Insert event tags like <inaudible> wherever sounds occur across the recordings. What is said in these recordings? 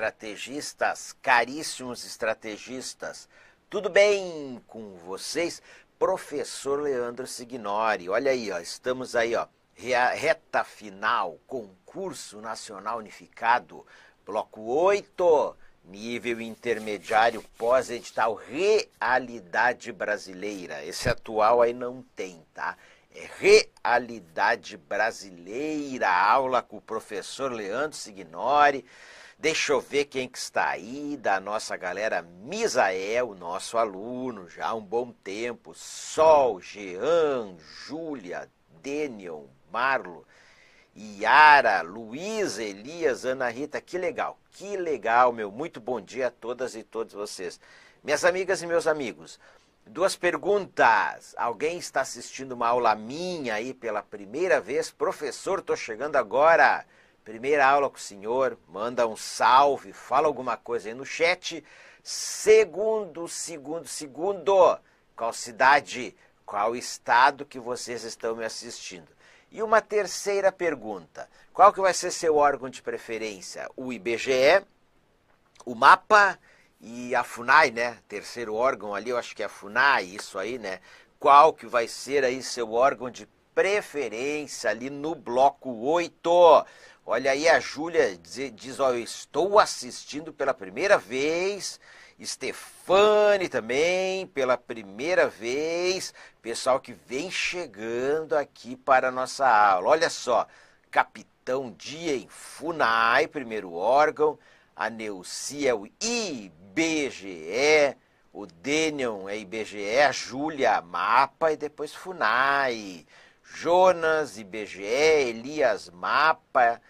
estrategistas, caríssimos estrategistas. Tudo bem com vocês? Professor Leandro Signori. Olha aí, ó, estamos aí, ó, reta final, concurso nacional unificado, bloco 8, nível intermediário pós-edital Realidade Brasileira. Esse atual aí não tem, tá? É Realidade Brasileira, aula com o professor Leandro Signori. Deixa eu ver quem que está aí da nossa galera. Misael, nosso aluno, já há um bom tempo. Sol, Jean, Júlia, Denion, Marlo, Yara, Luiz, Elias, Ana Rita. Que legal, que legal, meu. Muito bom dia a todas e todos vocês. Minhas amigas e meus amigos, Duas perguntas. Alguém está assistindo uma aula minha aí pela primeira vez? Professor, estou chegando agora. Primeira aula com o senhor, manda um salve, fala alguma coisa aí no chat. Segundo, segundo, segundo, qual cidade, qual estado que vocês estão me assistindo? E uma terceira pergunta: qual que vai ser seu órgão de preferência? O IBGE, o MAPA e a FUNAI, né? Terceiro órgão ali, eu acho que é a FUNAI, isso aí, né? Qual que vai ser aí seu órgão de preferência ali no bloco 8? Olha aí a Júlia diz, diz ó, eu estou assistindo pela primeira vez. Stefane também, pela primeira vez. Pessoal que vem chegando aqui para a nossa aula. Olha só, Capitão Dia em FUNAI, primeiro órgão. A Neucia é o IBGE. O Denion é IBGE. A Júlia, MAPA e depois FUNAI. Jonas, IBGE, Elias Mapa,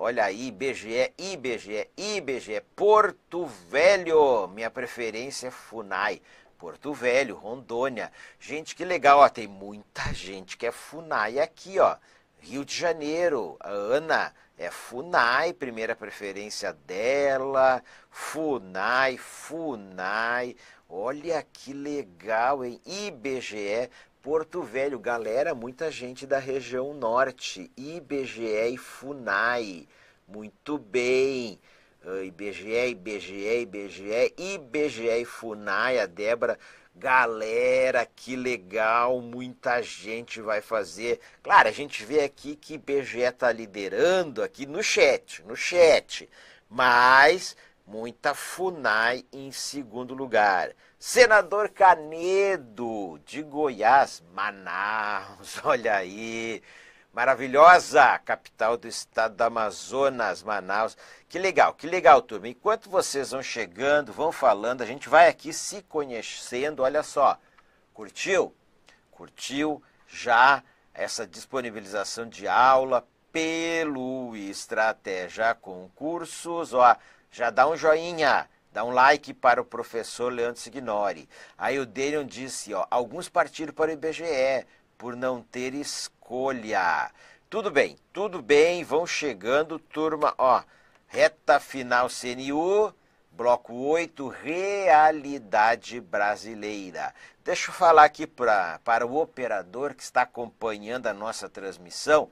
Olha aí, IBGE, IBGE, IBGE, Porto Velho. Minha preferência é Funai. Porto Velho, Rondônia. Gente, que legal, ó, tem muita gente que é Funai aqui, ó. Rio de Janeiro, a Ana é Funai, primeira preferência dela. Funai, Funai. Olha que legal, hein? IBGE, Porto Velho, galera, muita gente da região norte, IBGE e FUNAI. Muito bem. Uh, ah, IBGE, IBGE, IBGE, IBGE e FUNAI, a Débora. Galera, que legal, muita gente vai fazer. Claro, a gente vê aqui que IBGE está liderando aqui no chat, no chat. Mas muita FUNAI em segundo lugar. Senador Canedo, de Goiás, Manaus, <laughs> olha aí. Maravilhosa capital do estado do Amazonas, Manaus. Que legal, que legal, turma. Enquanto vocês vão chegando, vão falando, a gente vai aqui se conhecendo. Olha só, curtiu? Curtiu já essa disponibilização de aula pelo Estratégia Concursos? Ó, já dá um joinha Dá um like para o professor Leandro Signori. Aí o Daniel disse, ó, alguns partiram para o IBGE por não ter escolha. Tudo bem, tudo bem, vão chegando, turma, ó, reta final CNU, bloco 8, realidade brasileira. Deixa eu falar aqui pra, para o operador que está acompanhando a nossa transmissão,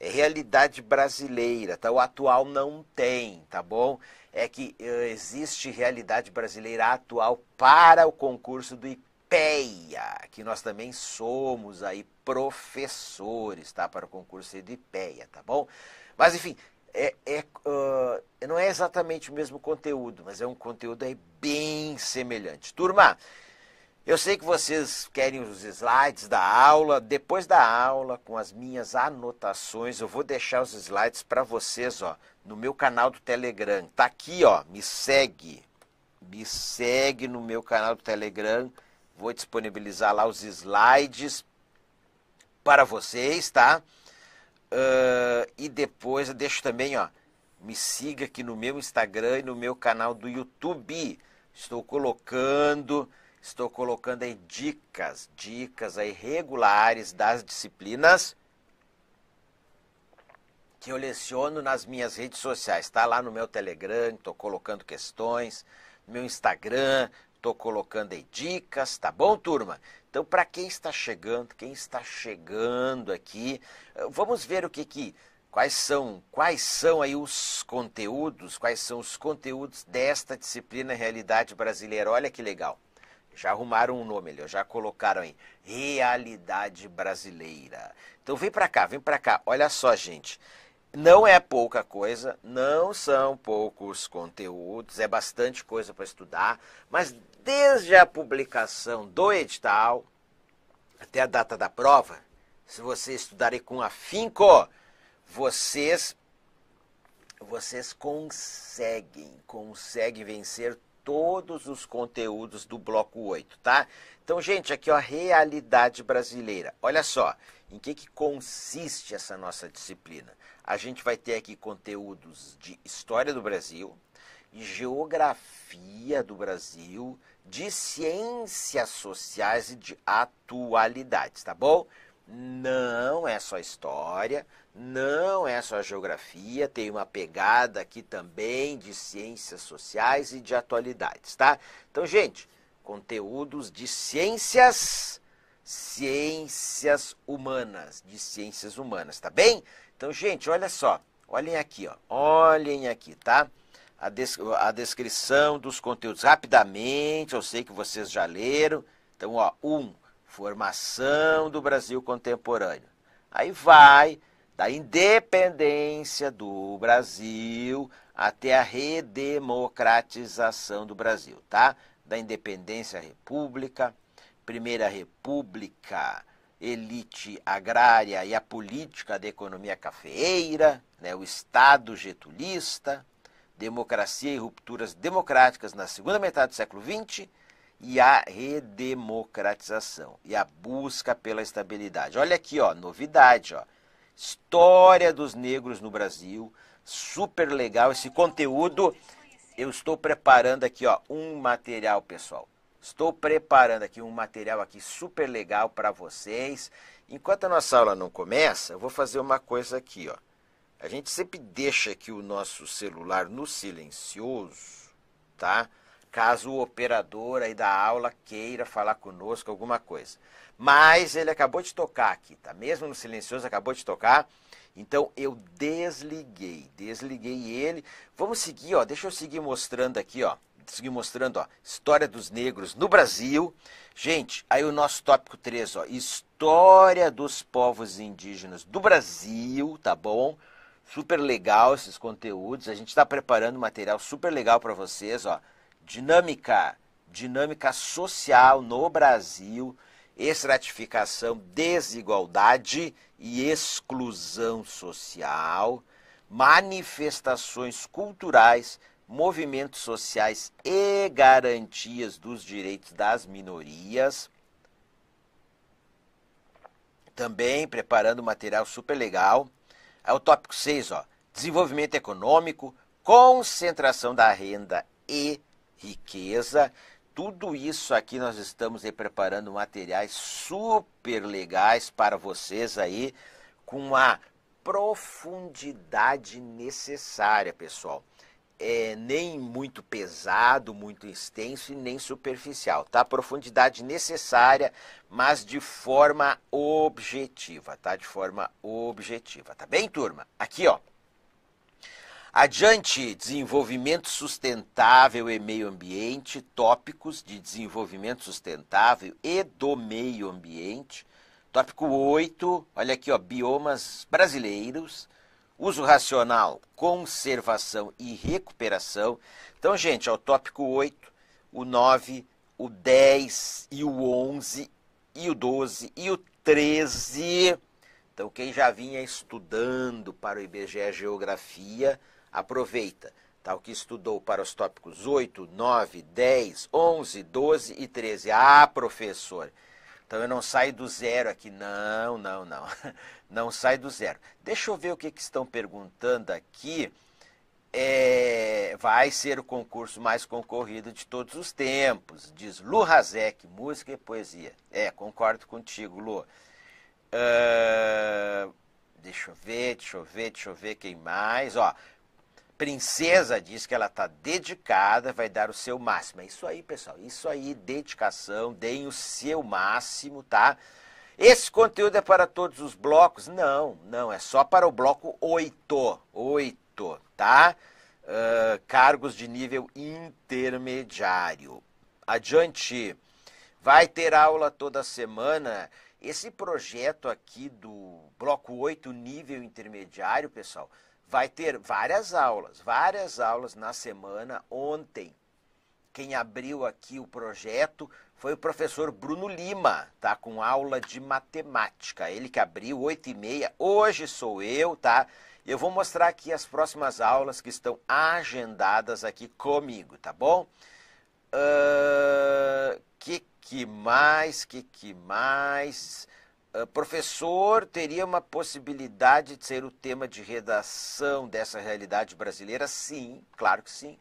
é realidade brasileira, tá? O atual não tem, tá bom? é que eh, existe realidade brasileira atual para o concurso do IPEA, que nós também somos aí professores, tá? Para o concurso do IPEA, tá bom? Mas enfim, é, é uh, não é exatamente o mesmo conteúdo, mas é um conteúdo aí bem semelhante. Turma, eu sei que vocês querem os slides da aula. Depois da aula, com as minhas anotações, eu vou deixar os slides para vocês, ó, no meu canal do Telegram. Tá aqui, ó, me segue. Me segue no meu canal do Telegram. Vou disponibilizar lá os slides para vocês, tá? Uh, e depois eu deixo também, ó, me siga aqui no meu Instagram e no meu canal do YouTube. Estou colocando, estou colocando aí dicas, dicas aí regulares das disciplinas que eu leciono nas minhas redes sociais. Está lá no meu Telegram, estou colocando questões, no meu Instagram, estou colocando aí dicas, tá bom, turma? Então, para quem está chegando, quem está chegando aqui, eh, vamos ver o que que quais são, quais são aí os conteúdos, quais são os conteúdos desta disciplina Realidade Brasileira. Olha que legal. Já arrumaram um nome ali, já colocaram aí Realidade Brasileira. Então vem para cá, vem para cá. Olha só, gente. Não é pouca coisa, não são poucos conteúdos, é bastante coisa para estudar, mas desde a publicação do edital até a data da prova, se vocês estudarem com afinco, vocês vocês conseguem, conseguem vencer todos os conteúdos do bloco 8, tá? Então, gente, aqui ó, realidade brasileira. Olha só, em que, que consiste essa nossa disciplina? A gente vai ter aqui conteúdos de história do Brasil, de geografia do Brasil, de ciências sociais e de atualidades, tá bom? Não é só história, não é só geografia, tem uma pegada aqui também de ciências sociais e de atualidades, tá? Então, gente, conteúdos de ciências ciências humanas, de ciências humanas, tá bem? Então, gente, olha só, olhem aqui, ó, olhem aqui, tá? A, des a descrição dos conteúdos, rapidamente, eu sei que vocês já leram. Então, ó, um, formação do Brasil contemporâneo. Aí vai da independência do Brasil até a redemocratização do Brasil, tá? Da independência à república, Primeira República, elite agrária e a política da economia cafeeira, né, o Estado getulista, democracia e rupturas democráticas na segunda metade do século XX e a redemocratização e a busca pela estabilidade. Olha aqui, ó, novidade, ó. História dos negros no Brasil, super legal esse conteúdo. Eu estou preparando aqui, ó, um material, pessoal Estou preparando aqui um material aqui super legal para vocês. Enquanto a nossa aula não começa, eu vou fazer uma coisa aqui, ó. A gente sempre deixa aqui o nosso celular no silencioso, tá? Caso o operador aí da aula queira falar conosco alguma coisa. Mas ele acabou de tocar aqui, tá? Mesmo no silencioso, acabou de tocar. Então eu desliguei, desliguei ele. Vamos seguir, ó. Deixa eu seguir mostrando aqui, ó seguir mostrando, ó, história dos negros no Brasil. Gente, aí o nosso tópico 3, ó, história dos povos indígenas do Brasil, tá bom? Super legal esses conteúdos. A gente está preparando material super legal para vocês, ó. Dinâmica, dinâmica social no Brasil, estratificação, desigualdade e exclusão social, manifestações culturais movimentos sociais e garantias dos direitos das minorias. Também preparando material super legal. É o tópico 6, ó. Desenvolvimento econômico, concentração da renda e riqueza. Tudo isso aqui nós estamos preparando materiais super legais para vocês aí com a profundidade necessária, pessoal é, nem muito pesado, muito extenso e nem superficial, tá? Profundidade necessária, mas de forma objetiva, tá? De forma objetiva, tá bem, turma? Aqui, ó. Adiante, desenvolvimento sustentável e meio ambiente, tópicos de desenvolvimento sustentável e do meio ambiente. Tópico 8, olha aqui, ó, biomas brasileiros Uso racional, conservação e recuperação. Então, gente, é o tópico 8, o 9, o 10 e o 11 e o 12 e o 13. Então, quem já vinha estudando para o IBGE Geografia, aproveita. Tal tá? que estudou para os tópicos 8, 9, 10, 11, 12 e 13. Ah, professor, então eu não saio do zero aqui. Não, não, não. <laughs> Não sai do zero. Deixa eu ver o que, que estão perguntando aqui. É, vai ser o concurso mais concorrido de todos os tempos, diz Lu Hazek, música e poesia. É, concordo contigo, Lu. Uh, deixa eu ver, deixa eu ver, deixa eu ver quem mais. Ó, princesa diz que ela está dedicada, vai dar o seu máximo. É isso aí, pessoal. Isso aí, dedicação, deem o seu máximo, tá? Esse conteúdo é para todos os blocos? Não, não, é só para o bloco 8. 8, tá? Uh, cargos de nível intermediário. Adiante. Vai ter aula toda semana. Esse projeto aqui do bloco 8, nível intermediário, pessoal, vai ter várias aulas, várias aulas na semana ontem. Quem abriu aqui o projeto foi o professor Bruno Lima, tá? Com aula de matemática. Ele que abriu 8 e meia. Hoje sou eu, tá? Eu vou mostrar aqui as próximas aulas que estão agendadas aqui comigo, tá bom? Uh, que que mais? Que que mais? Ah, professor teria uma possibilidade de ser o tema de redação dessa realidade brasileira? Sim, claro que sim.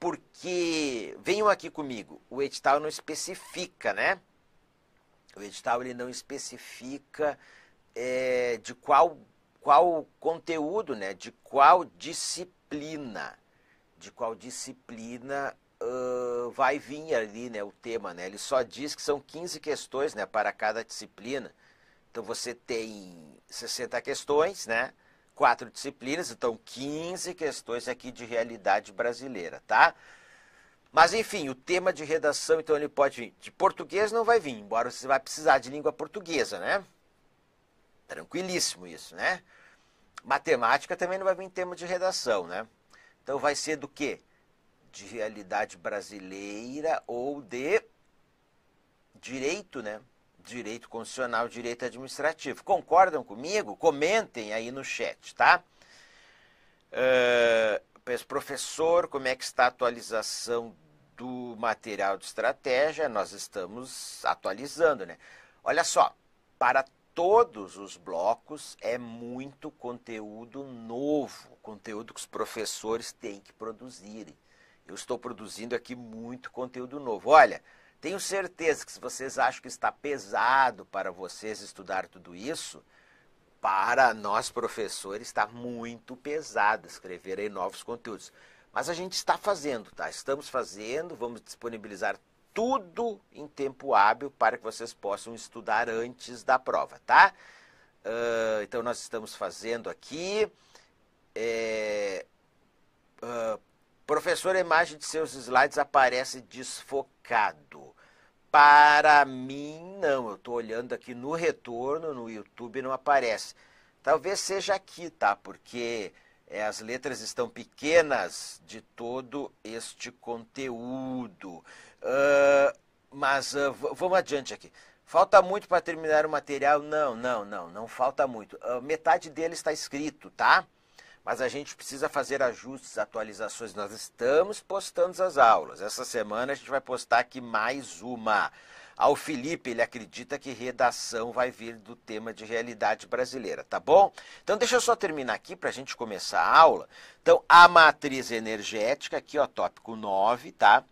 Porque, venham aqui comigo, o edital não especifica, né? O edital ele não especifica é, de qual, qual conteúdo, né? De qual disciplina, de qual disciplina Uh, vai vir ali né, o tema. Né? Ele só diz que são 15 questões né, para cada disciplina. Então você tem 60 questões, né? Quatro disciplinas, então 15 questões aqui de realidade brasileira, tá? Mas enfim, o tema de redação, então ele pode vir. De português não vai vir, embora você vai precisar de língua portuguesa, né? Tranquilíssimo isso, né? Matemática também não vai vir tema de redação, né? Então vai ser do quê? De realidade brasileira ou de direito, né? direito constitucional, direito administrativo. Concordam comigo? Comentem aí no chat, tá? Uh, professor, como é que está a atualização do material de estratégia? Nós estamos atualizando, né? Olha só, para todos os blocos é muito conteúdo novo, conteúdo que os professores têm que produzirem. Eu estou produzindo aqui muito conteúdo novo. Olha, tenho certeza que se vocês acham que está pesado para vocês estudar tudo isso, para nós professores está muito pesado escrever aí novos conteúdos. Mas a gente está fazendo, tá? Estamos fazendo, vamos disponibilizar tudo em tempo hábil para que vocês possam estudar antes da prova, tá? Uh, então nós estamos fazendo aqui. É, uh, professor, a imagem de seus slides aparece desfocado. Para mim, não. Eu estou olhando aqui no retorno, no YouTube não aparece. Talvez seja aqui, tá? Porque é, as letras estão pequenas de todo este conteúdo. Uh, mas uh, vamos adiante aqui. Falta muito para terminar o material? Não, não, não, não falta muito. Uh, metade dele está escrito, tá? mas a gente precisa fazer ajustes, atualizações. Nós estamos postando as aulas. Essa semana a gente vai postar aqui mais uma. Ao Felipe, ele acredita que redação vai vir do tema de realidade brasileira, tá bom? Então deixa eu só terminar aqui para a gente começar a aula. Então, a matriz energética, aqui ó, tópico 9, tá?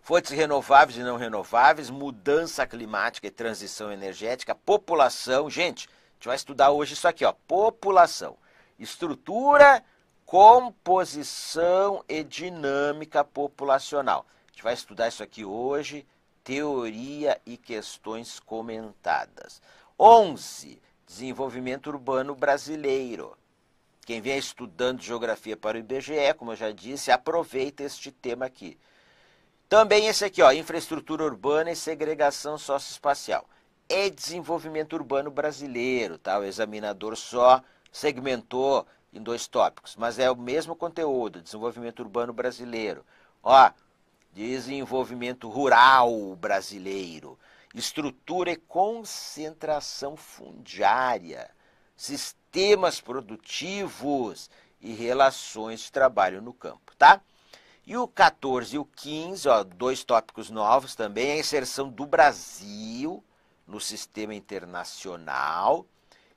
Fontes renováveis e não renováveis, mudança climática e transição energética, população. Gente, a gente vai estudar hoje isso aqui, ó, população. Estrutura, composição e dinâmica populacional. A gente vai estudar isso aqui hoje, teoria e questões comentadas. 11. Desenvolvimento urbano brasileiro. Quem vier estudando geografia para o IBGE, como eu já disse, aproveita este tema aqui. Também esse aqui, ó, infraestrutura urbana e segregação socioespacial. É desenvolvimento urbano brasileiro, tá? O examinador só segmentou em dois tópicos, mas é o mesmo conteúdo, desenvolvimento urbano brasileiro. Ó, desenvolvimento rural brasileiro, estrutura e concentração fundiária, sistemas produtivos e relações de trabalho no campo, tá? E o 14 e o 15, ó, dois tópicos novos também, a inserção do Brasil no sistema internacional.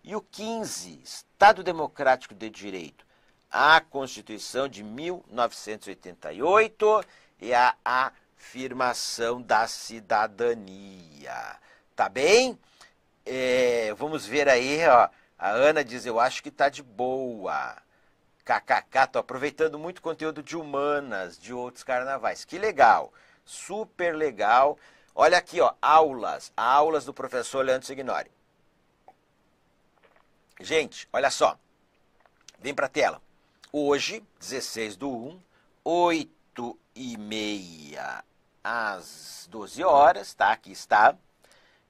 E o 15, Estado Democrático de Direito, a Constituição de 1988 e a afirmação da cidadania. Tá bem? É, vamos ver aí, ó. A Ana diz, eu acho que tá de boa. KKK, tô aproveitando muito conteúdo de humanas, de outros carnavais. Que legal, super legal. Olha aqui, ó, aulas, aulas do professor Leandro Signori. Gente, olha só. Vem para a tela. Hoje, 16 do 1, 8 e meia às 12 horas, tá? Aqui está.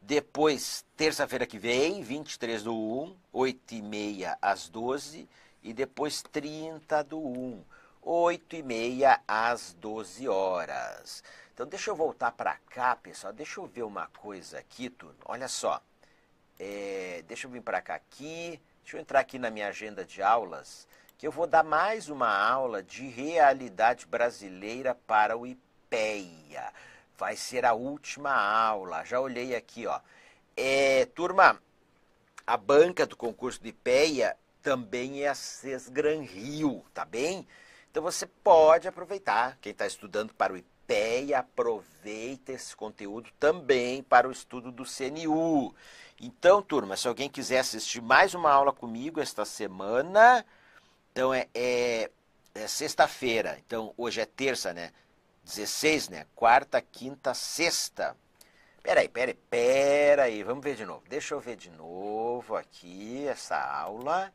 Depois, terça-feira que vem, 23 do 1, 8 e meia às 12. E depois, 30 do 1, 8 e meia às 12 horas. Então, deixa eu voltar para cá, pessoal. Deixa eu ver uma coisa aqui, turma. Olha só. É, deixa eu vir para cá aqui. Deixa eu entrar aqui na minha agenda de aulas, que eu vou dar mais uma aula de realidade brasileira para o IPEA. Vai ser a última aula. Já olhei aqui, ó. É, turma, a banca do concurso do IPEA também é a Gran Rio, tá bem? Então você pode aproveitar. Quem está estudando para o IPEA, aproveita esse conteúdo também para o estudo do CNU. Então, turma, se alguém quiser assistir mais uma aula comigo esta semana, então é, é, é sexta-feira. Então, hoje é terça, né? 16, né? Quarta, quinta, sexta. Peraí, peraí, peraí. Vamos ver de novo. Deixa eu ver de novo aqui essa aula.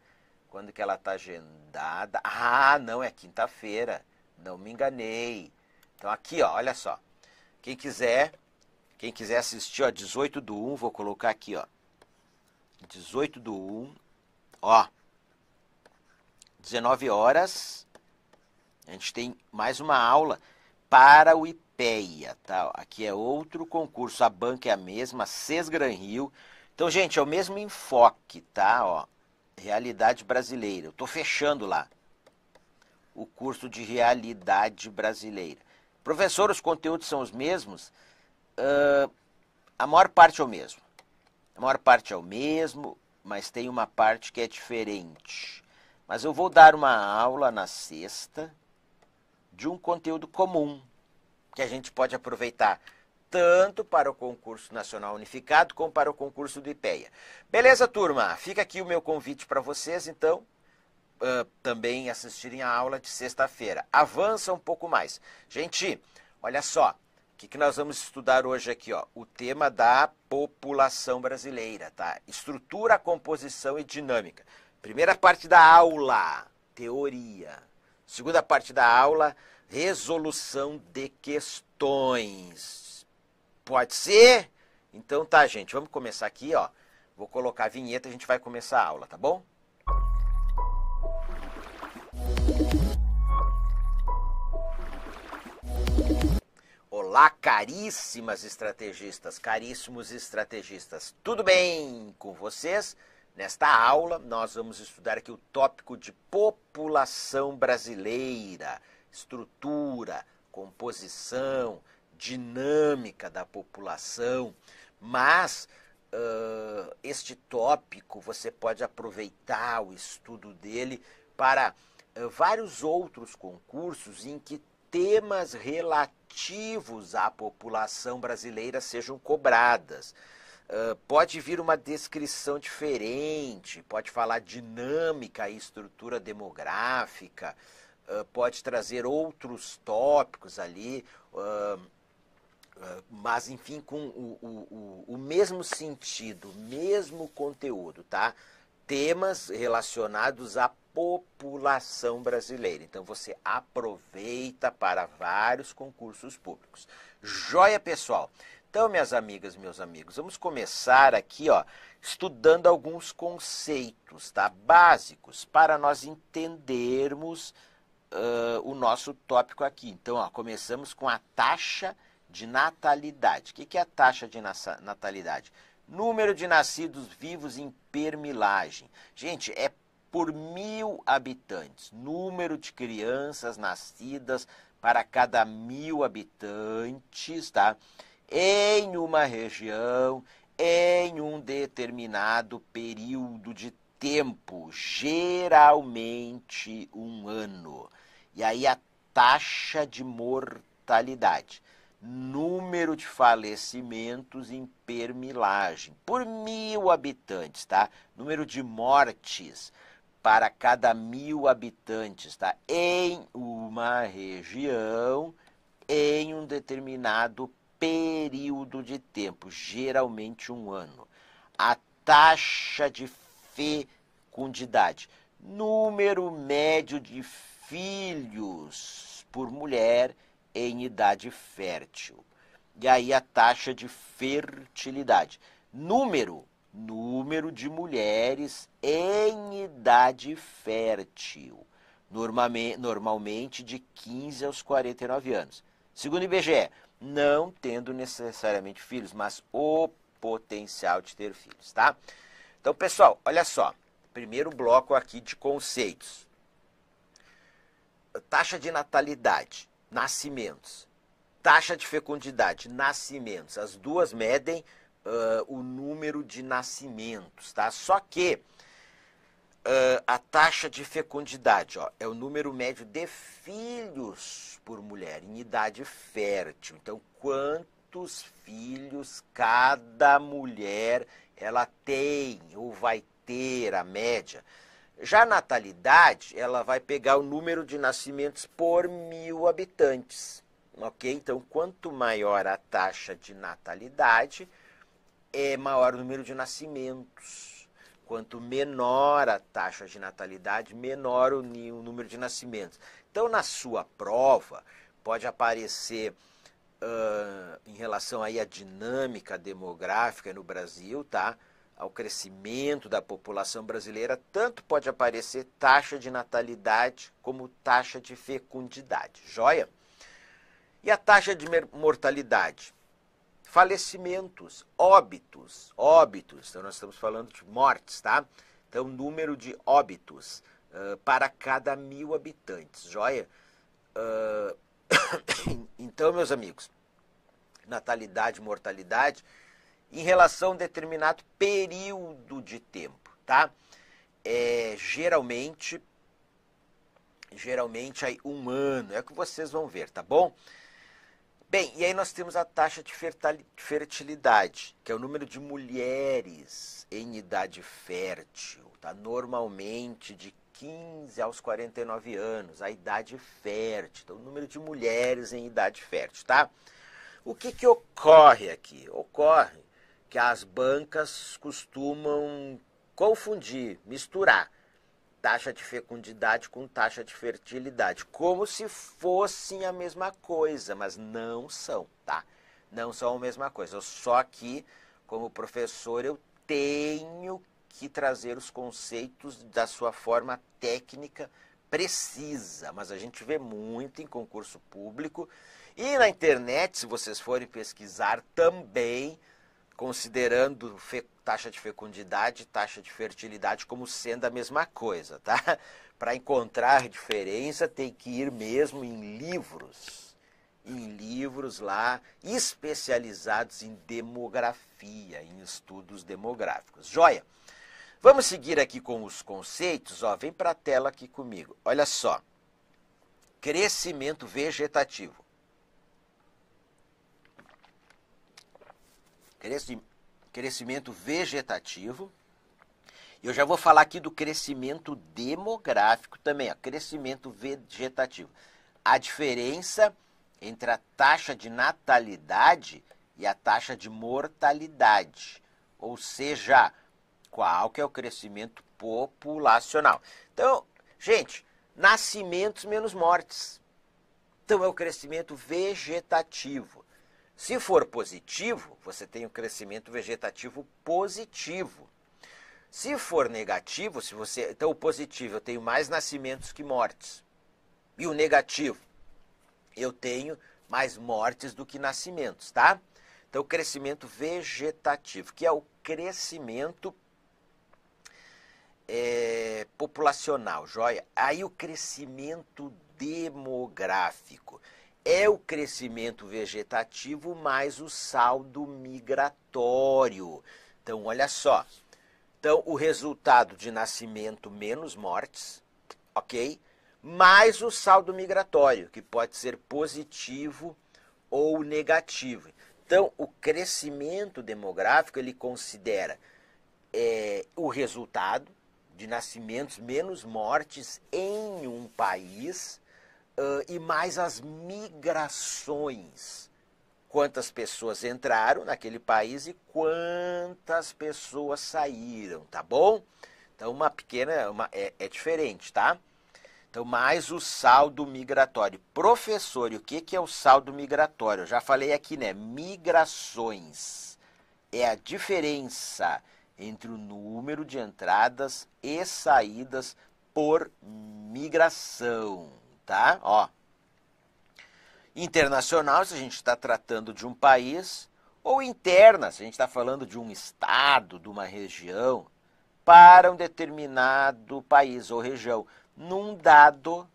Quando que ela tá agendada? Ah, não, é quinta-feira. Não me enganei. Então, aqui, ó, olha só. Quem quiser quem quiser assistir, ó, 18 do 1, vou colocar aqui, ó. 18 do 1, ó. 19 horas, a gente tem mais uma aula para o IPEA, tá? Aqui é outro concurso, a banca é a mesma, Sesgran Rio. Então, gente, é o mesmo enfoque, tá? Ó, realidade brasileira. Eu tô fechando lá o curso de realidade brasileira. Professor, os conteúdos são os mesmos? uh, a maior parte é o mesmo. A maior parte é o mesmo, mas tem uma parte que é diferente. Mas eu vou dar uma aula na sexta de um conteúdo comum que a gente pode aproveitar tanto para o concurso nacional unificado como para o concurso do IPEA. Beleza, turma? Fica aqui o meu convite para vocês, então, uh, também assistirem a aula de sexta-feira. Avança um pouco mais. Gente, olha só, que, que nós vamos estudar hoje aqui? Ó? O tema da população brasileira, tá? Estrutura, composição e dinâmica. Primeira parte da aula, teoria. Segunda parte da aula, resolução de questões. Pode ser? Então tá, gente, vamos começar aqui, ó. Vou colocar a vinheta e a gente vai começar a aula, tá bom? Olá, caríssimas estrategistas, caríssimos estrategistas. Tudo bem com vocês? Nesta aula, nós vamos estudar aqui o tópico de população brasileira, estrutura, composição, dinâmica da população. Mas uh, este tópico você pode aproveitar o estudo dele para uh, vários outros concursos em que temas relativos à população brasileira sejam cobradas. Uh, pode vir uma descrição diferente, pode falar dinâmica e estrutura demográfica, uh, pode trazer outros tópicos ali, uh, mas enfim, com o, o, o, o mesmo sentido, mesmo conteúdo, tá? temas relacionados à população brasileira. Então você aproveita para vários concursos públicos. Joia, pessoal. Então, minhas amigas, meus amigos, vamos começar aqui, ó, estudando alguns conceitos, tá, básicos para nós entendermos uh, o nosso tópico aqui. Então, ó, começamos com a taxa de natalidade. O que é a taxa de natalidade? Número de nascidos vivos em permilagem. Gente, é por mil habitantes. Número de crianças nascidas para cada mil habitantes, tá? Em uma região, em um determinado período de tempo, geralmente um ano. E aí a taxa de mortalidade número de falecimentos em permilagem por mil habitantes, tá? Número de mortes para cada mil habitantes, tá? Em uma região, em um determinado período de tempo, geralmente um ano. A taxa de fecundidade, número médio de filhos por mulher em idade fértil. E aí a taxa de fertilidade. Número, número de mulheres em idade fértil. Normalmente de 15 aos 49 anos. Segundo o IBGE, não tendo necessariamente filhos, mas o potencial de ter filhos, tá? Então, pessoal, olha só. Primeiro bloco aqui de conceitos. Taxa de natalidade nascimentos. Taxa de fecundidade, nascimentos. As duas medem uh, o número de nascimentos, tá? Só que uh, a taxa de fecundidade ó, é o número médio de filhos por mulher em idade fértil. Então, quantos filhos cada mulher ela tem ou vai ter, a média? Já a natalidade, ela vai pegar o número de nascimentos por mil habitantes. Ok? Então, quanto maior a taxa de natalidade, é maior o número de nascimentos. Quanto menor a taxa de natalidade, menor o, número de nascimentos. Então, na sua prova, pode aparecer uh, em relação aí à dinâmica demográfica no Brasil, tá? ao crescimento da população brasileira, tanto pode aparecer taxa de natalidade como taxa de fecundidade. Joia? E a taxa de mortalidade? Falecimentos, óbitos, óbitos. Então, nós estamos falando de mortes, tá? Então, número de óbitos uh, para cada mil habitantes, joia? Uh, <coughs> então, meus amigos, natalidade, mortalidade em relação a um determinado período de tempo, tá? É, geralmente, geralmente aí um ano, é o que vocês vão ver, tá bom? Bem, e aí nós temos a taxa de fertilidade, que é o número de mulheres em idade fértil, tá? Normalmente de 15 aos 49 anos, a idade fértil, então, o número de mulheres em idade fértil, tá? O que que ocorre aqui? Ocorre que as bancas costumam confundir, misturar taxa de fecundidade com taxa de fertilidade, como se fossem a mesma coisa, mas não são, tá? Não são a mesma coisa. Só que, como professor, eu tenho que trazer os conceitos da sua forma técnica precisa, mas a gente vê muito em concurso público e na internet, se vocês forem pesquisar também, considerando taxa de fecundidade e taxa de fertilidade como sendo a mesma coisa, tá? <laughs> Para encontrar diferença tem que ir mesmo em livros, em livros lá especializados em demografia, em estudos demográficos. Joia! Vamos seguir aqui com os conceitos, ó, vem para a tela aqui comigo. Olha só. Crescimento vegetativo. crescimento vegetativo. Eu já vou falar aqui do crescimento demográfico também, ó, crescimento vegetativo. A diferença entre a taxa de natalidade e a taxa de mortalidade, ou seja, qual que é o crescimento populacional. Então, gente, nascimentos menos mortes. Então é o crescimento vegetativo. Se for positivo, você tem um crescimento vegetativo positivo. Se for negativo, se você, então o positivo, eu tenho mais nascimentos que mortes. E o negativo, eu tenho mais mortes do que nascimentos, tá? Então, crescimento vegetativo, que é o crescimento é, populacional, joia? Aí o crescimento demográfico é o crescimento vegetativo mais o saldo migratório. Então, olha só. Então, o resultado de nascimento menos mortes, ok? Mais o saldo migratório, que pode ser positivo ou negativo. Então, o crescimento demográfico ele considera é, o resultado de nascimentos menos mortes em um país uh, e mais as migrações. Quantas pessoas entraram naquele país e quantas pessoas saíram, tá bom? Então, uma pequena uma, é, é, diferente, tá? Então, mais o saldo migratório. Professor, e o que, que é o saldo migratório? Eu já falei aqui, né? Migrações. É a diferença entre o número de entradas e saídas por migração tá? Ó. Internacional, se a gente está tratando de um país, ou interna, se a gente está falando de um estado, de uma região, para um determinado país ou região, num dado,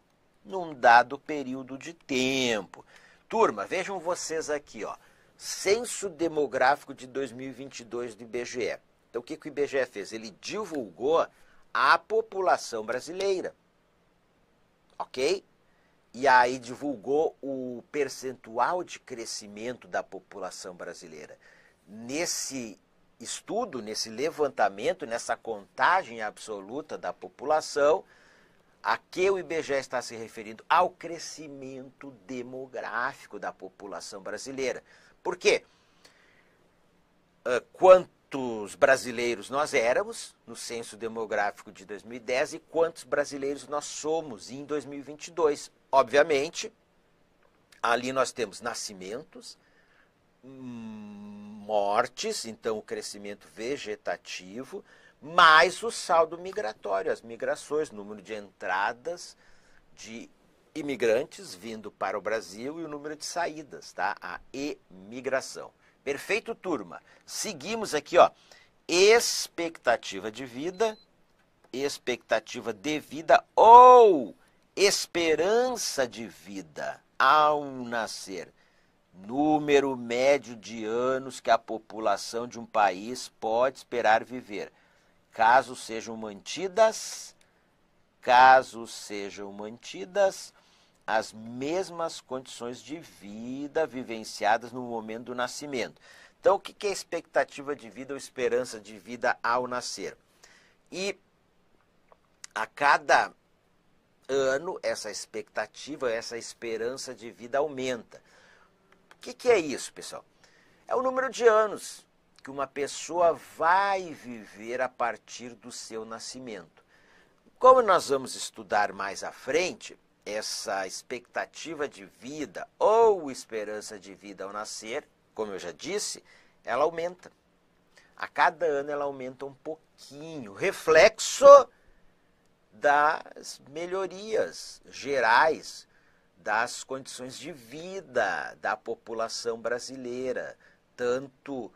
num dado período de tempo. Turma, vejam vocês aqui, ó. Censo demográfico de 2022 do IBGE. Então, o que, que o IBGE fez? Ele divulgou a população brasileira. Ok? e aí divulgou o percentual de crescimento da população brasileira. Nesse estudo, nesse levantamento, nessa contagem absoluta da população, a que o IBGE está se referindo? Ao crescimento demográfico da população brasileira. Por quê? Ah, quantos brasileiros nós éramos no censo demográfico de 2010 e quantos brasileiros nós somos em 2022? Obviamente, ali nós temos nascimentos, hum, mortes, então o crescimento vegetativo, mais o saldo migratório, as migrações, número de entradas de imigrantes vindo para o Brasil e o número de saídas, tá? A emigração. Perfeito, turma. Seguimos aqui, ó. Expectativa de vida, expectativa de vida ou esperança de vida ao nascer, número médio de anos que a população de um país pode esperar viver, caso sejam mantidas, caso sejam mantidas as mesmas condições de vida vivenciadas no momento do nascimento. Então, o que é expectativa de vida ou esperança de vida ao nascer? E a cada ano, essa expectativa, essa esperança de vida aumenta. O que, que é isso, pessoal? É o número de anos que uma pessoa vai viver a partir do seu nascimento. Como nós vamos estudar mais à frente, essa expectativa de vida ou esperança de vida ao nascer, como eu já disse, ela aumenta. A cada ano ela aumenta um pouquinho. Reflexo das melhorias gerais das condições de vida da população brasileira, tanto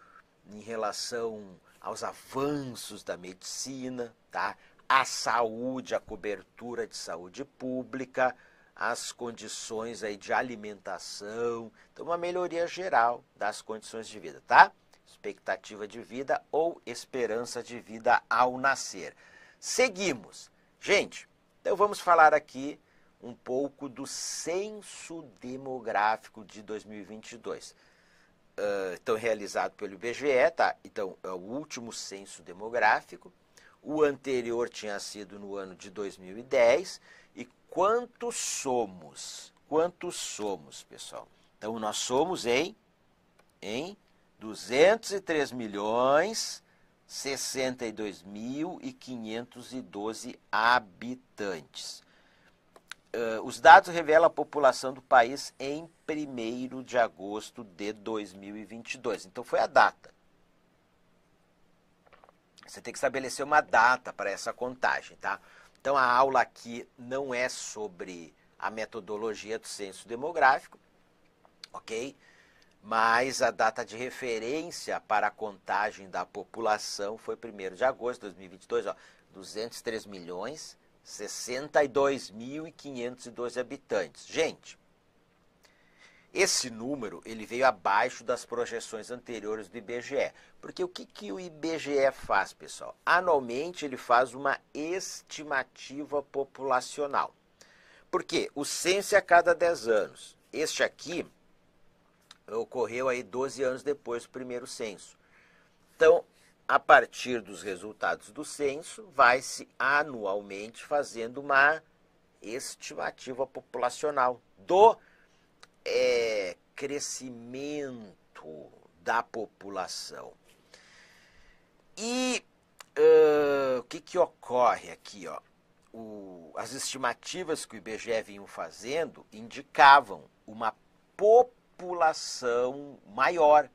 em relação aos avanços da medicina, tá? a saúde, a cobertura de saúde pública, as condições aí de alimentação, então uma melhoria geral das condições de vida, tá? Expectativa de vida ou esperança de vida ao nascer. Seguimos. Gente, então vamos falar aqui um pouco do censo demográfico de 2022. Uh, ah, então, realizado pelo IBGE, tá? Então, é o último censo demográfico. O anterior tinha sido no ano de 2010. E quantos somos? Quantos somos, pessoal? Então, nós somos em, em 203 milhões 62.512 habitantes. Uh, os dados revelam a população do país em 1 de agosto de 2022. Então, foi a data. Você tem que estabelecer uma data para essa contagem, tá? Então, a aula aqui não é sobre a metodologia do censo demográfico, ok? mas a data de referência para a contagem da população foi 1 de agosto de 2022, ó, 203 milhões 62.512 habitantes. Gente, esse número ele veio abaixo das projeções anteriores do IBGE, porque o que, que o IBGE faz, pessoal? Anualmente ele faz uma estimativa populacional. Porque o censo é a cada 10 anos. Este aqui ocorreu aí 12 anos depois do primeiro censo. Então, a partir dos resultados do censo, vai-se anualmente fazendo uma estimativa populacional do é, crescimento da população. E uh, o que, que ocorre aqui? Ó? O, as estimativas que o IBGE vinha fazendo indicavam uma população população maior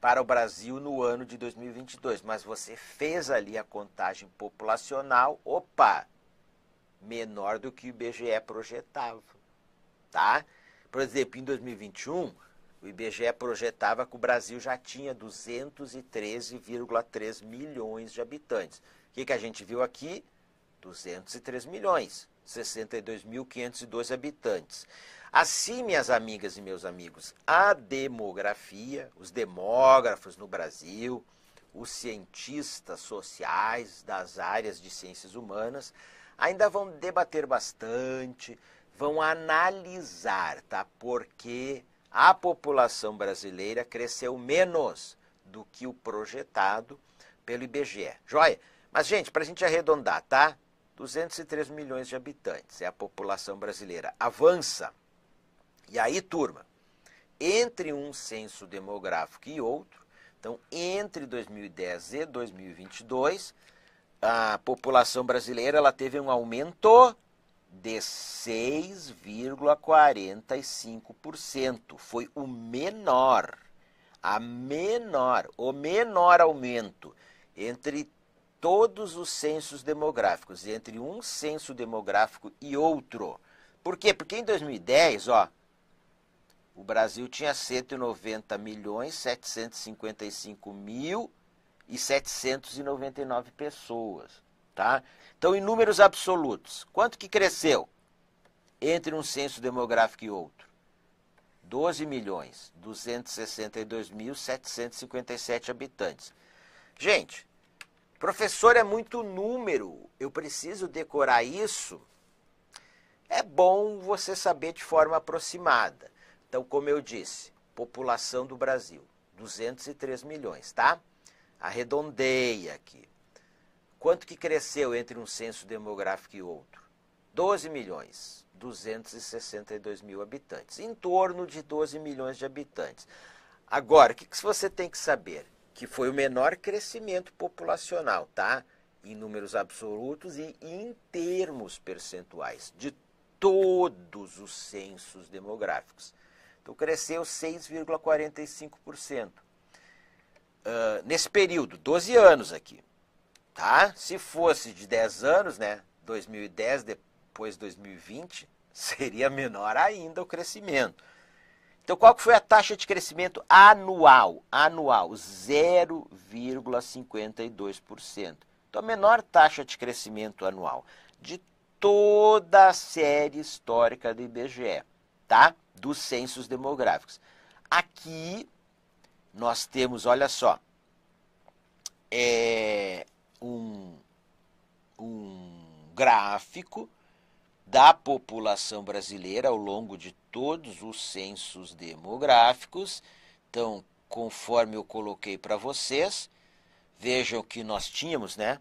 para o Brasil no ano de 2022. Mas você fez ali a contagem populacional, opa, menor do que o IBGE projetava, tá? Por exemplo, em 2021, o IBGE projetava que o Brasil já tinha 213,3 milhões de habitantes. O que, que a gente viu aqui? 203 milhões, 62.502 habitantes. Assim, minhas amigas e meus amigos, a demografia, os demógrafos no Brasil, os cientistas sociais das áreas de ciências humanas, ainda vão debater bastante, vão analisar, tá? Porque a população brasileira cresceu menos do que o projetado pelo IBGE. Joia? Mas, gente, para a gente arredondar, tá? 203 milhões de habitantes é a população brasileira. Avança e aí, turma, entre um censo demográfico e outro, então entre 2010 e 2022, a população brasileira ela teve um aumento de 6,45%. Foi o menor, a menor, o menor aumento entre todos os censos demográficos, entre um censo demográfico e outro. Por quê? Porque em 2010, ó, o Brasil tinha 190 milhões 755 mil e 799 pessoas, tá? Então, em números absolutos, quanto que cresceu entre um censo demográfico e outro? 12 milhões 262 mil 757 habitantes. Gente, professor é muito número, eu preciso decorar isso. É bom você saber de forma aproximada. Então, como eu disse, população do Brasil, 203 milhões, tá? Arredondei aqui. Quanto que cresceu entre um censo demográfico e outro? 12 milhões, 262 mil habitantes, em torno de 12 milhões de habitantes. Agora, o que, que você tem que saber? Que foi o menor crescimento populacional, tá? Em números absolutos e em termos percentuais de todos os censos demográficos. Então cresceu 6,45%. Uh, ah, nesse período, 12 anos aqui. Tá? Se fosse de 10 anos, né? 2010 depois 2020, <laughs> seria menor ainda o crescimento. Então, qual que foi a taxa de crescimento anual? Anual, 0,52%. Então, a menor taxa de crescimento anual de toda a série histórica do IBGE tá? Dos censos demográficos. Aqui nós temos, olha só, é um, um gráfico da população brasileira ao longo de todos os censos demográficos. Então, conforme eu coloquei para vocês, vejam que nós tínhamos, né?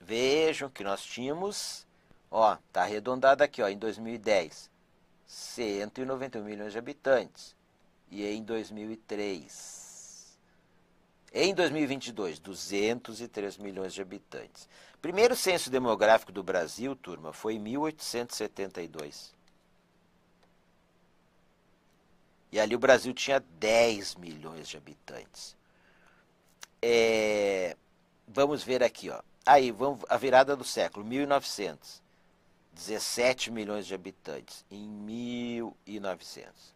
Vejam que nós tínhamos, ó, tá arredondado aqui, ó, em 2010. 191 milhões de habitantes. E em 2003. Em 2022, 203 milhões de habitantes. Primeiro censo demográfico do Brasil, turma, foi em 1872. E ali o Brasil tinha 10 milhões de habitantes. É, vamos ver aqui, ó. Aí, vamos, a virada do século, 1900. 17 milhões de habitantes em 1900.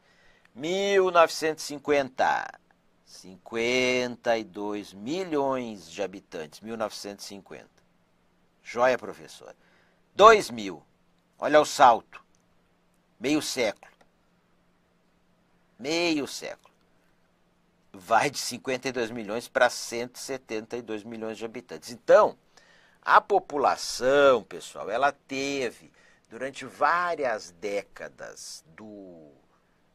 1950, 52 milhões de habitantes, 1950. Joia, professor. 2000, olha o salto. Meio século. Meio século. Vai de 52 milhões para 172 milhões de habitantes. Então, a população, pessoal, ela teve durante várias décadas do,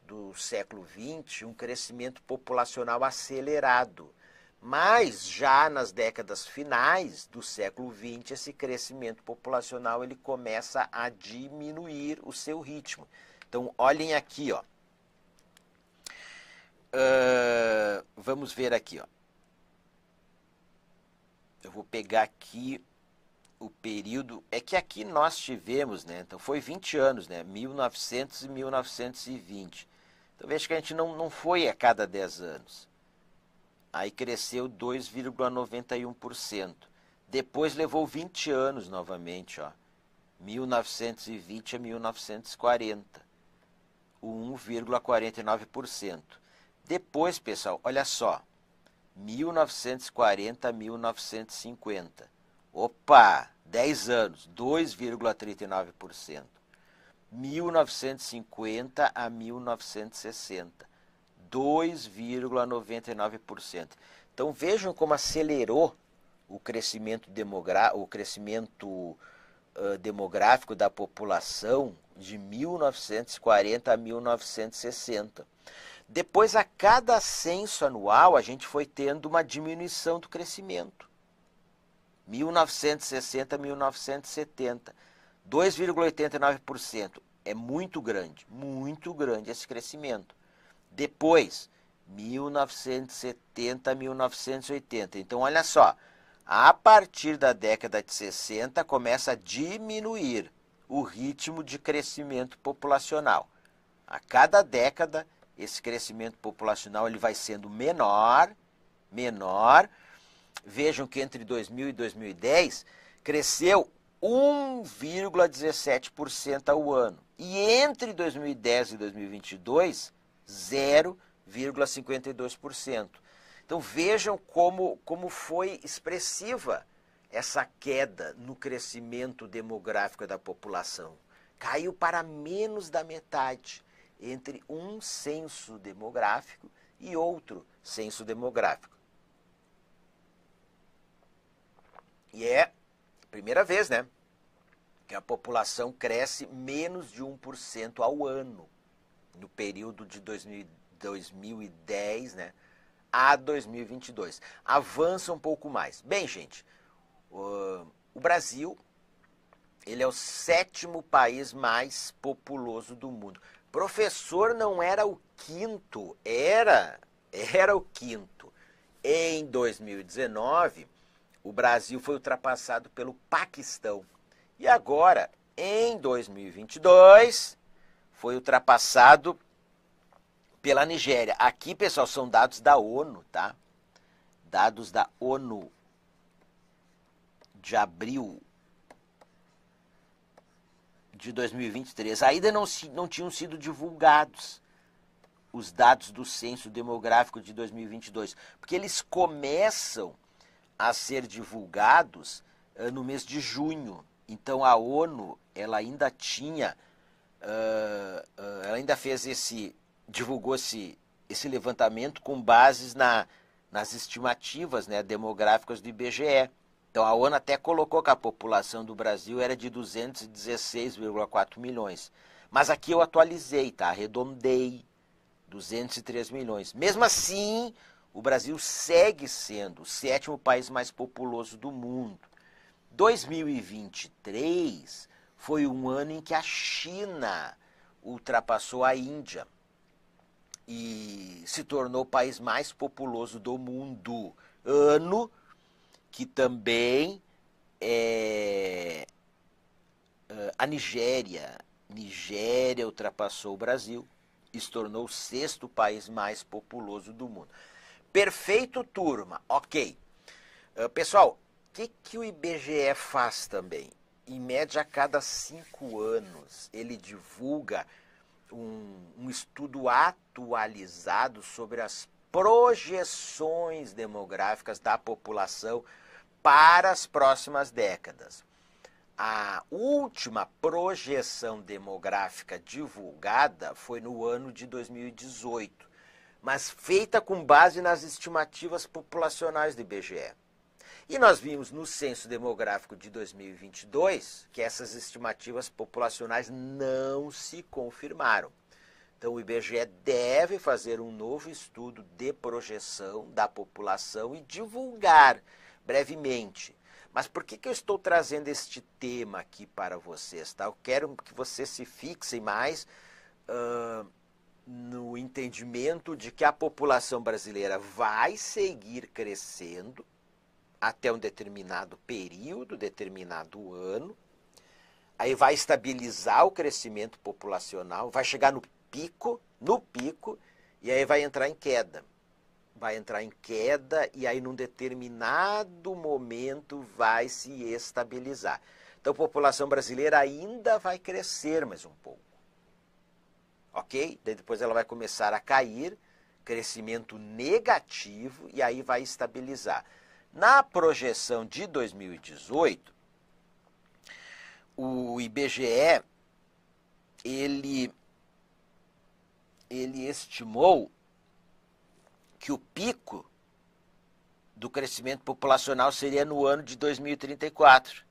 do século XX um crescimento populacional acelerado. Mas já nas décadas finais do século XX, esse crescimento populacional ele começa a diminuir o seu ritmo. Então, olhem aqui, ó. Uh, vamos ver aqui, ó. Eu vou pegar aqui o período é que aqui nós tivemos, né? Então foi 20 anos, né? 1900 e 1920. Então veja que a gente não, não foi a cada 10 anos. Aí cresceu 2,91%. Depois levou 20 anos novamente, ó. 1920 a 1940. O 1,49%. Depois, pessoal, olha só. 1940 a 1950. Opa! 10 anos, 2,39%. 1950 a 1960, 2,99%. Então vejam como acelerou o crescimento, o crescimento uh, demográfico da população de 1940 a 1960. Depois, a cada censo anual, a gente foi tendo uma diminuição do crescimento. 1960 1970. 2,89%. É muito grande, muito grande esse crescimento. Depois, 1970 1980. Então, olha só, a partir da década de 60 começa a diminuir o ritmo de crescimento populacional. A cada década, esse crescimento populacional ele vai sendo menor, menor, Vejam que entre 2000 e 2010 cresceu 1,17% ao ano. E entre 2010 e 2022, 0,52%. Então vejam como, como foi expressiva essa queda no crescimento demográfico da população. Caiu para menos da metade entre um censo demográfico e outro censo demográfico. E é a primeira vez, né? Que a população cresce menos de 1% ao ano no período de 2010, né? A 2022. Avança um pouco mais. Bem, gente, o, o Brasil ele é o sétimo país mais populoso do mundo. Professor não era o quinto, era, era o quinto. Em 2019, o Brasil foi ultrapassado pelo Paquistão. E agora, em 2022, foi ultrapassado pela Nigéria. Aqui, pessoal, são dados da ONU, tá? Dados da ONU de abril de 2023. Ainda não, não tinham sido divulgados os dados do censo demográfico de 2022, porque eles começam a ser divulgados uh, no mês de junho. Então a ONU ela ainda tinha, uh, ela ainda fez esse, divulgou esse, esse levantamento com bases na, nas estimativas né, demográficas do IBGE. Então a ONU até colocou que a população do Brasil era de 216,4 milhões. Mas aqui eu atualizei, tá? Arredondei 203 milhões. Mesmo assim, o Brasil segue sendo o sétimo país mais populoso do mundo. 2023 foi um ano em que a China ultrapassou a Índia e se tornou o país mais populoso do mundo. Ano que também é, a Nigéria. Nigéria ultrapassou o Brasil e se tornou o sexto país mais populoso do mundo. Perfeito, turma. Ok. Uh, pessoal, o que, que o IBGE faz também? Em média, a cada cinco anos, ele divulga um, um estudo atualizado sobre as projeções demográficas da população para as próximas décadas. A última projeção demográfica divulgada foi no ano de 2018 mas feita com base nas estimativas populacionais do IBGE. E nós vimos no censo demográfico de 2022 que essas estimativas populacionais não se confirmaram. Então, o IBGE deve fazer um novo estudo de projeção da população e divulgar brevemente. Mas por que, que eu estou trazendo este tema aqui para vocês? Tá? Eu quero que vocês se fixem mais. Uh no entendimento de que a população brasileira vai seguir crescendo até um determinado período, determinado ano, aí vai estabilizar o crescimento populacional, vai chegar no pico, no pico, e aí vai entrar em queda. Vai entrar em queda e aí num determinado momento vai se estabilizar. Então a população brasileira ainda vai crescer mais um pouco ok? Daí depois ela vai começar a cair, crescimento negativo, e aí vai estabilizar. Na projeção de 2018, o IBGE ele, ele estimou que o pico do crescimento populacional seria no ano de 2034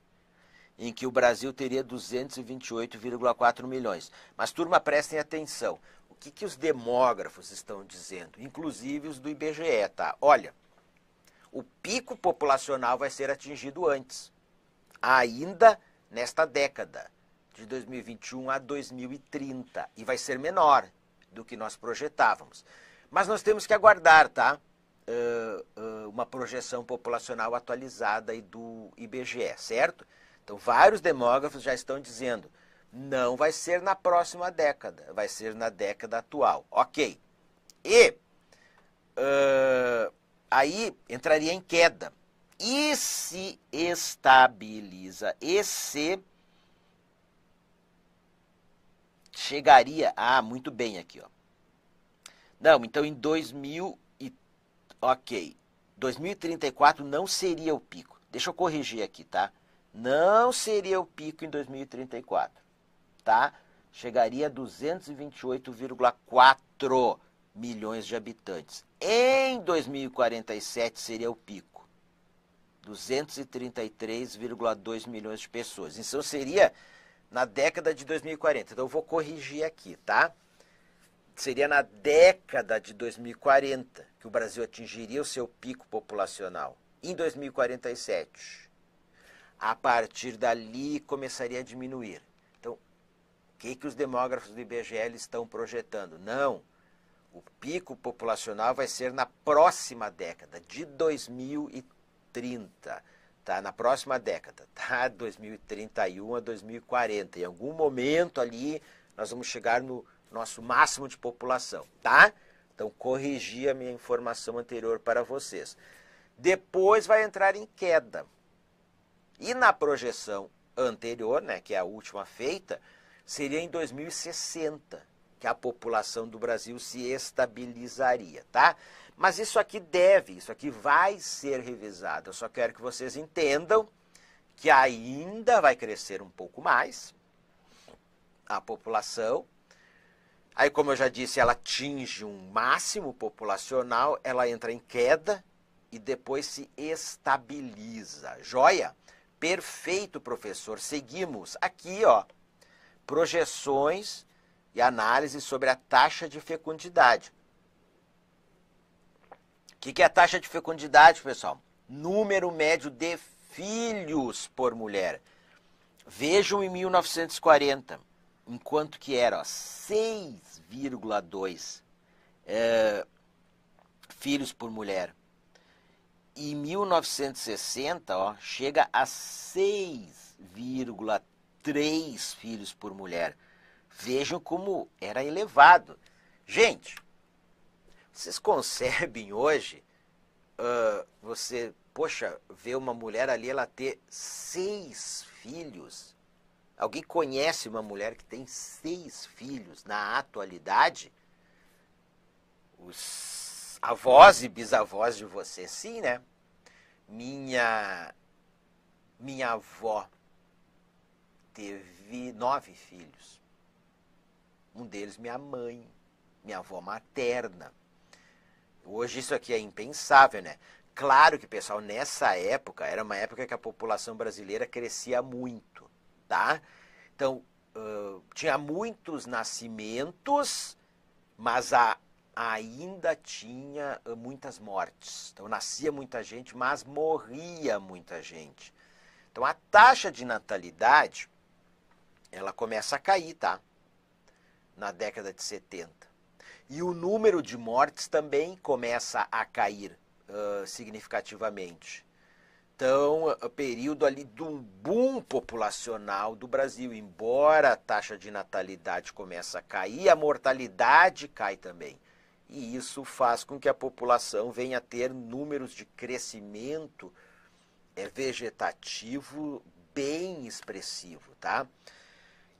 em que o Brasil teria 228,4 milhões. Mas, turma, prestem atenção. O que, que os demógrafos estão dizendo, inclusive os do IBGE, tá? Olha, o pico populacional vai ser atingido antes, ainda nesta década, de 2021 a 2030, e vai ser menor do que nós projetávamos. Mas nós temos que aguardar, tá? Uh, uh, uma projeção populacional atualizada aí do IBGE, certo? Então, vários demógrafos já estão dizendo: não vai ser na próxima década, vai ser na década atual. Ok. E uh, aí entraria em queda. E se estabiliza? E se chegaria. Ah, muito bem aqui, ó. Não, então em 2000 e OK. 2034 não seria o pico. Deixa eu corrigir aqui, tá? não seria o pico em 2034, tá? Chegaria a 228,4 milhões de habitantes. Em 2047 seria o pico. 233,2 milhões de pessoas. Então seria na década de 2040. Então eu vou corrigir aqui, tá? Seria na década de 2040 que o Brasil atingiria o seu pico populacional, em 2047 a partir dali começaria a diminuir. Então, o que, que os demógrafos do IBGE estão projetando? Não, o pico populacional vai ser na próxima década, de 2030. Tá? Na próxima década, tá? 2031 a 2040. Em algum momento ali, nós vamos chegar no nosso máximo de população, tá? Então, corrigi a minha informação anterior para vocês. Depois vai entrar em queda. E na projeção anterior, né, que é a última feita, seria em 2060 que a população do Brasil se estabilizaria, tá? Mas isso aqui deve, isso aqui vai ser revisado. Eu só quero que vocês entendam que ainda vai crescer um pouco mais a população. Aí, como eu já disse, ela atinge um máximo populacional, ela entra em queda e depois se estabiliza. Joia? Perfeito, professor. Seguimos aqui, ó, projeções e análise sobre a taxa de fecundidade. O que, que é a taxa de fecundidade, pessoal? Número médio de filhos por mulher. Vejam em 1940, enquanto que era 6,2 é, eh, filhos por mulher e 1960 ó, chega a 6,3 filhos por mulher. Vejam como era elevado. Gente, vocês concebem hoje uh, você, poxa, ver uma mulher ali, ela ter seis filhos? Alguém conhece uma mulher que tem seis filhos na atualidade? Os avós e bisavós de você, sim, né? Minha, minha avó teve nove filhos. Um deles, minha mãe, minha avó materna. Hoje isso aqui é impensável, né? Claro que, pessoal, nessa época, era uma época que a população brasileira crescia muito, tá? Então, uh, tinha muitos nascimentos, mas a ainda tinha eh, muitas mortes. Então nascia muita gente, mas morria muita gente. Então a taxa de natalidade ela começa a cair, tá? Na década de 70. E o número de mortes também começa a cair uh, significativamente. Então, o eh, período ali de um boom populacional do Brasil, embora a taxa de natalidade comece a cair, a mortalidade cai também e isso faz com que a população venha a ter números de crescimento é, vegetativo bem expressivo, tá?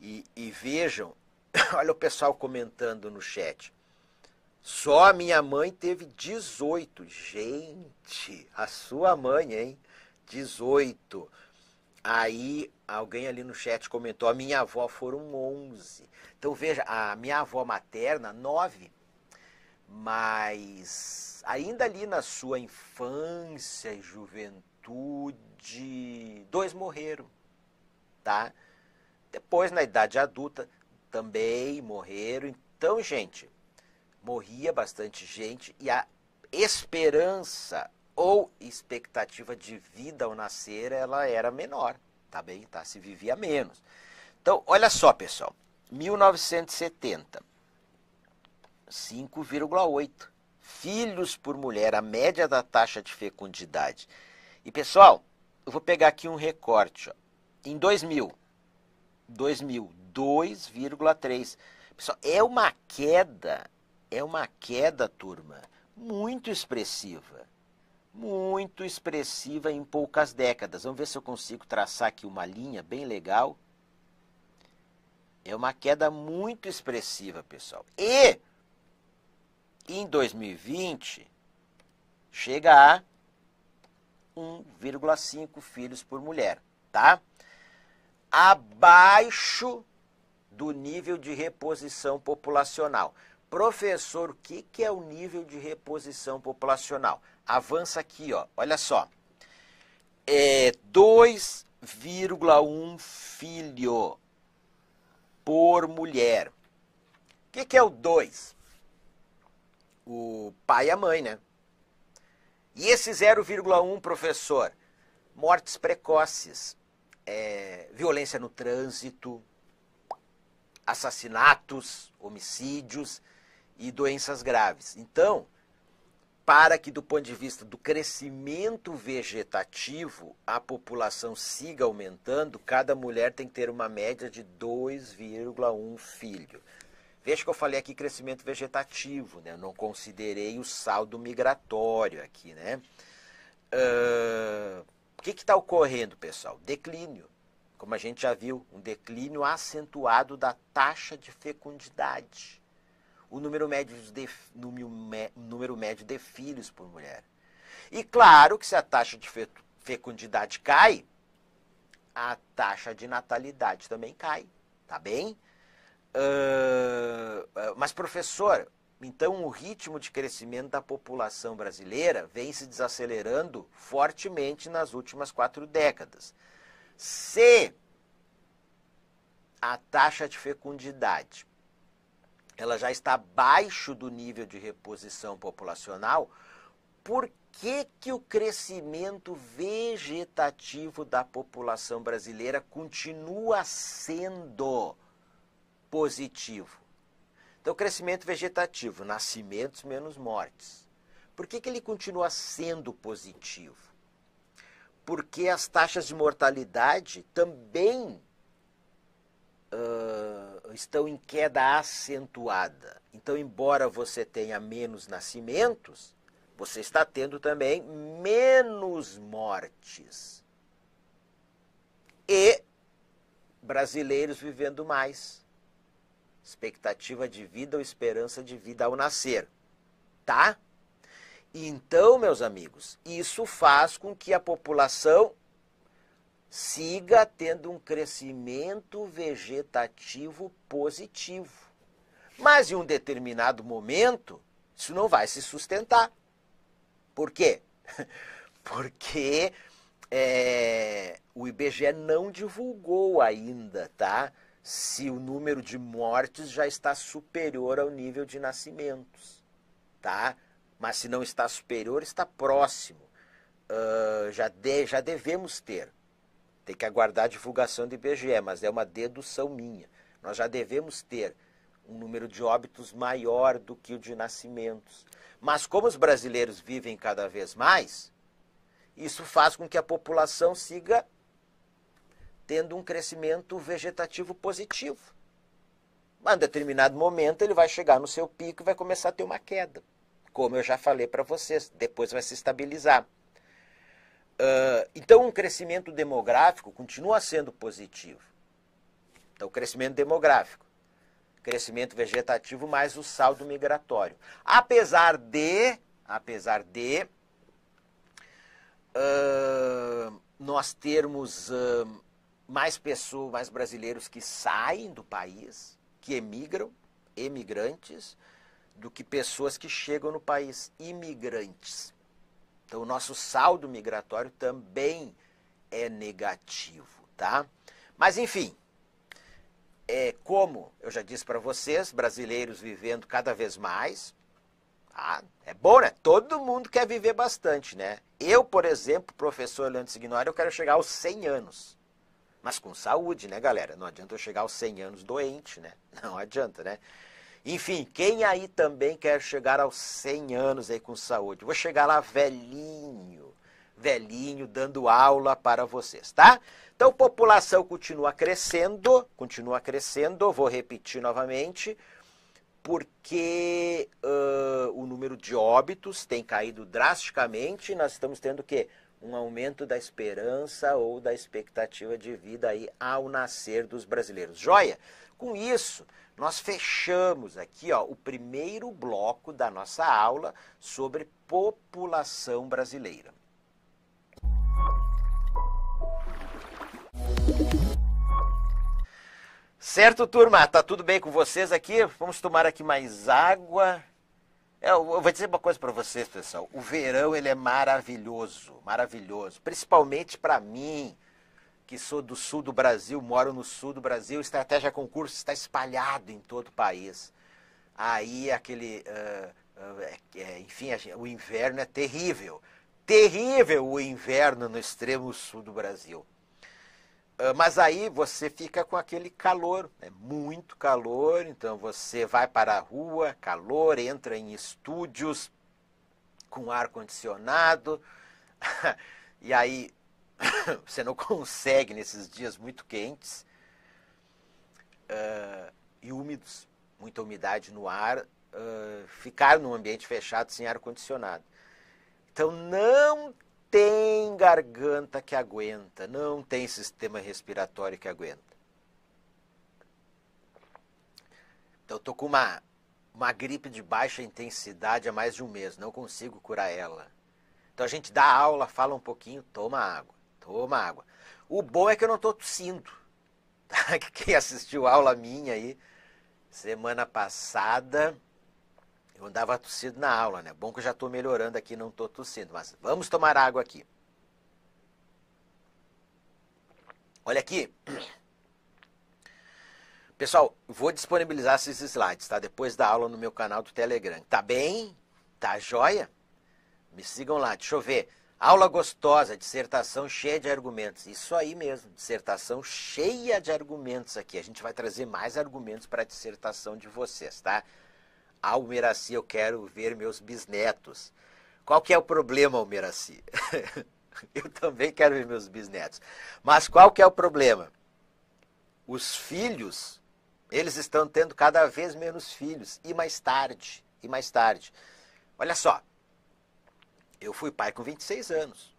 E, e vejam, <coughs> olha o pessoal comentando no chat. Só a minha mãe teve 18. Gente, a sua mãe, hein? 18. Aí alguém ali no chat comentou: a minha avó foram 11. Então veja, a minha avó materna, 9 mas ainda ali na sua infância e juventude, dois morreram, tá? Depois na idade adulta também morreram. Então, gente, morria bastante gente e a esperança ou expectativa de vida ao nascer ela era menor, tá bem? Tá, se vivia menos. Então, olha só, pessoal, 1970 5,8. Filhos por mulher, a média da taxa de fecundidade. E pessoal, eu vou pegar aqui um recorte. Ó. Em 2000, 2000, 2,3. Pessoal, é uma queda, é uma queda, turma, muito expressiva. Muito expressiva em poucas décadas. Vamos ver se eu consigo traçar aqui uma linha bem legal. É uma queda muito expressiva, pessoal. E em 2020 chega a 1,5 filhos por mulher, tá? Abaixo do nível de reposição populacional. Professor, o que, que é o nível de reposição populacional? Avança aqui, ó, olha só. É 2,1 filho por mulher. O que, que é o 2? o pai e a mãe, né? E esse 0,1, professor? Mortes precoces, é, violência no trânsito, assassinatos, homicídios e doenças graves. Então, para que do ponto de vista do crescimento vegetativo a população siga aumentando, cada mulher tem que ter uma média de 2,1 filho. Veja que eu falei aqui crescimento vegetativo, né? Eu não considerei o saldo migratório aqui, né? Uh, o que está ocorrendo, pessoal? Declínio. Como a gente já viu, um declínio acentuado da taxa de fecundidade. O número médio de, número médio de filhos por mulher. E claro que se a taxa de fecundidade cai, a taxa de natalidade também cai, tá bem? Ah, ah, mas, professor, então o ritmo de crescimento da população brasileira vem se desacelerando fortemente nas últimas quatro décadas. Se a taxa de fecundidade ela já está abaixo do nível de reposição populacional, por que, que o crescimento vegetativo da população brasileira continua sendo positivo. Então, crescimento vegetativo, nascimentos menos mortes. Por que, que ele continua sendo positivo? Porque as taxas de mortalidade também uh, estão em queda acentuada. Então, embora você tenha menos nascimentos, você está tendo também menos mortes. E brasileiros vivendo mais expectativa de vida ou esperança de vida ao nascer, tá? Então, meus amigos, isso faz com que a população siga tendo um crescimento vegetativo positivo. Mas em um determinado momento, isso não vai se sustentar. Por quê? <laughs> Porque é, o IBGE não divulgou ainda, tá? se o número de mortes já está superior ao nível de nascimentos, tá? Mas se não está superior, está próximo. Uh, já, de, já devemos ter. Tem que aguardar a divulgação do IBGE, mas é uma dedução minha. Nós já devemos ter um número de óbitos maior do que o de nascimentos. Mas como os brasileiros vivem cada vez mais, isso faz com que a população siga tendo um crescimento vegetativo positivo. Mas em determinado momento ele vai chegar no seu pico e vai começar a ter uma queda. Como eu já falei para vocês, depois vai se estabilizar. Uh, então, um crescimento demográfico continua sendo positivo. Então, o crescimento demográfico, crescimento vegetativo mais o saldo migratório. Apesar de, apesar de uh, nós termos uh, mais pessoas, mais brasileiros que saem do país, que emigram, emigrantes, do que pessoas que chegam no país, imigrantes. Então, o nosso saldo migratório também é negativo, tá? Mas, enfim, é, como eu já disse para vocês, brasileiros vivendo cada vez mais. Ah, é bom, né? Todo mundo quer viver bastante, né? Eu, por exemplo, professor Leandro Signori, eu quero chegar aos 100 anos. Mas com saúde, né, galera? Não adianta eu chegar aos 100 anos doente, né? <laughs> Não adianta, né? Enfim, quem aí também quer chegar aos 100 anos aí com saúde? Vou chegar lá velhinho, velhinho dando aula para vocês, tá? Então, população continua crescendo, continua crescendo, vou repetir novamente, porque uh, o número de óbitos tem caído drasticamente, nós estamos tendo o quê? um aumento da esperança ou da expectativa de vida aí ao nascer dos brasileiros. Joia! Com isso, nós fechamos aqui ó, o primeiro bloco da nossa aula sobre população brasileira. Certo, turma? Tá tudo bem com vocês aqui? Vamos tomar aqui mais água. É, eu, vou dizer uma coisa para vocês, pessoal. O verão ele é maravilhoso, maravilhoso. Principalmente para mim, que sou do sul do Brasil, moro no sul do Brasil. Estratégia Concurso está espalhado em todo o país. Aí aquele, uh, uh, enfim, o inverno é terrível. Terrível o inverno no extremo sul do Brasil. Ah, mas aí você fica com aquele calor, é muito calor, então você vai para a rua, calor, entra em estúdios com ar condicionado, <laughs> e aí <laughs> você não <laughs> consegue nesses dias muito quentes uh, e úmidos, muita umidade no ar, uh, ficar num ambiente fechado sem ar condicionado. Então não tem garganta que aguenta, não tem sistema respiratório que aguenta. Então, estou com uma, uma gripe de baixa intensidade há mais de um mês, não consigo curar ela. Então, a gente dá aula, fala um pouquinho, toma água, toma água. O bom é que eu não estou tossindo. <laughs> Tá? Quem assistiu aula minha aí, semana passada, eu andava tossindo na aula, né? Bom que eu já estou melhorando aqui, não estou tossindo, mas vamos tomar água aqui. Olha aqui. Pessoal, vou disponibilizar esses slides, tá? Depois da aula no meu canal do Telegram. Tá bem? Tá joia? Me sigam lá, deixa eu ver. Aula gostosa, dissertação cheia de argumentos. Isso aí mesmo, dissertação cheia de argumentos aqui. A gente vai trazer mais argumentos para a dissertação de vocês, tá? Almiraci, eu quero ver meus bisnetos. Qual que é o problema, Almiraci? <laughs> eu também quero ver meus bisnetos. Mas qual que é o problema? Os filhos, eles estão tendo cada vez menos filhos, e mais tarde, e mais tarde. Olha só, eu fui pai com 26 anos.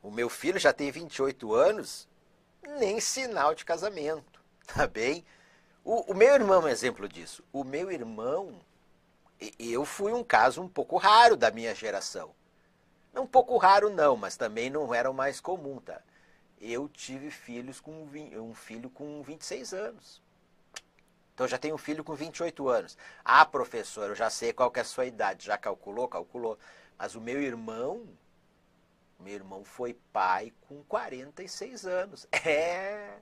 O meu filho já tem 28 anos, nem sinal de casamento, <laughs> tá bem? O, o, meu irmão é um exemplo disso. O meu irmão, eu fui um caso um pouco raro da minha geração. Não um pouco raro não, mas também não era o mais comum, tá? Eu tive filhos com um filho com 26 anos. Então já tenho um filho com 28 anos. Ah, professor, eu já sei qual que é a sua idade, já calculou, calculou. Mas o meu irmão, meu irmão foi pai com 46 anos. É.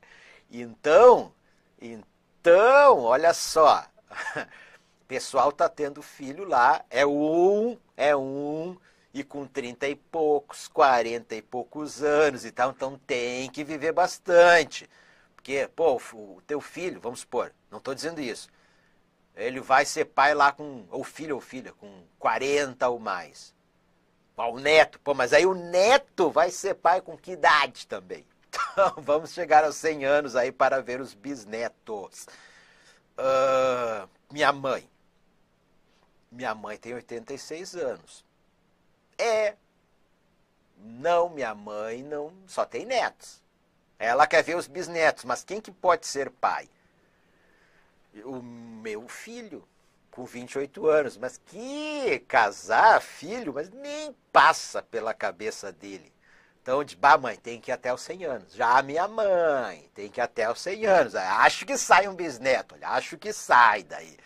Então, então então, olha só. O <laughs> pessoal tá tendo filho lá, é um, é um, e com 30 e poucos, 40 e poucos anos e tal, então tem que viver bastante. Porque, pô, o teu filho, vamos supor, não estou dizendo isso, ele vai ser pai lá com, ou filho ou filha, com 40 ou mais. o neto, pô, mas aí o neto vai ser pai com que idade também? Então, <laughs> vamos chegar aos 100 anos aí para ver os bisnetos. Uh, minha mãe. Minha mãe tem 86 anos. É. Não, minha mãe não. Só tem netos. Ela quer ver os bisnetos, mas quem que pode ser pai? O meu filho, com 28 anos. Mas que casar filho? Mas nem passa pela cabeça dele. Então, de, bah, mãe, tem que ir até os 100 anos. Já a minha mãe tem que ir até os 100 anos. Acho que sai um bisneto, olha, acho que sai daí.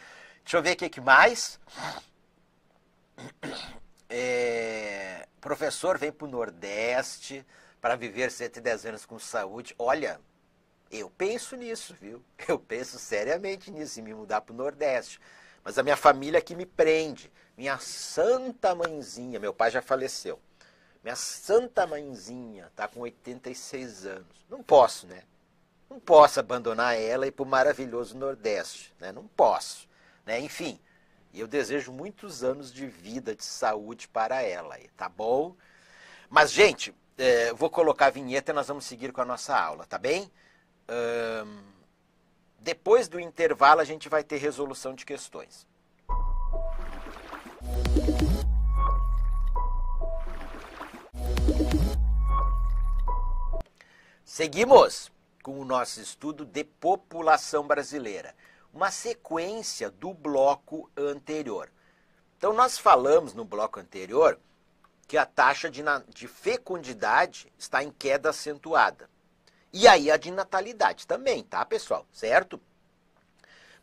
Deixa eu ver o que, que mais. <clears throat> É, professor vem para o Nordeste para viver 110 anos com saúde. Olha, eu penso nisso, viu? <laughs> Eu penso seriamente nisso, em me mudar para o Nordeste. Mas a minha família é que me prende, minha santa mãezinha, meu pai já faleceu. Minha santa mãezinha está com 86 anos. Não posso, né? Não posso abandonar ela e ir para o maravilhoso Nordeste. Né? Não posso. Né? Enfim, eu desejo muitos anos de vida, de saúde para ela, tá bom? Mas, gente, é, vou colocar a vinheta e nós vamos seguir com a nossa aula, tá bem? Hum, depois do intervalo, a gente vai ter resolução de questões. Seguimos com o nosso estudo de população brasileira, uma sequência do bloco anterior. Então, nós falamos no bloco anterior que a taxa de, de fecundidade está em queda acentuada. E aí a de natalidade também, tá, pessoal? Certo?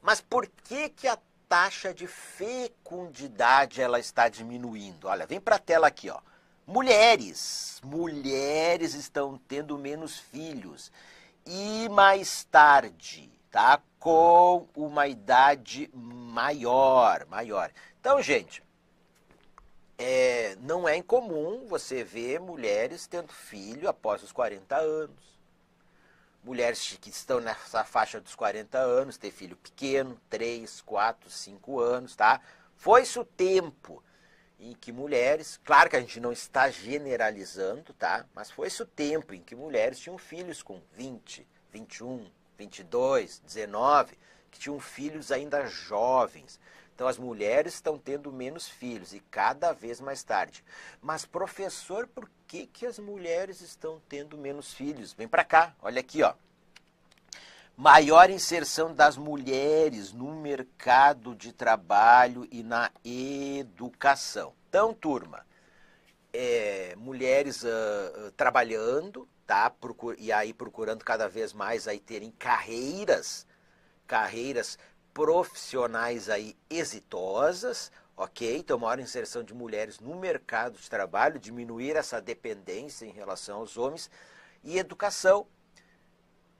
Mas por que, que a taxa de fecundidade ela está diminuindo? Olha, vem para a tela aqui, ó. Mulheres. Mulheres estão tendo menos filhos. E mais tarde, tá? Com uma idade maior, maior. Então, gente, é, não é incomum você ver mulheres tendo filho após os 40 anos. Mulheres que estão nessa faixa dos 40 anos, ter filho pequeno, 3, 4, 5 anos, tá? Foi-se o tempo em que mulheres, claro que a gente não está generalizando, tá? Mas foi esse o tempo em que mulheres tinham filhos com 20, 21, 22, 19, que tinham filhos ainda jovens. Então as mulheres estão tendo menos filhos e cada vez mais tarde. Mas professor, por que que as mulheres estão tendo menos filhos? Vem para cá, olha aqui, ó maior inserção das mulheres no mercado de trabalho e na educação. Então, turma, é, mulheres uh, trabalhando, tá? Procur e aí procurando cada vez mais aí terem carreiras, carreiras profissionais aí exitosas, ok? Então, maior inserção de mulheres no mercado de trabalho, diminuir essa dependência em relação aos homens e educação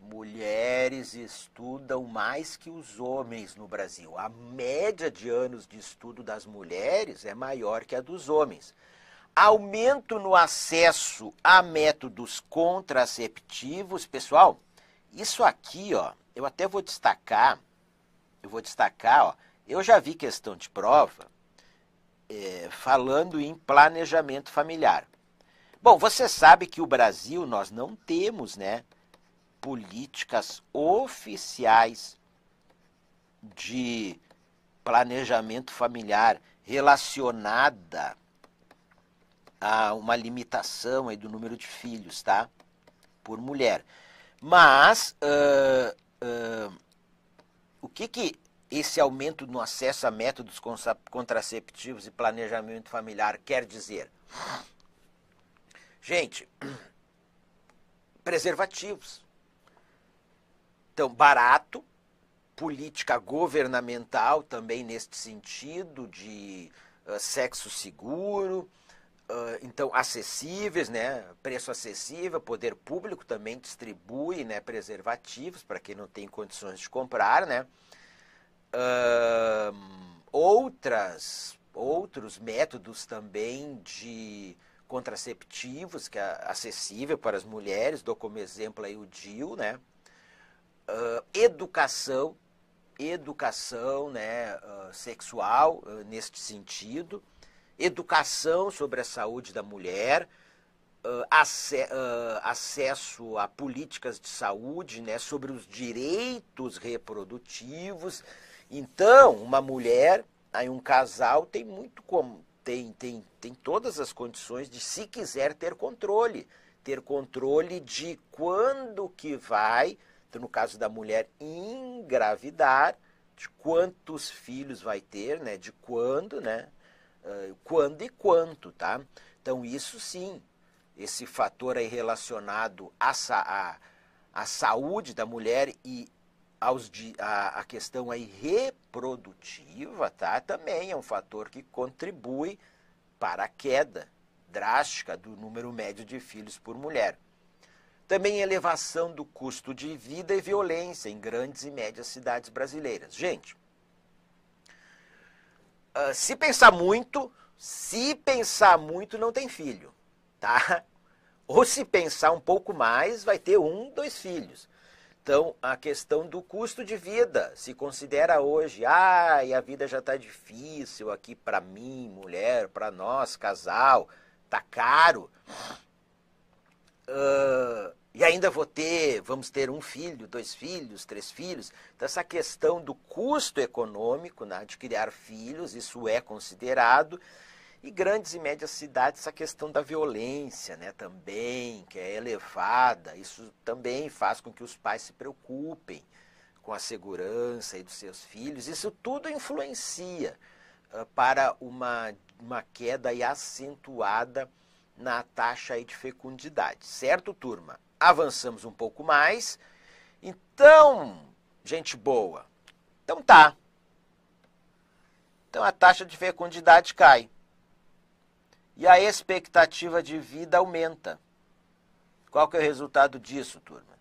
mulheres estudam mais que os homens no Brasil. A média de anos de estudo das mulheres é maior que a dos homens. Aumento no acesso a métodos contraceptivos, pessoal. Isso aqui, ó, eu até vou destacar. Eu vou destacar, ó. Eu já vi questão de prova é, falando em planejamento familiar. Bom, você sabe que o Brasil nós não temos, né? políticas oficiais de planejamento familiar relacionada a uma limitação aí do número de filhos, tá? Por mulher. Mas uh, uh, o que que esse aumento no acesso a métodos contraceptivos e planejamento familiar quer dizer? Gente, <clears throat> preservativos. Então, barato, política governamental também neste sentido de uh, sexo seguro, uh, então acessíveis, né? Preço acessível, poder público também distribui, né? Preservativos para quem não tem condições de comprar, né? Uh, outras outros métodos também de contraceptivos que é acessível para as mulheres, dou como exemplo aí o DIU, né? uh, educação, educação né, uh, sexual uh, neste sentido, educação sobre a saúde da mulher, acesso a políticas de saúde, né, sobre os direitos reprodutivos. Então, uma mulher, aí um casal tem muito como tem, tem, tem todas as condições de, se quiser, ter controle. Ter controle de quando que vai então, no caso da mulher engravidar, de quantos filhos vai ter, né? De quando, né? Quando e quanto, tá? Então, isso sim, esse fator aí relacionado à, à, saúde da mulher e aos, a, a questão aí reprodutiva, tá? Também é um fator que contribui para a queda drástica do número médio de filhos por mulher. Também elevação do custo de vida e violência em grandes e médias cidades brasileiras. Gente, ah, se pensar muito, se pensar muito, não tem filho, tá? <laughs> Ou se pensar um pouco mais, vai ter um, dois filhos. Então, a questão do custo de vida se considera hoje, ah, e a vida já está difícil aqui para mim, mulher, para nós, casal, tá caro. Uh, e ainda vou ter, vamos ter um filho, dois filhos, três filhos. Então, essa questão do custo econômico né, de criar filhos, isso é considerado. E grandes e médias cidades, essa questão da violência né, também, que é elevada, isso também faz com que os pais se preocupem com a segurança dos seus filhos. Isso tudo influencia uh, para uma, uma queda acentuada na taxa de fecundidade, certo, turma? avançamos um pouco mais. Então, gente boa, então tá. Então a taxa de fecundidade cai. E a expectativa de vida aumenta. Qual que é o resultado disso, turma?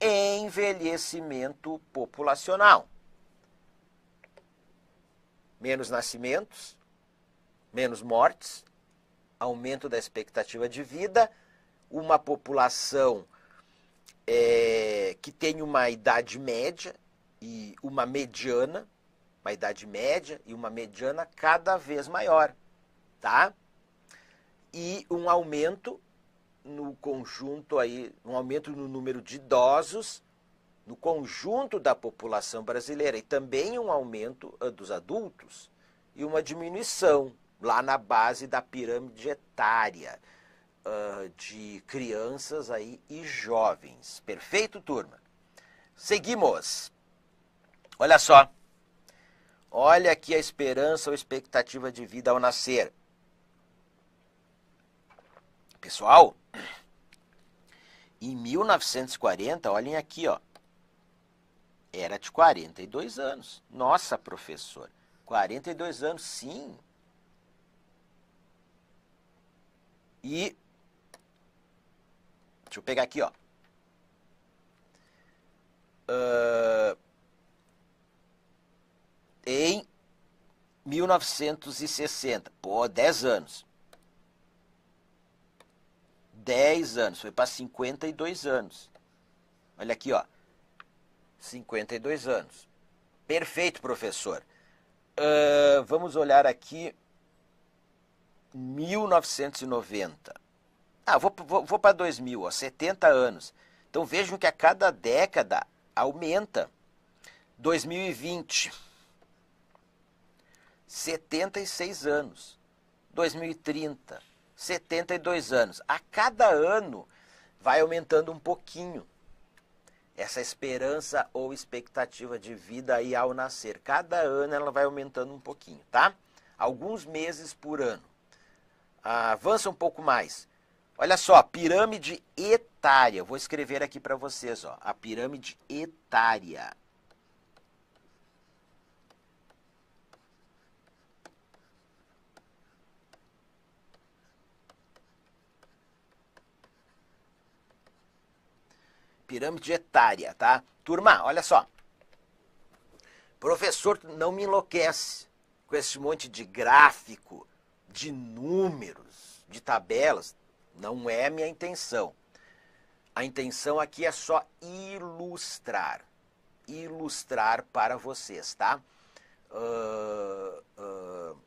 Envelhecimento populacional. Menos nascimentos, menos mortes, aumento da expectativa de vida uma população é, que tem uma idade média e uma mediana, uma idade média e uma mediana cada vez maior, tá? E um aumento no conjunto aí, um aumento no número de idosos no conjunto da população brasileira e também um aumento ah, dos adultos e uma diminuição lá na base da pirâmide etária uh, de crianças aí e jovens. Perfeito, turma? Seguimos. Olha só. Olha aqui a esperança ou expectativa de vida ao nascer. Pessoal, em 1940, olhem aqui, ó. Era de 42 anos. Nossa, professor, 42 anos, sim. E Deixa eu pegar aqui, ó. Uh, em 1960, pô, 10 anos. 10 anos, foi para 52 anos. Olha aqui, ó. 52 anos. Perfeito, professor. Uh, vamos olhar aqui. 1990. Ah, vou, vou, vou para 2000, ó, 70 anos. Então vejam que a cada década aumenta. 2020, 76 anos. 2030, 72 anos. A cada ano vai aumentando um pouquinho essa esperança ou expectativa de vida aí ao nascer. Cada ano ela vai aumentando um pouquinho, tá? Alguns meses por ano. Ah, avança um pouco mais. Olha só, pirâmide etária. Vou escrever aqui para vocês, ó, a pirâmide etária. pirâmide etária, tá? Turma, olha só. Professor, não me enlouquece com esse monte de gráfico, de números, de tabelas. Não é minha intenção. A intenção aqui é só ilustrar. Ilustrar para vocês, tá? Uh, uh,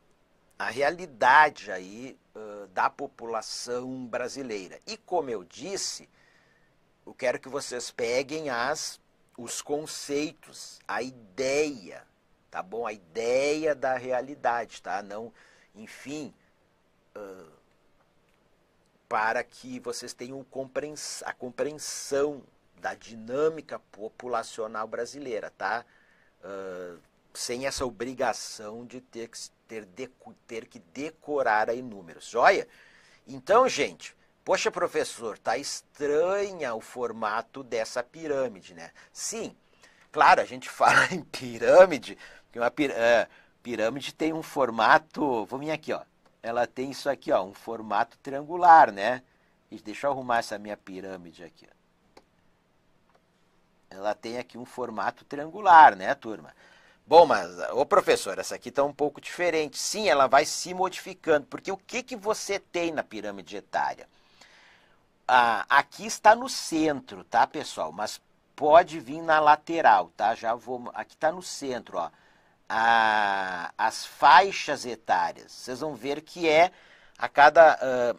a realidade aí uh, da população brasileira. E como eu disse, eu quero que vocês peguem as os conceitos, a ideia, tá bom? A ideia da realidade, tá? Não, enfim, uh, para que vocês tenham a compreensão da dinâmica populacional brasileira, tá? Uh, sem essa obrigação de ter que, ter, ter que decorar aí números, olha. Então, gente, poxa, professor, tá estranha o formato dessa pirâmide, né? Sim, claro, a gente <laughs> fala em pirâmide, uma eh, pirâmide tem um formato. Vou vir aqui, ó ela tem isso aqui, ó, um formato triangular, né? deixa eu arrumar essa minha pirâmide aqui. Ó. Ela tem aqui um formato triangular, né, turma? Bom, mas o professor, essa aqui está um pouco diferente. Sim, ela vai se modificando, porque o que que você tem na pirâmide etária? Ah, aqui está no centro, tá, pessoal? Mas pode vir na lateral, tá? Já vou. Aqui está no centro, ó a, as faixas etárias, vocês vão ver que é a cada uh,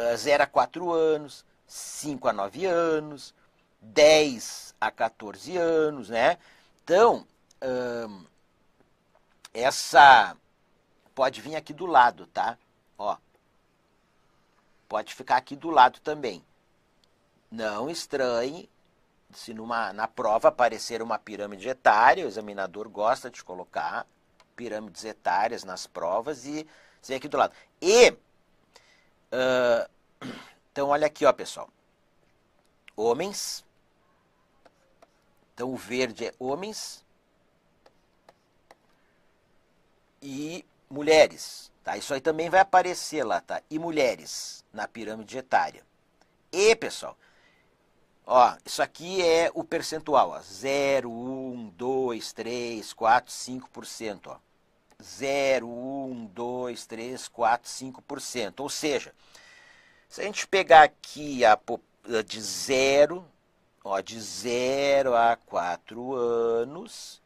uh, 0 a 4 anos, 5 a 9 anos, 10 a 14 anos, né? Então, uh, essa pode vir aqui do lado, tá? Ó, pode ficar aqui do lado também. Não estranhe se numa, na prova aparecer uma pirâmide etária, o examinador gosta de colocar pirâmides etárias nas provas e dizer aqui do lado. E, uh, então olha aqui, ó pessoal, homens, então o verde é homens e mulheres, tá? Isso aí também vai aparecer lá, tá? E mulheres na pirâmide etária. E, pessoal, Ó, isso aqui é o percentual, ó. 0, 1, 2, 3, 4, 5%, ó. 0, 1, 2, 3, 4, 5%. Ou seja, se a gente pegar aqui a, eh, de 0, ó, de 0 a 4 anos,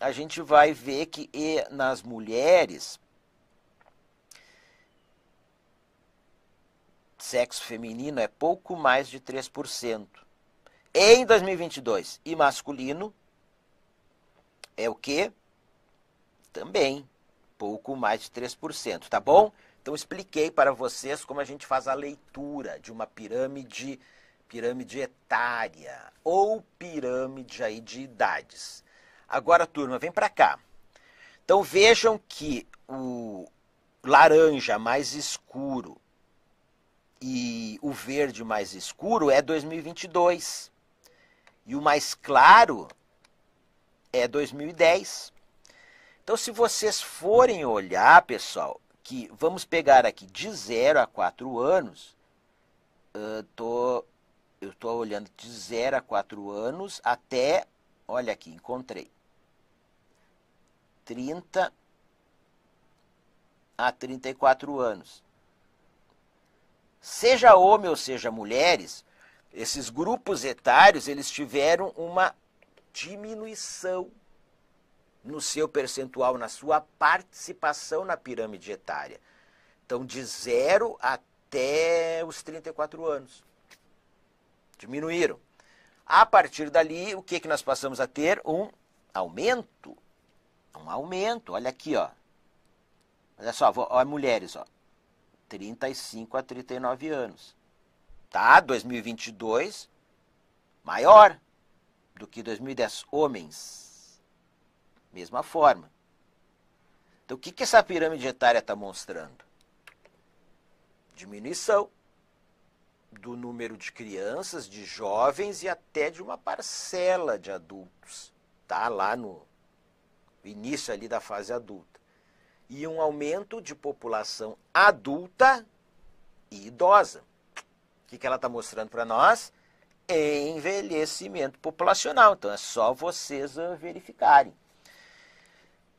a gente vai ver que e, nas mulheres sexo feminino é pouco mais de 3%. Em 2022, e masculino é o quê Também pouco mais de 3%, tá bom? Então expliquei para vocês como a gente faz a leitura de uma pirâmide, pirâmide etária ou pirâmide aí de idades. Agora, turma, vem para cá. Então vejam que o laranja mais escuro e o verde mais escuro é 2022. E o mais claro é 2010. Então, se vocês forem olhar, pessoal, que vamos pegar aqui de 0 a 4 anos, eu tô, eu tô olhando de 0 a 4 anos até, olha aqui, encontrei, 30 a 34 anos seja homem ou seja mulheres, esses grupos etários eles tiveram uma diminuição no seu percentual, na sua participação na pirâmide etária. Então, de zero até os 34 anos. Diminuíram. A partir dali, o que, que nós passamos a ter? Um aumento. Um aumento. Olha aqui, ó. Olha só, ó, mulheres, ó. 35 a 39 anos. Tá? 2022 maior do que 2010 homens. Mesma forma. Então o que, que essa pirâmide etária está mostrando? Diminuição do número de crianças, de jovens e até de uma parcela de adultos. Tá lá no início ali da fase adulta e um aumento de população adulta e idosa. O que, que ela está mostrando para nós? Envelhecimento populacional. Então é só vocês ah, verificarem.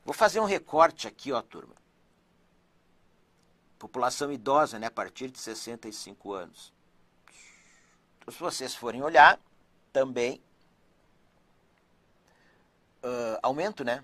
Vou fazer um recorte aqui, ó, turma. População idosa, né, a partir de 65 anos. Então, se vocês forem olhar, também uh, aumento, né?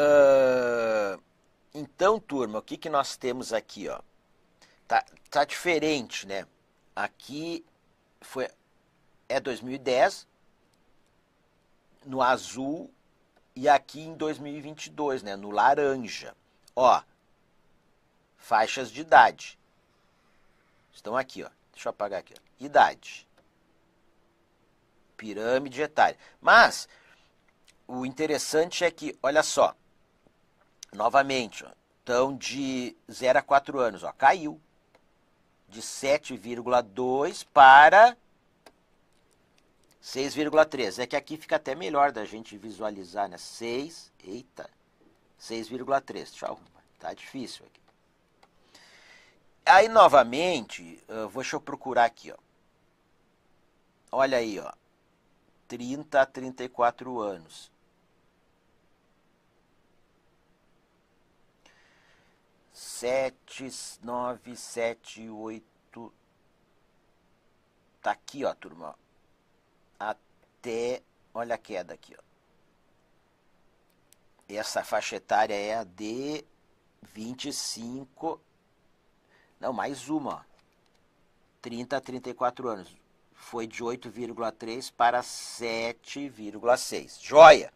Ah, então, turma, o que, que nós temos aqui? Ó? Tá, tá diferente, né? Aqui foi, é 2010, no azul, e aqui em 2022, né? No laranja. Ó, faixas de idade. Estão aqui, ó. Deixa eu apagar aqui. Ó. Idade. Pirâmide etária. Mas, o interessante é que, olha só, Novamente, ó, então de 0 a 4 anos, ó, caiu de 7,2 para 6,3. É que aqui fica até melhor da gente visualizar, né? 6, eita, 6,3. Deixa eu arrumar, tá difícil aqui. Aí, novamente, uh, deixa eu procurar aqui, ó. Olha aí, ó. 30 a 34 anos. sete nove sete oito Tá aqui, ó, turma. Até. Olha a queda aqui, ó. Essa faixa etária é a de 25. Não, mais uma. 30 a 34 anos. Foi de 8,3 para 7,6. Joia!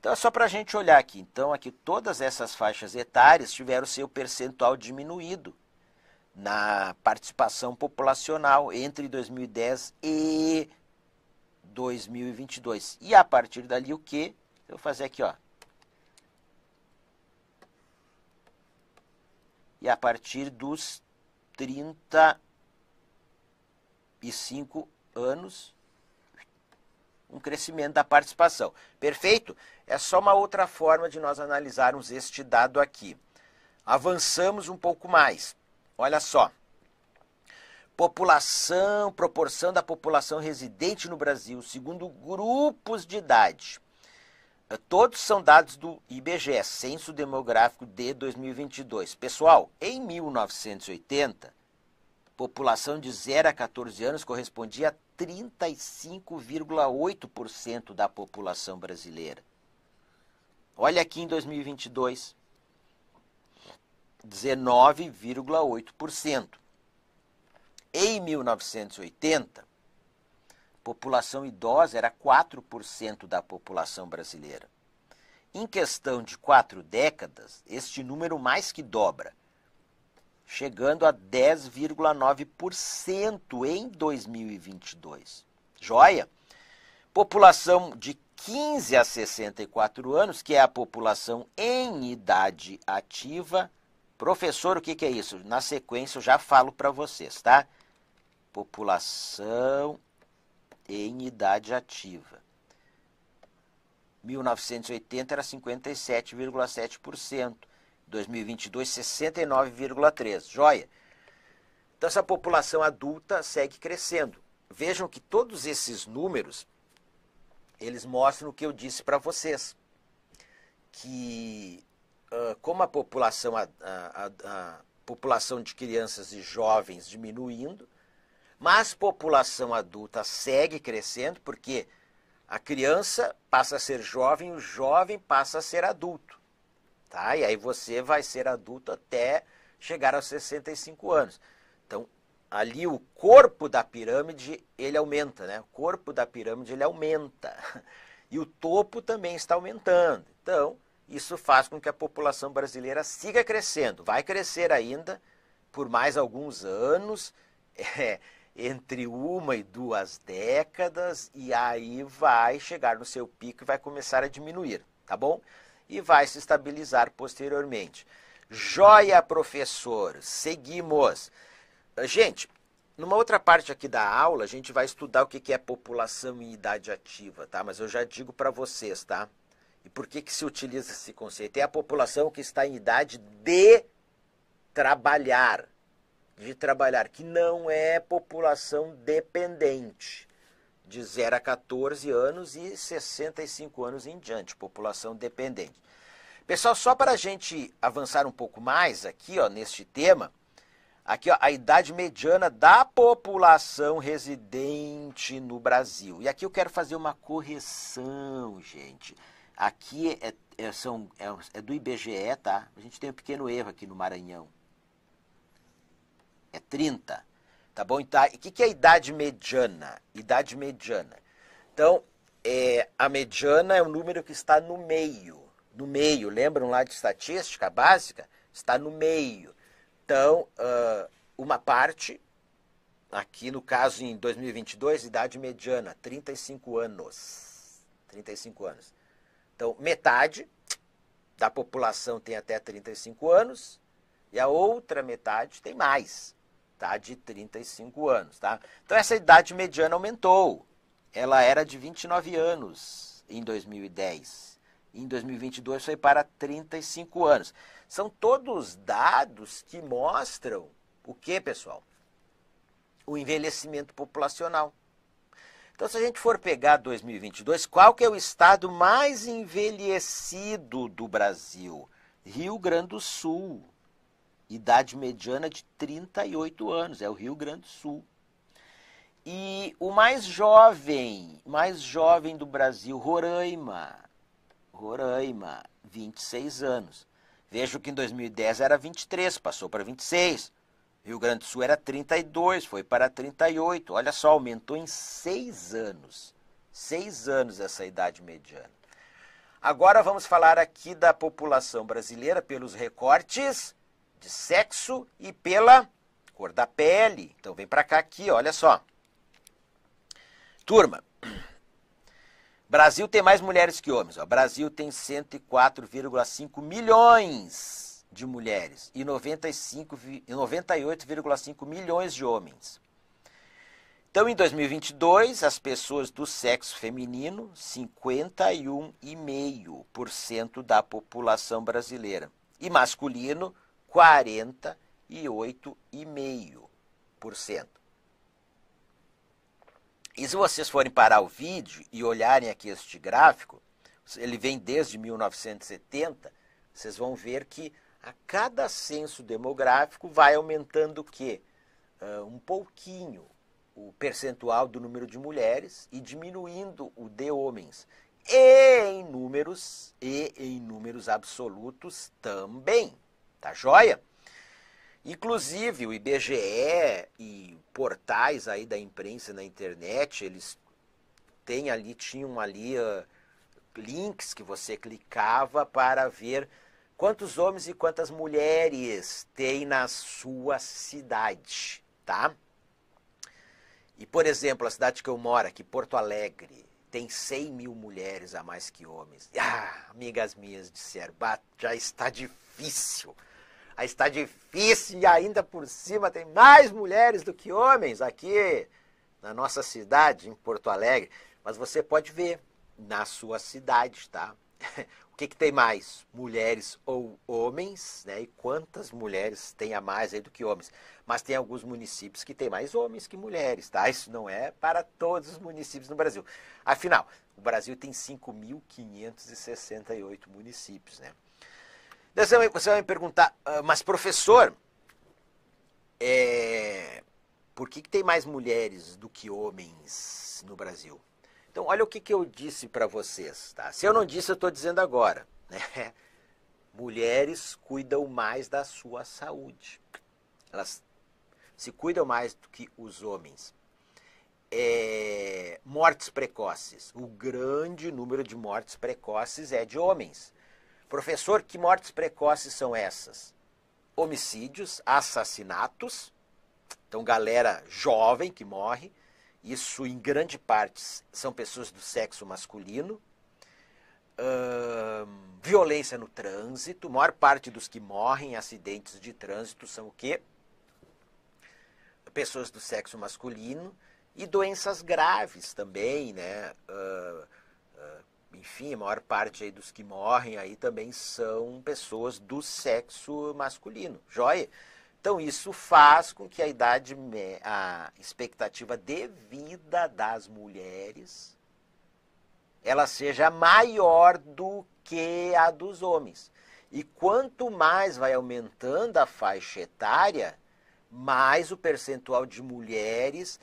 Então é só para a gente olhar aqui. Então, aqui todas essas faixas etárias tiveram seu percentual diminuído na participação populacional entre 2010 e 2022. E a partir dali o que? Eu vou fazer aqui, ó. E a partir dos 35 anos, um crescimento da participação. Perfeito? É só uma outra forma de nós analisarmos este dado aqui. Avançamos um pouco mais. Olha só. População, proporção da população residente no Brasil, segundo grupos de idade. Eh, todos são dados do IBGE, Censo Demográfico de 2022. Pessoal, em 1980, população de 0 a 14 anos correspondia a 35,8% da população brasileira. Olha aqui em 2022, 19,8%. Em 1980, população idosa era 4% da população brasileira. Em questão de quatro décadas, este número mais que dobra, chegando a 10,9% em 2022. Joia? População de 15 a 64 anos, que é a população em idade ativa. Professor, o que, que é isso? Na sequência eu já falo para vocês, tá? População em idade ativa. 1980 era 57,7%. 2022, 69,3. Joia! Então, essa população adulta segue crescendo. Vejam que todos esses números, eles mostram o que eu disse para vocês. Que uh, como a população, a, a, a população de crianças e jovens diminuindo, mas população adulta segue crescendo, porque a criança passa a ser jovem, o jovem passa a ser adulto. Tá? E aí você vai ser adulto até chegar aos 65 anos. Então, ali o corpo da pirâmide, ele aumenta, né? O corpo da pirâmide, ele aumenta. <laughs> E o topo também está aumentando. Então, isso faz com que a população brasileira siga crescendo. Vai crescer ainda por mais alguns anos, <laughs> é, entre uma e duas décadas, e aí vai chegar no seu pico e vai começar a diminuir, tá bom? e vai se estabilizar posteriormente. Joia, professor! Seguimos! Ah, gente, numa outra parte aqui da aula, a gente vai estudar o que é população em idade ativa, tá? Mas eu já digo para vocês, tá? E por que, que se utiliza esse conceito? É a população que está em idade de trabalhar, de trabalhar, que não é população dependente de 0 a 14 anos e 65 anos em diante, população dependente. Pessoal, só para a gente avançar um pouco mais aqui, ó, neste tema, aqui ó, a idade mediana da população residente no Brasil. E aqui eu quero fazer uma correção, gente. Aqui é, é, são, é, é do IBGE, tá? A gente tem um pequeno erro aqui no Maranhão. É 30 tá bom? Então, o que, que é idade mediana? Idade mediana. Então, é, a mediana é o número que está no meio. No meio, lembram lá de estatística básica? Está no meio. Então, uh, uma parte, aqui no caso em 2022, idade mediana, 35 anos. 35 anos. Então, metade da população tem até 35 anos e a outra metade tem mais tá? De 35 anos, tá? Então essa idade mediana aumentou. Ela era de 29 anos em 2010. Em 2022 foi para 35 anos. São todos dados que mostram o que, pessoal? O envelhecimento populacional. Então, se a gente for pegar 2022, qual que é o estado mais envelhecido do Brasil? Rio Grande do Sul idade mediana de 38 anos, é o Rio Grande do Sul. E o mais jovem, mais jovem do Brasil, Roraima. Roraima, 26 anos. Vejo que em 2010 era 23, passou para 26. Rio Grande do Sul era 32, foi para 38. Olha só, aumentou em 6 anos. 6 anos essa idade mediana. Agora vamos falar aqui da população brasileira pelos recortes de sexo e pela cor da pele. Então vem para cá aqui, olha só. Turma, <clears throat> Brasil tem mais mulheres que homens. Ó. Brasil tem 104,5 milhões de mulheres e 98,5 milhões de homens. Então, em 2022, as pessoas do sexo feminino, 51,5% da população brasileira, e masculino, 48,5%. E se vocês forem parar o vídeo e olharem aqui este gráfico, ele vem desde 1970, vocês vão ver que a cada censo demográfico vai aumentando o quê? Ah, um pouquinho o percentual do número de mulheres e diminuindo o de homens. E em números, e em números absolutos também. Tá joia? Inclusive o IBGE e portais aí da imprensa na internet, eles têm ali, tinham ali uh, links que você clicava para ver quantos homens e quantas mulheres tem na sua cidade, tá? E, por exemplo, a cidade que eu moro aqui, Porto Alegre, tem 100 mil mulheres a mais que homens. Ah, amigas minhas disseram, já está difícil Aí está difícil e ainda por cima tem mais mulheres do que homens aqui na nossa cidade, em Porto Alegre. Mas você pode ver na sua cidade, tá? <laughs> o que, que tem mais? Mulheres ou homens, né? E quantas mulheres tem a mais aí do que homens? Mas tem alguns municípios que tem mais homens que mulheres, tá? Isso não é para todos os municípios no Brasil. Afinal, o Brasil tem 5.568 municípios, né? Você vai, me perguntar, ah, mas professor, é, por que, que tem mais mulheres do que homens no Brasil? Então, olha o que, que eu disse para vocês. Tá? Se eu não disse, eu estou dizendo agora. Né? <laughs> Mulheres cuidam mais da sua saúde. Elas se cuidam mais do que os homens. É, mortes precoces. O grande número de mortes precoces é de homens. Professor, que mortes precoces são essas? Homicídios, assassinatos. Então, galera jovem que morre. Isso, em grande parte, são pessoas do sexo masculino. violência no trânsito. A maior parte dos que morrem em acidentes de trânsito são o quê? Pessoas do sexo masculino. E doenças graves também, né? enfim, a maior parte aí dos que morrem aí também são pessoas do sexo masculino, joia? Então isso faz com que a idade, a expectativa de vida das mulheres, ela seja maior do que a dos homens. E quanto mais vai aumentando a faixa etária, mais o percentual de mulheres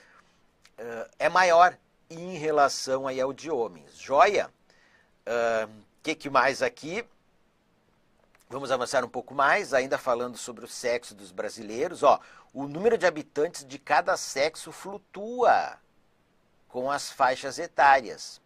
uh, é maior em relação aí ao de homens. Joia? O que, que mais aqui? Vamos avançar um pouco mais, ainda falando sobre o sexo dos brasileiros. Ó, o número de habitantes de cada sexo flutua com as faixas etárias.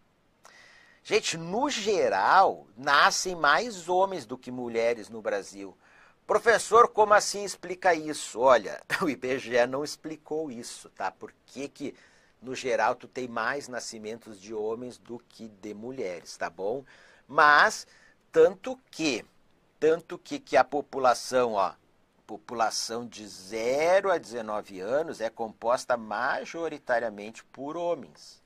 Gente, no geral, nascem mais homens do que mulheres no Brasil. Professor, como assim explica isso? Olha, <laughs> o IBGE não explicou isso, tá? Por que, que no geral, tu tem mais nascimentos de homens do que de mulheres, tá bom? Mas, tanto que, tanto que, que a população, ó, população de 0 a 19 anos é composta majoritariamente por homens.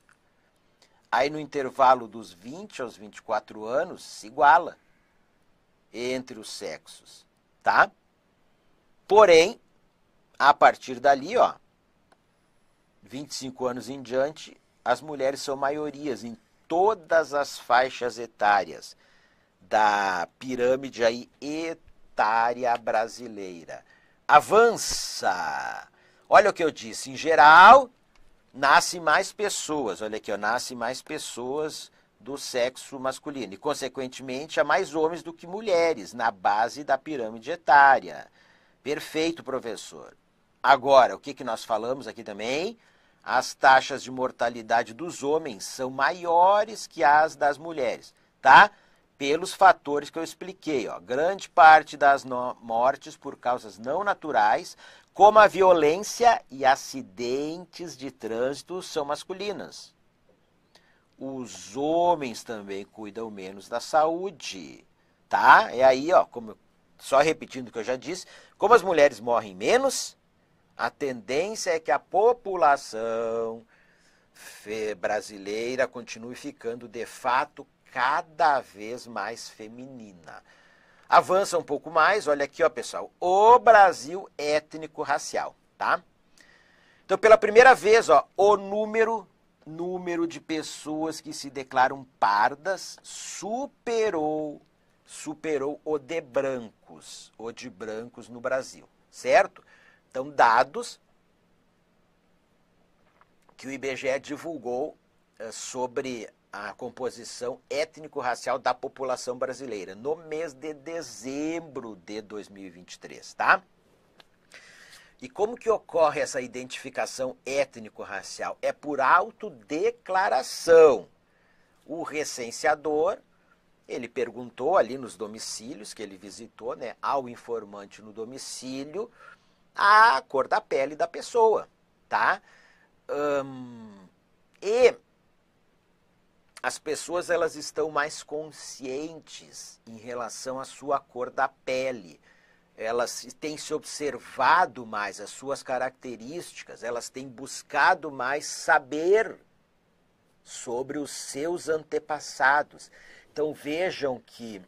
Aí no intervalo dos 20 aos 24 anos se iguala entre os sexos, tá? Porém, a partir dali, ó, 25 anos em diante, as mulheres são maiorias em todas as faixas etárias da pirâmide aí etária brasileira. Avança! Olha o que eu disse, em geral, nasce mais pessoas, olha aqui, ó, nasce mais pessoas do sexo masculino e, consequentemente, há mais homens do que mulheres na base da pirâmide etária. Perfeito, professor. Agora, o que, que nós falamos aqui também? As taxas de mortalidade dos homens são maiores que as das mulheres, tá? Pelos fatores que eu expliquei, ó. Grande parte das mortes por causas não naturais, como a violência e acidentes de trânsito, são masculinas. Os homens também cuidam menos da saúde, tá? É aí, ó, como só repetindo o que eu já disse, como as mulheres morrem menos, a tendência é que a população brasileira continue ficando de fato cada vez mais feminina. Avança um pouco mais, olha aqui, ó, pessoal. O Brasil étnico-racial, tá? Então, pela primeira vez, ó, o número número de pessoas que se declaram pardas superou superou o de brancos, o de brancos no Brasil, certo? Então, dados que o IBGE divulgou eh, sobre a composição étnico-racial da população brasileira no mês de dezembro de 2023, tá? E como que ocorre essa identificação étnico-racial? É por autodeclaração. O recenseador, ele perguntou ali nos domicílios que ele visitou, né, ao informante no domicílio, à cor da pele da pessoa, tá? e as pessoas elas estão mais conscientes em relação à sua cor da pele. Elas têm se observado mais as suas características, elas têm buscado mais saber sobre os seus antepassados. Então vejam que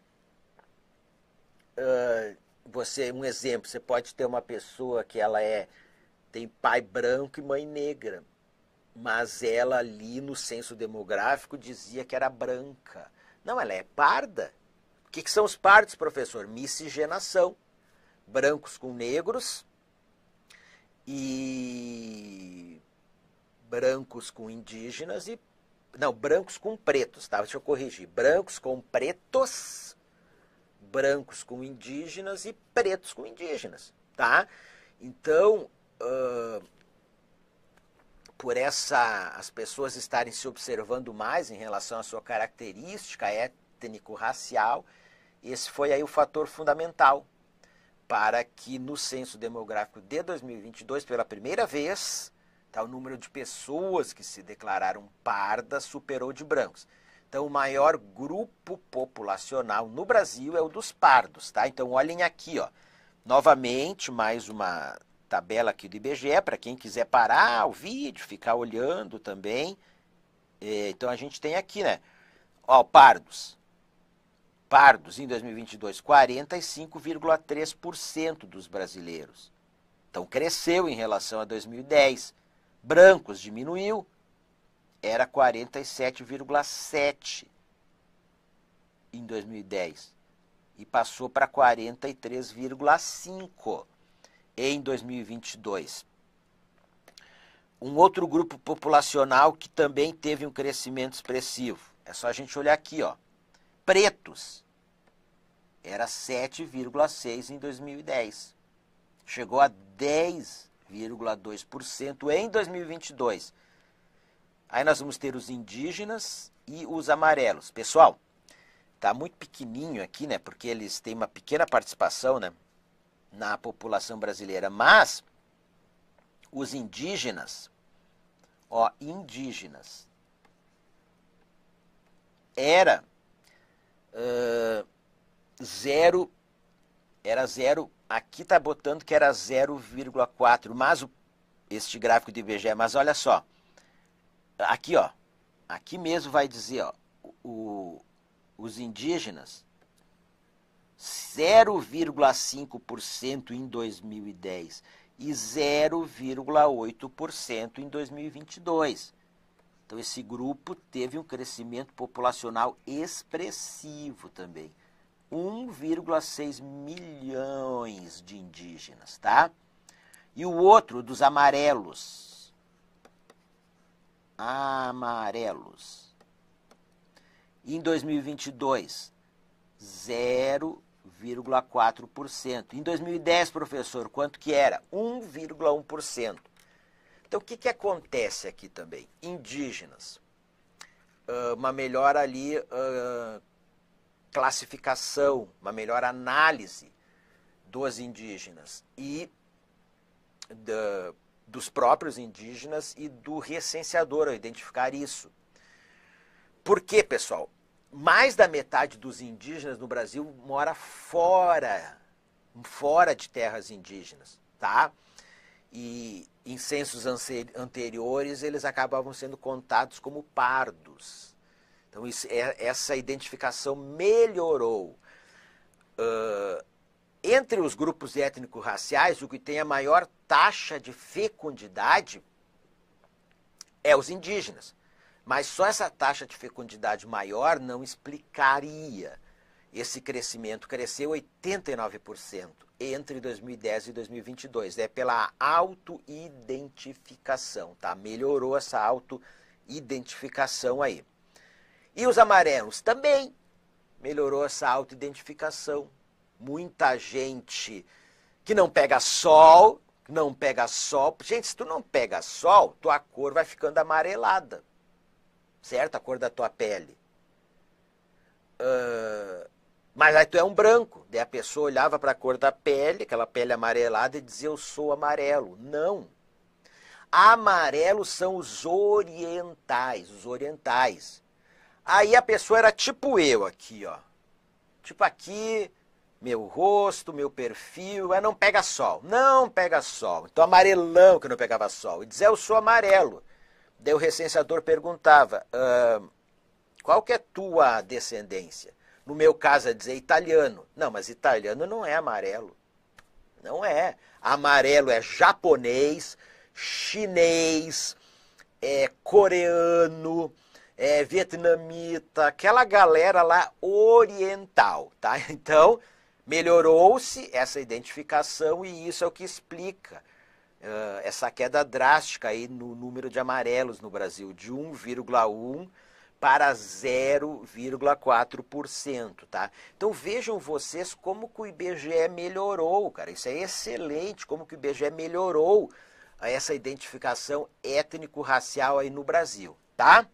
uh, você um exemplo, você pode ter uma pessoa que ela é tem pai branco e mãe negra, mas ela ali no censo demográfico dizia que era branca. Não, ela é parda. O que, que são os pardos, professor? Miscigenação. Brancos com negros e brancos com indígenas e não, brancos com pretos, tá? Deixa eu corrigir. Brancos com pretos brancos com indígenas e pretos com indígenas, tá? Então, uh, por essa as pessoas estarem se observando mais em relação à sua característica étnico-racial, esse foi aí o fator fundamental para que no censo demográfico de 2022, pela primeira vez, tá, o número de pessoas que se declararam pardas superou de brancos. Então, o maior grupo populacional no Brasil é o dos pardos, tá? Então, olhem aqui, ó. Novamente, mais uma tabela aqui do IBGE, para quem quiser parar o vídeo, ficar olhando também. É, então, a gente tem aqui, né? Ó, pardos. Pardos, em 2022, 45,3% dos brasileiros. Então, cresceu em relação a 2010. Brancos diminuiu, era 47,7 em 2010 e passou para 43,5 em 2022. Um outro grupo populacional que também teve um crescimento expressivo, é só a gente olhar aqui, ó. Pretos era 7,6 em 2010. Chegou a 10,2% em 2022 Aí nós vamos ter os indígenas e os amarelos. Pessoal, tá muito pequenininho aqui, né? Porque eles têm uma pequena participação, né? Na população brasileira. Mas os indígenas, ó, indígenas, era uh, zero, era zero, aqui tá botando que era 0,4, mas o, este gráfico do IBGE, mas olha só, aqui, ó, aqui mesmo vai dizer, ó, o, os indígenas 0,5% em 2010 e 0,8% em 2022. Então esse grupo teve um crescimento populacional expressivo também. 1,6 milhões de indígenas, tá? E o outro dos amarelos, amarelos. Em 2022, 0,4%. Em 2010, professor, quanto que era? 1,1%. Então, o que, que acontece aqui também? Indígenas. Ah, uma melhor ali ah, classificação, uma melhor análise dos indígenas e da, dos próprios indígenas e do recenseador ao identificar isso. Por quê, pessoal? Mais da metade dos indígenas no Brasil mora fora, fora de terras indígenas, tá? E em censos anteriores eles acabavam sendo contados como pardos. Então isso, é, essa identificação melhorou. Uh, entre os grupos étnico-raciais, o que tem a maior taxa de fecundidade é os indígenas. Mas só essa taxa de fecundidade maior não explicaria esse crescimento. Cresceu 89% entre 2010 e 2022. É pela autoidentificação, tá? Melhorou essa autoidentificação aí. E os amarelos também melhorou essa autoidentificação muita gente que não pega sol, não pega sol. Gente, se tu não pega sol, tua cor vai ficando amarelada, certo? A cor da tua pele. Uh, mas aí tu é um branco. Daí a pessoa olhava para a cor da pele, aquela pele amarelada, e dizia: Eu sou amarelo. Não. Amarelos são os orientais, os orientais. Aí a pessoa era tipo eu aqui, ó. Tipo aqui, meu rosto, meu perfil, é não pega sol, não pega sol. Então amarelão que não pegava sol. E dizia, eu sou amarelo. Daí o recenseador perguntava, ah, qual que é tua descendência? No meu caso, é dizer italiano. Não, mas italiano não é amarelo. Não é. Amarelo é japonês, chinês, é coreano, é vietnamita, aquela galera lá oriental, tá? <laughs> Então, Melhorou-se essa identificação e isso é o que explica uh, essa queda drástica aí no número de amarelos no Brasil, de 1,1% para 0,4%, tá? Então vejam vocês como que o IBGE melhorou, cara. Isso é excelente, como que o IBGE melhorou essa identificação étnico-racial aí no Brasil, tá?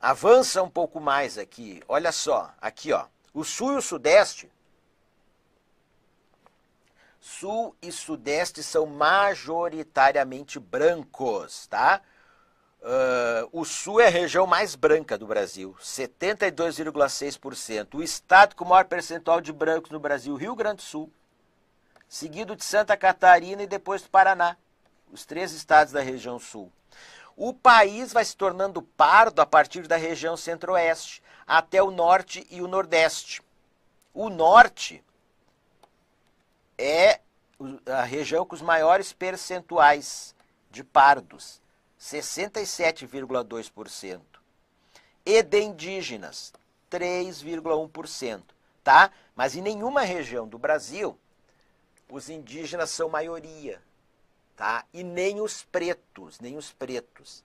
Avança um pouco mais aqui. Olha só, aqui, ó. O sul e o sudeste Sul e Sudeste são majoritariamente brancos, tá? Uh, o Sul é a região mais branca do Brasil, 72,6%. O estado com maior percentual de brancos no Brasil, Rio Grande do Sul, seguido de Santa Catarina e depois do Paraná, os três estados da região Sul. O país vai se tornando pardo a partir da região Centro-Oeste até o Norte e o Nordeste. O Norte é a região com os maiores percentuais de pardos, 67,2%, e de indígenas, 3,1%, tá? Mas em nenhuma região do Brasil os indígenas são maioria, tá? E nem os pretos, nem os pretos.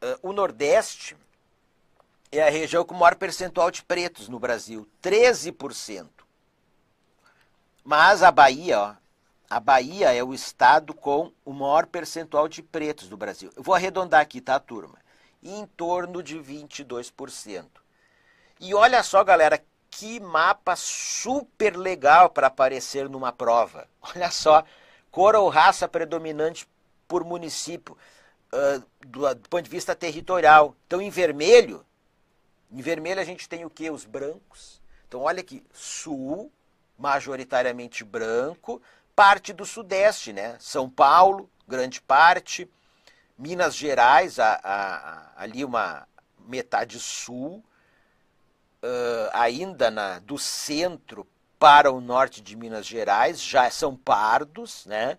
Ah, o Nordeste é a região com maior percentual de pretos no Brasil, 13%. Mas a Bahia, ó, a Bahia é o estado com o maior percentual de pretos do Brasil. Eu vou arredondar aqui, tá, turma? Em torno de 22%. E olha só, galera, que mapa super legal para aparecer numa prova. <laughs> Olha só, cor ou raça predominante por município, uh, do, do ponto de vista territorial. Então, em vermelho, em vermelho a gente tem o que? Os brancos. Então, olha aqui, sul, majoritariamente branco, parte do Sudeste, né? São Paulo, grande parte, Minas Gerais, a, a, ali uma metade sul, uh, ainda na, do centro para o norte de Minas Gerais, já são pardos, né?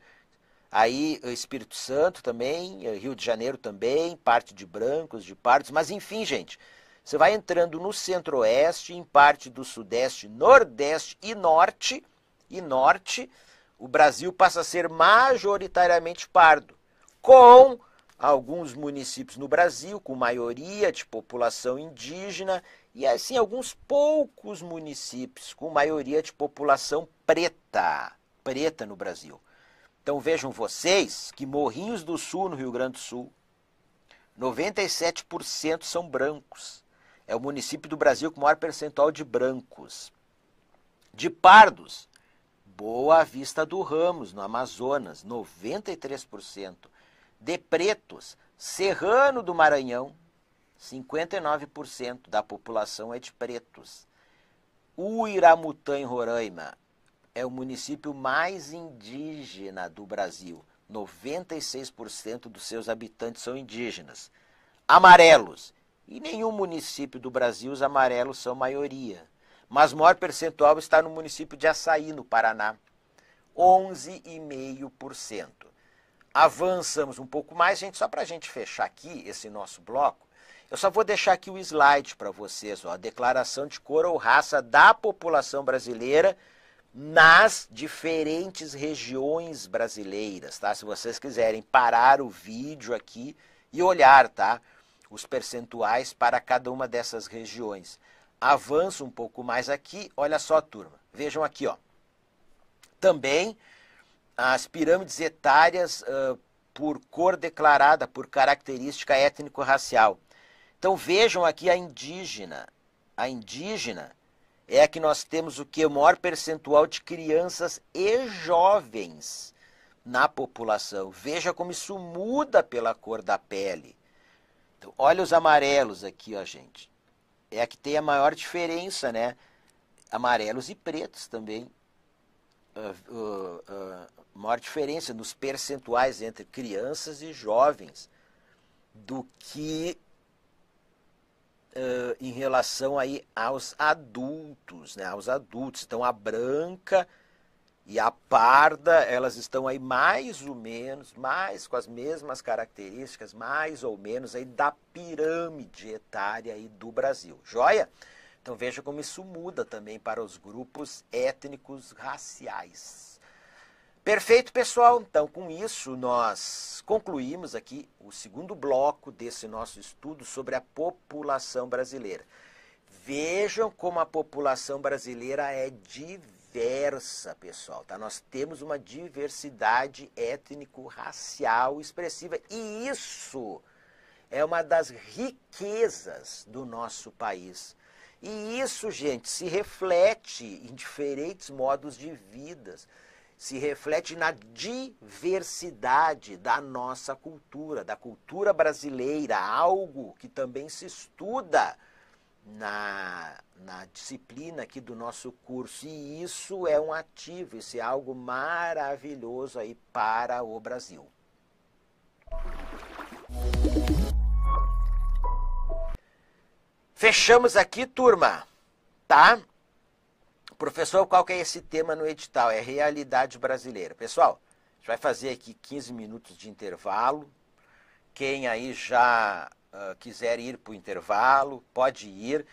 Aí Espírito Santo também, Rio de Janeiro também, parte de brancos, de pardos, mas enfim, gente, você vai entrando no centro-oeste, em parte do sudeste, nordeste e norte, e norte, o Brasil passa a ser majoritariamente pardo, com alguns municípios no Brasil com maioria de população indígena e assim alguns poucos municípios com maioria de população preta, preta no Brasil. Então vejam vocês que Morrinhos do Sul, no Rio Grande do Sul, 97% são brancos é o município do Brasil com maior percentual de brancos. De pardos, Boa Vista do Ramos, no Amazonas, 93%. De pretos, Serrano do Maranhão, 59% da população é de pretos. Uiramutã, em Roraima, é o município mais indígena do Brasil. 96% dos seus habitantes são indígenas. Amarelos, e nenhum município do Brasil os amarelos são maioria. Mas o maior percentual está no município de Açaí, no Paraná. 11,5%. Avançamos um pouco mais, gente, só para a gente fechar aqui esse nosso bloco. Eu só vou deixar aqui o slide para vocês, ó, a declaração de cor ou raça da população brasileira nas diferentes regiões brasileiras, tá? Se vocês quiserem parar o vídeo aqui e olhar, tá? os percentuais para cada uma dessas regiões. Avanço um pouco mais aqui, olha só, turma. Vejam aqui, ó. Também as pirâmides etárias uh, por cor declarada, por característica étnico-racial. Então vejam aqui a indígena. A indígena é a que nós temos o que? O maior percentual de crianças e jovens na população. Veja como isso muda pela cor da pele. Então, olha os amarelos aqui, ó, gente. É a que tem a maior diferença, né? Amarelos e pretos também. Uh, uh, uh, maior diferença nos percentuais entre crianças e jovens do que ah, em relação aí aos adultos, né? Aos adultos. Então, a branca e a parda, elas estão aí mais ou menos, mais com as mesmas características, mais ou menos aí da pirâmide etária aí do Brasil. Joia? Então veja como isso muda também para os grupos étnicos raciais. Perfeito, pessoal. Então, com isso, nós concluímos aqui o segundo bloco desse nosso estudo sobre a população brasileira. Vejam como a população brasileira é diversa diversa, pessoal, tá? Nós temos uma diversidade étnico-racial expressiva e isso é uma das riquezas do nosso país. E isso, gente, se reflete em diferentes modos de vidas, se reflete na diversidade da nossa cultura, da cultura brasileira, algo que também se estuda na, na disciplina aqui do nosso curso. E isso é um ativo, isso é algo maravilhoso aí para o Brasil. Fechamos aqui, turma, tá? Professor, qual que é esse tema no edital? É realidade brasileira. Pessoal, a gente vai fazer aqui 15 minutos de intervalo. Quem aí já uh, quiser ir para o intervalo, pode ir.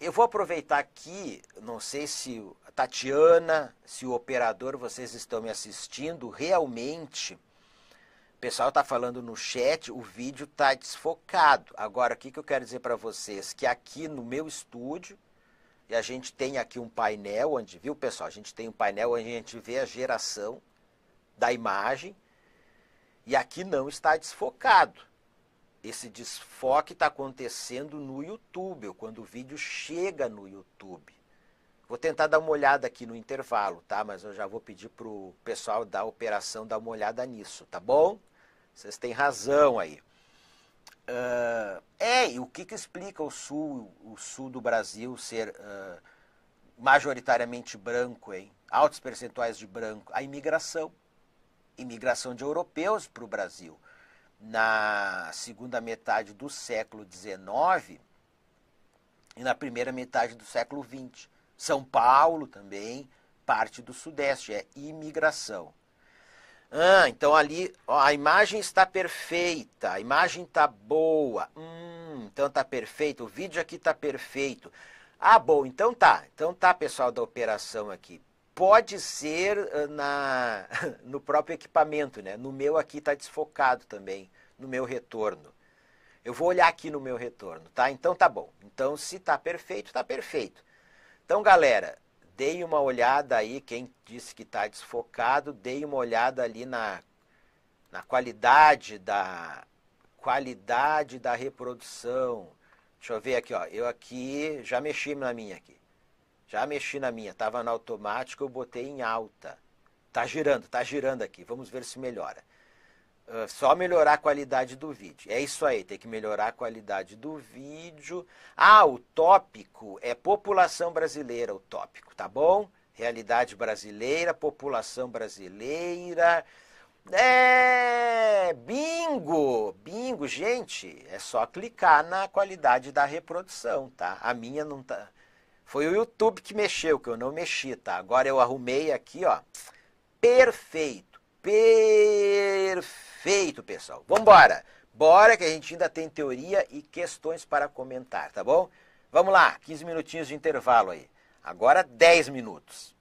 Eu vou aproveitar aqui, não sei se Tatiana, se o operador, vocês estão me assistindo, realmente. O pessoal está falando no chat, o vídeo está desfocado. Agora, o que, que eu quero dizer para vocês? Que aqui no meu estúdio, e a gente tem aqui um painel onde, viu pessoal, a gente tem um painel onde a gente vê a geração da imagem, e aqui não está desfocado esse desfoque está acontecendo no YouTube, quando o vídeo chega no YouTube. Vou tentar dar uma olhada aqui no intervalo, tá? Mas eu já vou pedir para o pessoal da operação dar uma olhada nisso, tá bom? Vocês têm razão aí. Uh, é, e o que, que explica o sul, o sul do Brasil ser uh, majoritariamente branco, hein? Altos percentuais de branco. A imigração. Imigração de europeus para o Brasil na segunda metade do século XIX e na primeira metade do século XX. São Paulo também, parte do Sudeste, é imigração. Ah, então ali ó, a imagem está perfeita, a imagem está boa, hum, então está perfeito, o vídeo aqui está perfeito. Ah, bom, então tá. Então tá, pessoal da operação aqui pode ser ah, na, <laughs> no próprio equipamento, né? No meu aqui está desfocado também, no meu retorno. Eu vou olhar aqui no meu retorno, tá? Então tá bom. Então se tá perfeito, tá perfeito. Então galera, dei uma olhada aí, quem disse que tá desfocado, dei uma olhada ali na, na qualidade da qualidade da reprodução. Deixa eu ver aqui, ó. Eu aqui já mexi na minha aqui. Já mexi na minha, estava no automático, eu botei em alta. Tá girando, tá girando aqui. Vamos ver se melhora. Uh, só melhorar a qualidade do vídeo. É isso aí, tem que melhorar a qualidade do vídeo. Ah, o tópico é população brasileira, o tópico, tá bom? Realidade brasileira, população brasileira. É bingo, bingo, gente. É só clicar na qualidade da reprodução, tá? A minha não tá. Foi o YouTube que mexeu, que eu não mexi, tá? Agora eu arrumei aqui, ó. Perfeito. Perfeito, pessoal. Vambora, Bora que a gente ainda tem teoria e questões para comentar, tá bom? Vamos lá, 15 minutinhos de intervalo aí. Agora 10 minutos.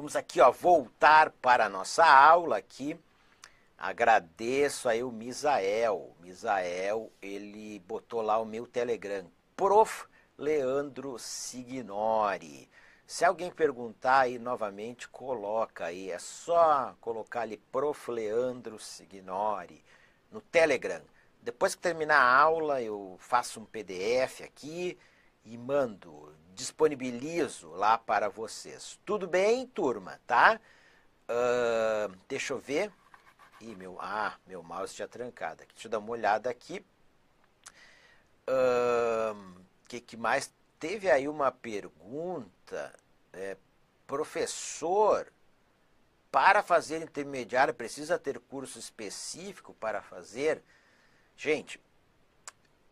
Vamos aqui, ó, voltar para a nossa aula aqui. Agradeço aí o Misael. Misael, ele botou lá o meu Telegram. Prof. Leandro Signori. Se alguém perguntar aí novamente, coloca aí. É só colocar ali Prof. Leandro Signori no Telegram. Depois que terminar a aula, eu faço um PDF aqui e mando, disponibilizo lá para vocês. Tudo bem, turma, tá? Uh, deixa eu ver. Ih, meu, ah, meu mouse tinha trancado Deixa eu dar uma olhada aqui. O uh, que, que mais? Teve aí uma pergunta. É, professor, para fazer intermediário, precisa ter curso específico para fazer? Gente,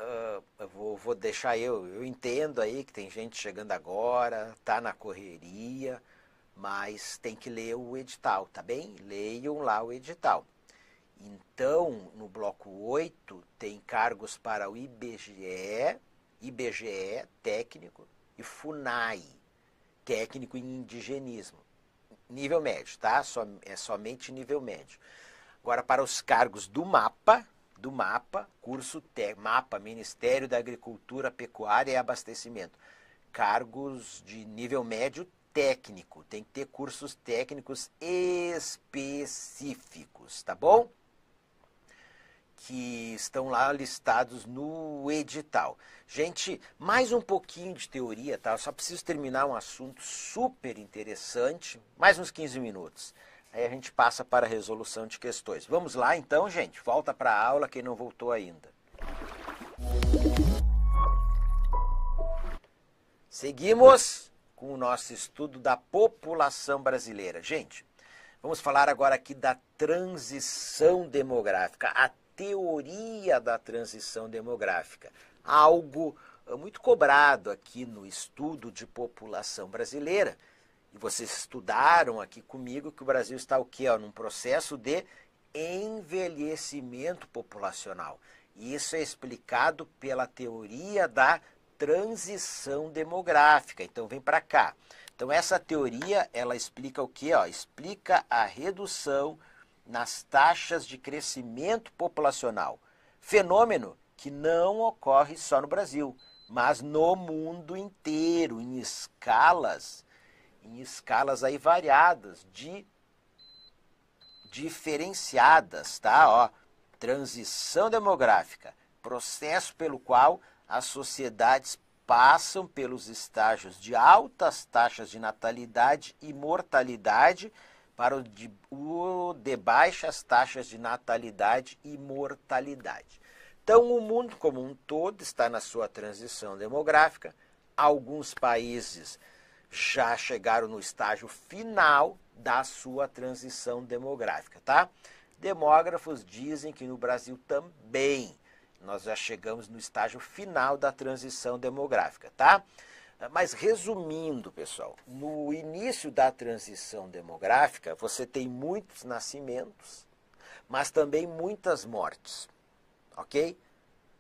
Uh, eu vou, vou deixar eu. Eu entendo aí que tem gente chegando agora, tá na correria, mas tem que ler o edital, tá bem? Leiam lá o edital. Então, no bloco 8, tem cargos para o IBGE, IBGE técnico e FUNAI, técnico em indigenismo. Nível médio, tá? é somente nível médio. Agora, para os cargos do mapa, do mapa, curso MAPA, Ministério da Agricultura, Pecuária e Abastecimento. Cargos de nível médio técnico, tem que ter cursos técnicos específicos, tá bom? Que estão lá listados no edital. Gente, mais um pouquinho de teoria, tá? Eu só preciso terminar um assunto super interessante, mais uns 15 minutos. Aí a gente passa para a resolução de questões. Vamos lá então, gente. Volta para a aula quem não voltou ainda. Seguimos com o nosso estudo da população brasileira. Gente, vamos falar agora aqui da transição demográfica, a teoria da transição demográfica. Algo eh, muito cobrado aqui no estudo de população brasileira e vocês estudaram aqui comigo que o Brasil está o quê? Ó, num processo de envelhecimento populacional. E isso é explicado pela teoria da transição demográfica. Então vem para cá. Então essa teoria, ela explica o quê? Ó, explica a redução nas taxas de crescimento populacional. Fenômeno que não ocorre só no Brasil, mas no mundo inteiro, em escalas em escalas aí variadas, de diferenciadas, tá? Ó, transição demográfica, processo pelo qual as sociedades passam pelos estágios de altas taxas de natalidade e mortalidade para o de, o de baixas taxas de natalidade e mortalidade. Então, o mundo como um todo está na sua transição demográfica. Alguns países já chegaram no estágio final da sua transição demográfica, tá? Demógrafos dizem que no Brasil também nós já chegamos no estágio final da transição demográfica, tá? Mas resumindo, pessoal, no início da transição demográfica, você tem muitos nascimentos, mas também muitas mortes, ok?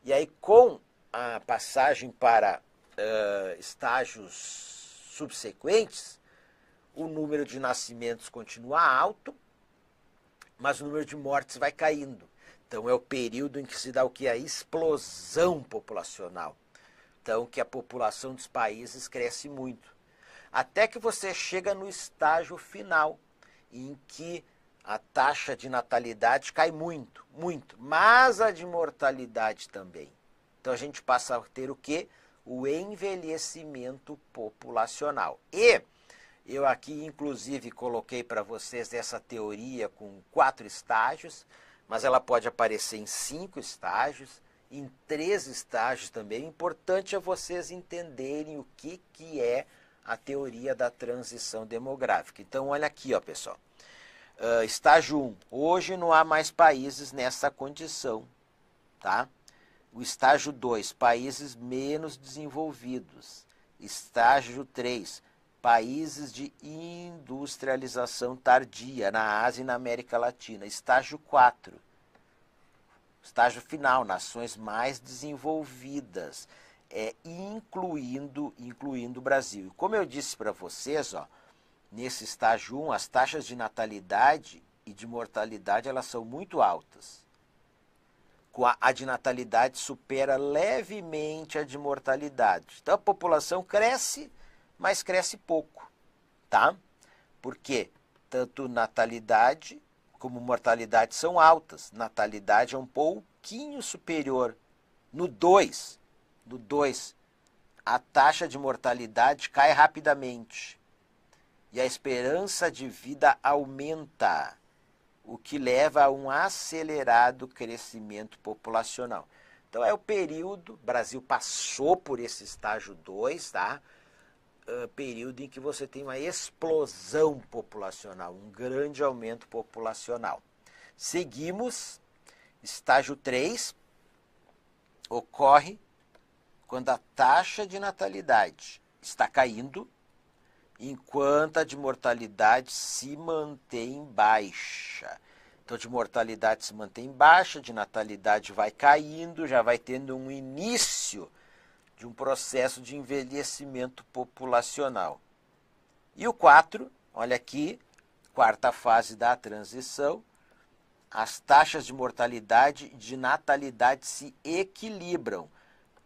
E aí, com a passagem para uh, estágios subsequentes, o número de nascimentos continua alto, mas o número de mortes vai caindo. Então é o período em que se dá o que é a explosão populacional. Então que a população dos países cresce muito, até que você chega no estágio final em que a taxa de natalidade cai muito, muito, mas a de mortalidade também. Então a gente passa a ter o que? o envelhecimento populacional. E eu aqui, inclusive, coloquei para vocês essa teoria com quatro estágios, mas ela pode aparecer em cinco estágios, em três estágios também. O importante é vocês entenderem o que, que é a teoria da transição demográfica. Então, olha aqui, ó, pessoal. Uh, estágio 1. Hoje não há mais países nessa condição. Tá? O estágio 2, países menos desenvolvidos. Estágio 3, países de industrialização tardia na Ásia e na América Latina. Estágio 4, estágio final, nações mais desenvolvidas, é, incluindo, incluindo o Brasil. Como eu disse para vocês, ó, nesse estágio 1, as taxas de natalidade e de mortalidade elas são muito altas a de natalidade supera levemente a de mortalidade. Então a população cresce, mas cresce pouco, tá? Porque tanto natalidade como mortalidade são altas. Natalidade é um pouquinho superior no 2, no 2 a taxa de mortalidade cai rapidamente e a esperança de vida aumenta o que leva a um acelerado crescimento populacional. Então é o período, Brasil passou por esse estágio 2, tá? Uh, período em que você tem uma explosão populacional, um grande aumento populacional. Seguimos, estágio 3 ocorre quando a taxa de natalidade está caindo, enquanto a de mortalidade se mantém baixa. Então, de mortalidade se mantém baixa, de natalidade vai caindo, já vai tendo um início de um processo de envelhecimento populacional. E o 4, olha aqui, quarta fase da transição, as taxas de mortalidade e de natalidade se equilibram,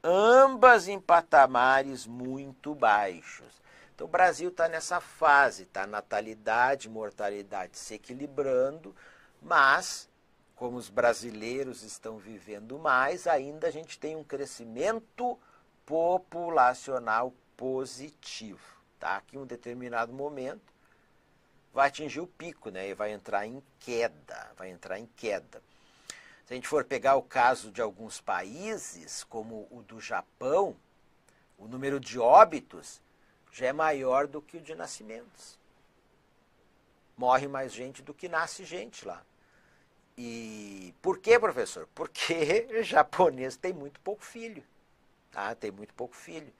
ambas em patamares muito baixos. Então o Brasil está nessa fase, está Natalidade, mortalidade se equilibrando, mas como os brasileiros estão vivendo mais, ainda a gente tem um crescimento populacional positivo, tá? Que em um determinado momento vai atingir o pico, né? E vai entrar em queda, vai entrar em queda. Se a gente for pegar o caso de alguns países, como o do Japão, o número de óbitos já é maior do que o de nascimentos. Morre mais gente do que nasce gente lá. E por que, professor? Porque <laughs> japonês tem muito pouco filho. Tá? Tem muito pouco filho.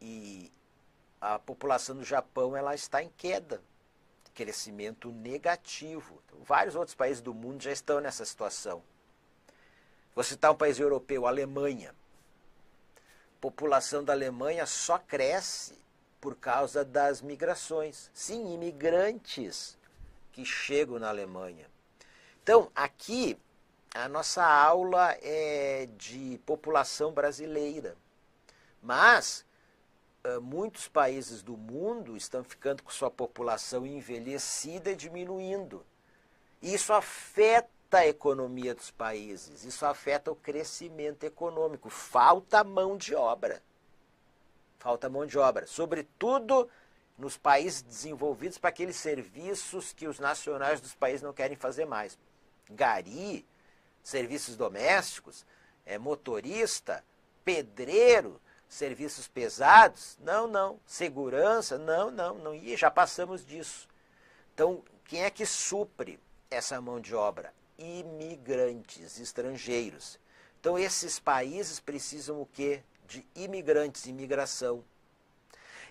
E a população do Japão ela está em queda. Crescimento negativo. Então, vários outros países do mundo já estão nessa situação. Vou citar um país europeu, Alemanha. A população da Alemanha só cresce por causa das migrações. Sim, imigrantes que chegam na Alemanha. Então, aqui a nossa aula é de população brasileira. Mas eh, muitos países do mundo estão ficando com sua população envelhecida e diminuindo. Isso afeta a economia dos países, isso afeta o crescimento econômico. Falta mão de obra. Falta mão de obra, sobretudo nos países desenvolvidos para aqueles serviços que os nacionais dos países não querem fazer mais. Gari, serviços domésticos, é, motorista, pedreiro, serviços pesados. Não, não. Segurança, não, não, não. E já passamos disso. Então, quem é que supre essa mão de obra? Imigrantes, estrangeiros. Então, esses países precisam o quê? de imigrantes, imigração.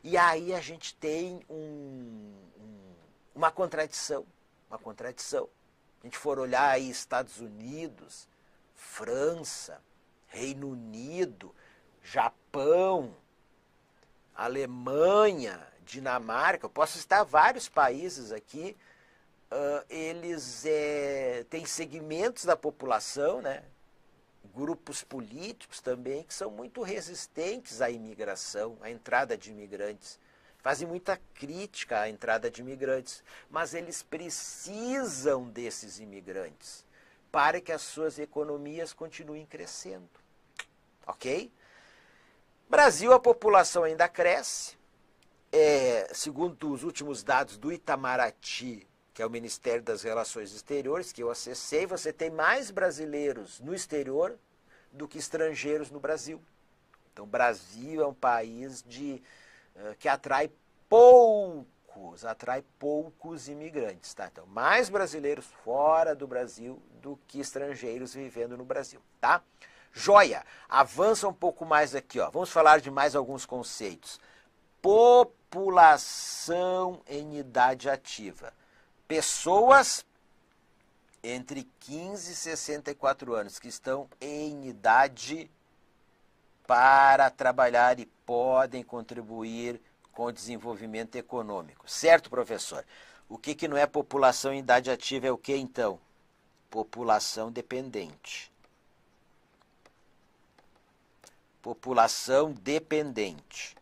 E aí a gente tem um, um, uma contradição, uma contradição. A gente for olhar aí Estados Unidos, França, Reino Unido, Japão, Alemanha, Dinamarca, eu posso citar vários países aqui, uh, eles é, têm segmentos da população, né? grupos políticos também que são muito resistentes à imigração, à entrada de imigrantes. Fazem muita crítica à entrada de imigrantes, mas eles precisam desses imigrantes para que as suas economias continuem crescendo. Ok? Brasil, a população ainda cresce. É, segundo os últimos dados do Itamaraty, que é o Ministério das Relações Exteriores, que eu acessei, você tem mais brasileiros no exterior do que estrangeiros no Brasil. Então, o Brasil é um país de, eh, que atrai poucos, atrai poucos imigrantes. Tá? Então, mais brasileiros fora do Brasil do que estrangeiros vivendo no Brasil. Tá? Joia! Avança um pouco mais aqui. Ó. Vamos falar de mais alguns conceitos. População em idade ativa. Pessoas entre 15 e 64 anos que estão em idade para trabalhar e podem contribuir com o desenvolvimento econômico. Certo, professor? O que, que não é população em idade ativa é o que então? População dependente. População dependente.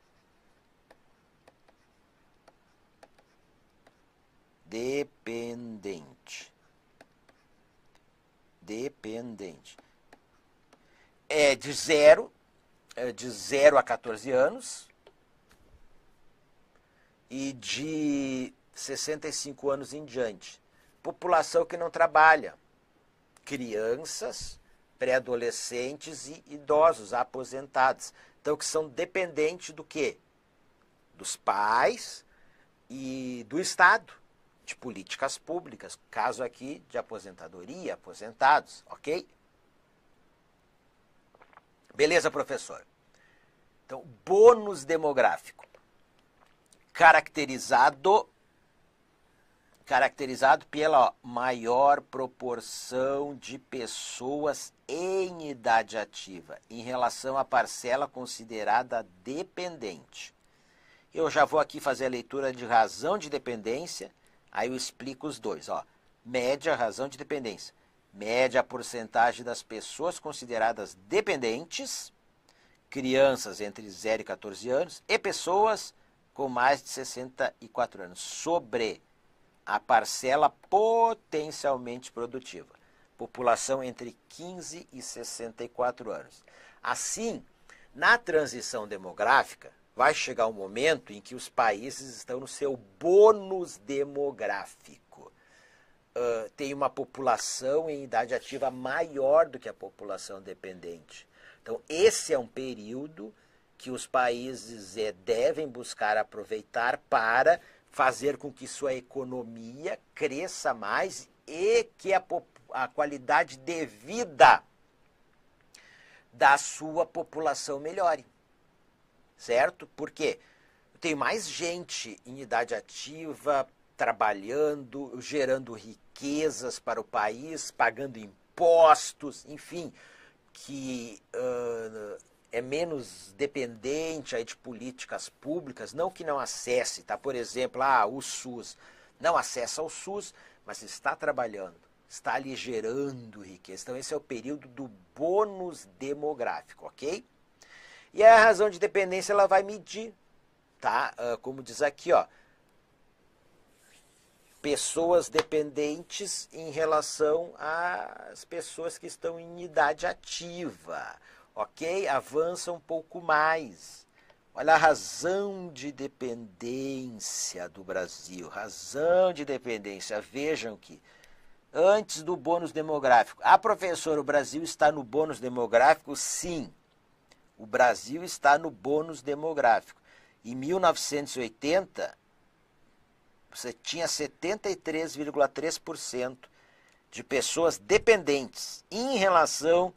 Dependente dependente. É de 0 é de 0 a 14 anos e de 65 anos em diante. População que não trabalha, crianças, pré-adolescentes e idosos aposentados. Então, que são dependentes do quê? Dos pais e do Estado de políticas públicas, caso aqui de aposentadoria, aposentados, ok? Beleza, professor? Então, bônus demográfico caracterizado caracterizado pela maior proporção de pessoas em idade ativa em relação à parcela considerada dependente. Eu já vou aqui fazer a leitura de razão de dependência Aí eu explico os dois, ó. Média, razão de dependência. Média a porcentagem das pessoas consideradas dependentes, crianças entre 0 e 14 anos, e pessoas com mais de 64 anos, sobre a parcela potencialmente produtiva, população entre 15 e 64 anos. Assim, na transição demográfica, vai chegar um momento em que os países estão no seu bônus demográfico. Uh, tem uma população em idade ativa maior do que a população dependente. Então, esse é um período que os países eh, devem buscar aproveitar para fazer com que sua economia cresça mais e que a, a qualidade de vida da sua população melhore certo? Porque tem mais gente em idade ativa trabalhando, gerando riquezas para o país, pagando impostos, enfim, que uh, é menos dependente aí de políticas públicas, não que não acesse, tá? Por exemplo, ah, o SUS não acessa o SUS, mas está trabalhando, está ali gerando riqueza. Então esse é o período do bônus demográfico, ok? E a razão de dependência ela vai medir, tá? Ah, como diz aqui, ó, pessoas dependentes em relação às pessoas que estão em idade ativa, ok? Avança um pouco mais. Olha a razão de dependência do Brasil, razão de dependência. Vejam que antes do bônus demográfico, ah, professor, o Brasil está no bônus demográfico? Sim. O Brasil está no bônus demográfico. Em 1980, você tinha 73,3% de pessoas dependentes em relação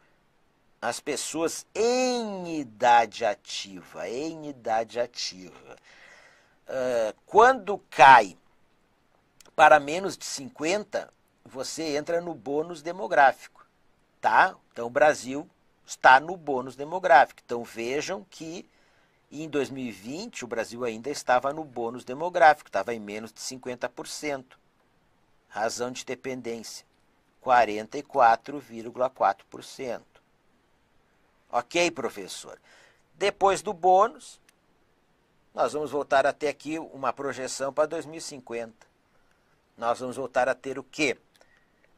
às pessoas em idade ativa. Em idade ativa. Ah, quando cai para menos de 50, você entra no bônus demográfico, tá? Então o Brasil está no bônus demográfico. Então vejam que em 2020 o Brasil ainda estava no bônus demográfico, estava em menos de 50%. Razão de dependência, 44,4%. Ok, professor? Depois do bônus, nós vamos voltar a ter aqui uma projeção para 2050. Nós vamos voltar a ter o quê?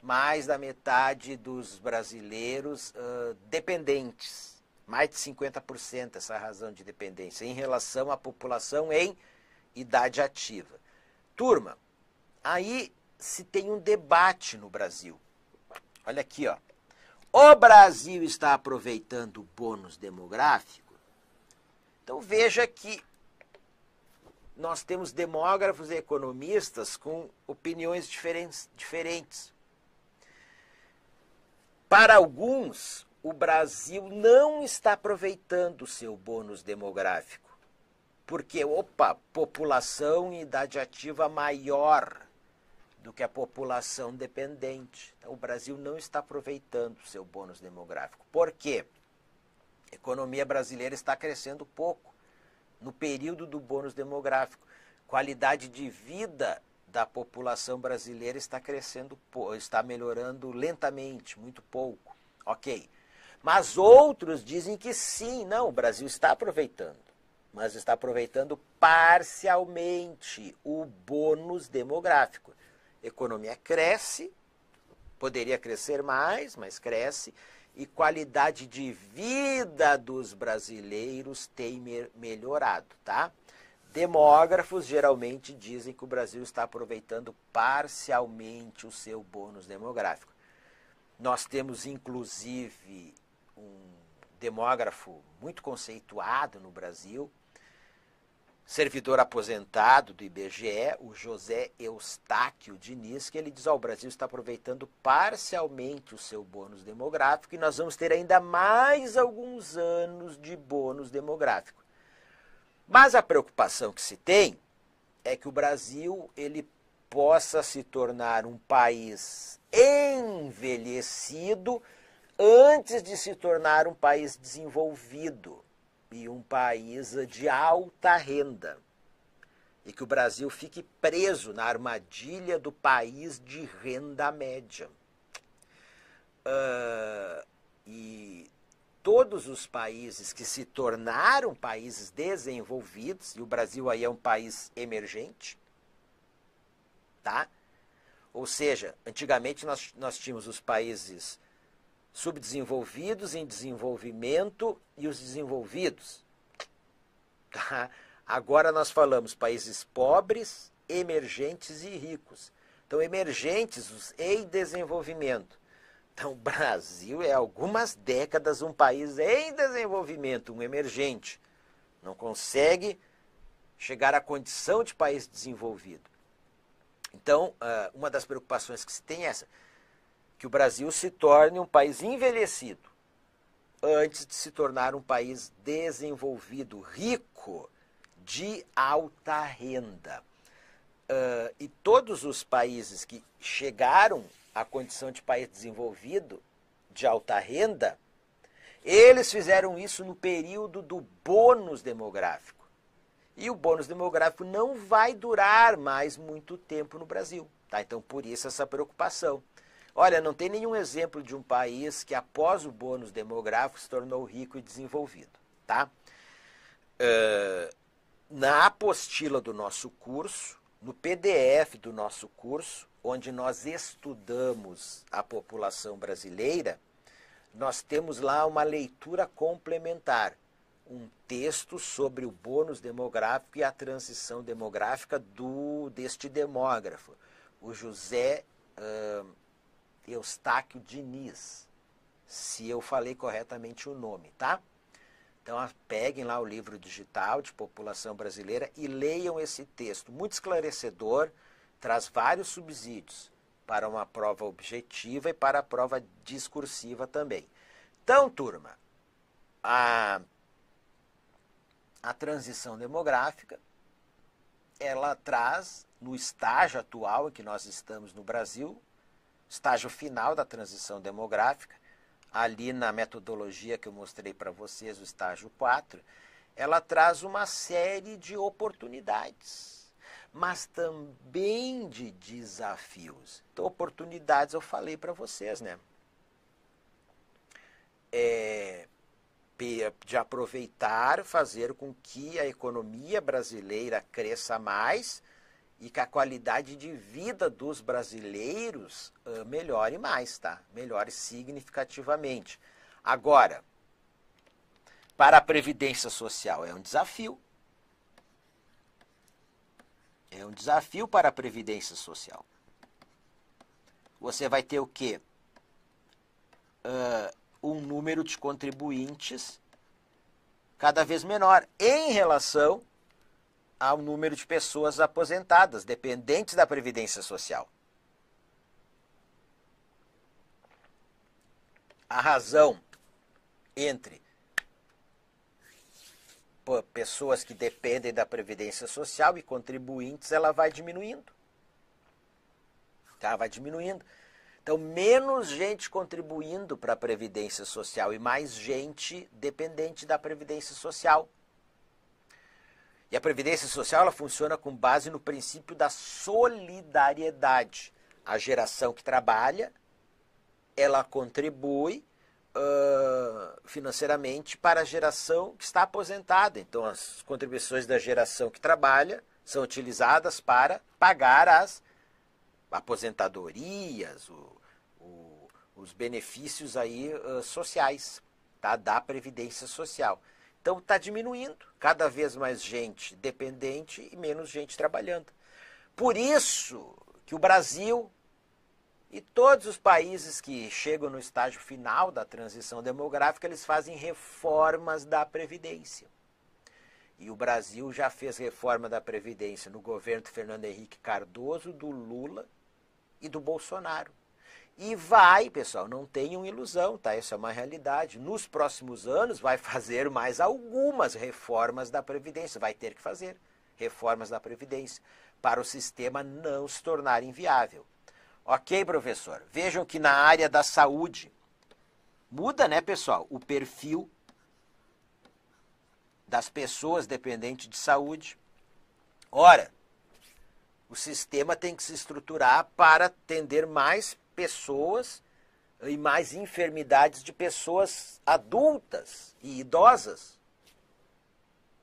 mais da metade dos brasileiros uh, dependentes, mais de 50% essa razão de dependência, em relação à população em idade ativa. Turma, aí se tem um debate no Brasil. Olha aqui, ó. O Brasil está aproveitando o bônus demográfico? Então veja que nós temos demógrafos e economistas com opiniões diferentes. diferentes. Para alguns, o Brasil não está aproveitando o seu bônus demográfico. Porque, opa, população em idade ativa maior do que a população dependente. Então, o Brasil não está aproveitando o seu bônus demográfico. Por quê? A economia brasileira está crescendo pouco no período do bônus demográfico. Qualidade de vida da população brasileira está crescendo, está melhorando lentamente, muito pouco. Ok. Mas outros dizem que sim, não, o Brasil está aproveitando. Mas está aproveitando parcialmente o bônus demográfico. Economia cresce, poderia crescer mais, mas cresce, e qualidade de vida dos brasileiros tem melhorado, tá? Demógrafos geralmente dizem que o Brasil está aproveitando parcialmente o seu bônus demográfico. Nós temos, inclusive, um demógrafo muito conceituado no Brasil, servidor aposentado do IBGE, o José Eustáquio Diniz, que ele diz: oh, o Brasil está aproveitando parcialmente o seu bônus demográfico e nós vamos ter ainda mais alguns anos de bônus demográfico. Mas a preocupação que se tem é que o Brasil ele possa se tornar um país envelhecido antes de se tornar um país desenvolvido e um país de alta renda. E que o Brasil fique preso na armadilha do país de renda média. Uh, e todos os países que se tornaram países desenvolvidos, e o Brasil aí é um país emergente, tá? Ou seja, antigamente nós, nós tínhamos os países subdesenvolvidos, em desenvolvimento e os desenvolvidos. Tá? Agora nós falamos países pobres, emergentes e ricos. Então, emergentes os e desenvolvimento. Então, o Brasil é algumas décadas um país em desenvolvimento, um emergente. Não consegue chegar à condição de país desenvolvido. Então, ah, uma das preocupações que se tem é essa, que o Brasil se torne um país envelhecido antes de se tornar um país desenvolvido, rico, de alta renda. Ah, e todos os países que chegaram a condição de país desenvolvido, de alta renda, eles fizeram isso no período do bônus demográfico. E o bônus demográfico não vai durar mais muito tempo no Brasil. Tá? Então, por isso essa preocupação. Olha, não tem nenhum exemplo de um país que após o bônus demográfico se tornou rico e desenvolvido. Tá? Uh, na apostila do nosso curso, no PDF do nosso curso, onde nós estudamos a população brasileira, nós temos lá uma leitura complementar, um texto sobre o bônus demográfico e a transição demográfica do deste demógrafo, o José Eustáquio Diniz, se eu falei corretamente o nome, tá? Então peguem lá o livro digital de população brasileira e leiam esse texto, muito esclarecedor, traz vários subsídios para uma prova objetiva e para a prova discursiva também. Então, turma, a, a transição demográfica ela traz no estágio atual em que nós estamos no Brasil, estágio final da transição demográfica, ali na metodologia que eu mostrei para vocês, o estágio 4, ela traz uma série de oportunidades, mas também de desafios. Então, oportunidades eu falei para vocês, né? É, de aproveitar, fazer com que a economia brasileira cresça mais e que a qualidade de vida dos brasileiros uh, melhore mais, tá? Melhore significativamente. Agora, para a Previdência Social é um desafio. É um desafio para a Previdência Social. Você vai ter o quê? Uh, um número de contribuintes cada vez menor em relação ao número de pessoas aposentadas, dependentes da Previdência Social. A razão entre pessoas que dependem da Previdência Social e contribuintes, ela vai diminuindo. Tá? Vai diminuindo. Então, menos gente contribuindo para a Previdência Social e mais gente dependente da Previdência Social. E a Previdência Social ela funciona com base no princípio da solidariedade. A geração que trabalha, ela contribui uh, financeiramente para a geração que está aposentada. Então, as contribuições da geração que trabalha são utilizadas para pagar as aposentadorias, o, o, os benefícios aí uh, sociais tá? da Previdência Social. Então está diminuindo, cada vez mais gente dependente e menos gente trabalhando. Por isso que o Brasil e todos os países que chegam no estágio final da transição demográfica, eles fazem reformas da previdência. E o Brasil já fez reforma da previdência no governo do Fernando Henrique Cardoso, do Lula e do Bolsonaro. E vai, pessoal, não tenham ilusão, tá? Isso é uma realidade. Nos próximos anos vai fazer mais algumas reformas da Previdência, vai ter que fazer reformas da Previdência, para o sistema não se tornar inviável. Ok, professor? Vejam que na área da saúde muda, né, pessoal, o perfil das pessoas dependentes de saúde. Ora, o sistema tem que se estruturar para atender mais pessoas e mais enfermidades de pessoas adultas e idosas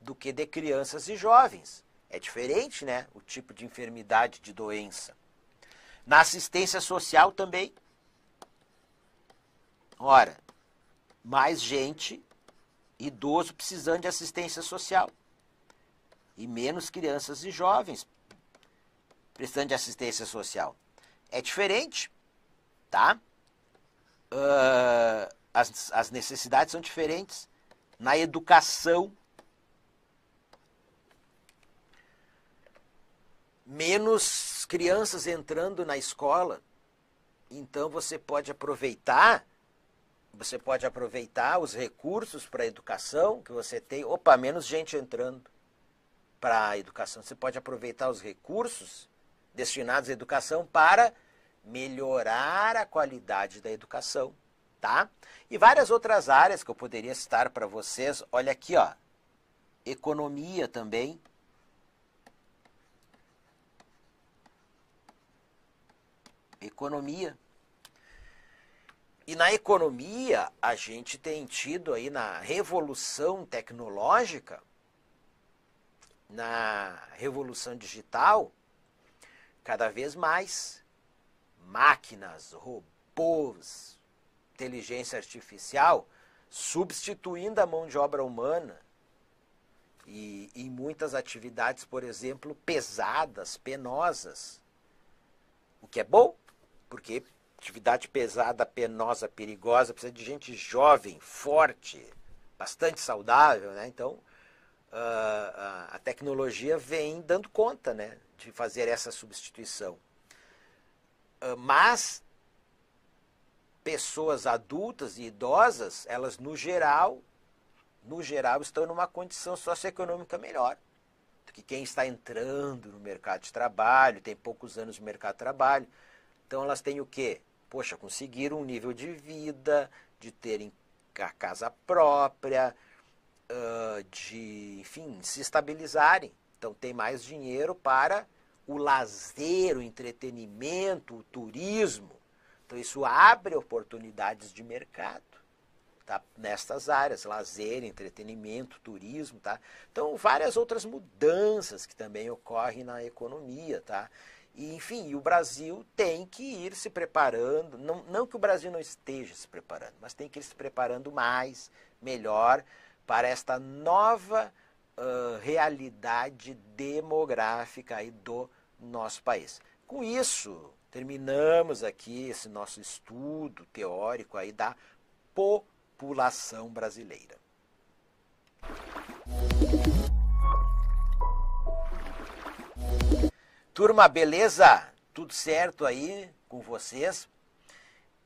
do que de crianças e jovens. É diferente, né? O tipo de enfermidade, de doença. Na assistência social também. Ora, mais gente idoso precisando de assistência social. E menos crianças e jovens precisando de assistência social. É diferente tá? Uh, as, as necessidades são diferentes. Na educação, menos crianças entrando na escola, então você pode aproveitar, você pode aproveitar os recursos para a educação que você tem. Opa, menos gente entrando para a educação. Você pode aproveitar os recursos destinados à educação para melhorar a qualidade da educação, tá? E várias outras áreas que eu poderia citar para vocês. Olha aqui, ó. Economia também. Economia. E na economia, a gente tem tido aí na revolução tecnológica, na revolução digital, cada vez mais máquinas, robôs, inteligência artificial, substituindo a mão de obra humana e em muitas atividades, por exemplo, pesadas, penosas. O que é bom, porque atividade pesada, penosa, perigosa precisa de gente jovem, forte, bastante saudável, né? Então ah, ah, a tecnologia vem dando conta, né, de fazer essa substituição. Ah, mas pessoas adultas e idosas, elas no geral, no geral estão numa condição socioeconômica melhor do que quem está entrando no mercado de trabalho, tem poucos anos no mercado de trabalho. Então elas têm o quê? Poxa, conseguiram um nível de vida, de terem a casa própria, ah, de, enfim, se estabilizarem. Então tem mais dinheiro para o lazer, o entretenimento, o turismo. Então isso abre oportunidades de mercado. Tá? Nestas áreas, lazer, entretenimento, turismo, tá? Então, várias outras mudanças que também ocorrem na economia, tá? E, enfim, o Brasil tem que ir se preparando, não, não que o Brasil não esteja se preparando, mas tem que ir se preparando mais, melhor, para esta nova uh, realidade demográfica aí do nosso país. Com isso, terminamos aqui esse nosso estudo teórico aí da população brasileira. Turma, beleza? Tudo certo aí com vocês?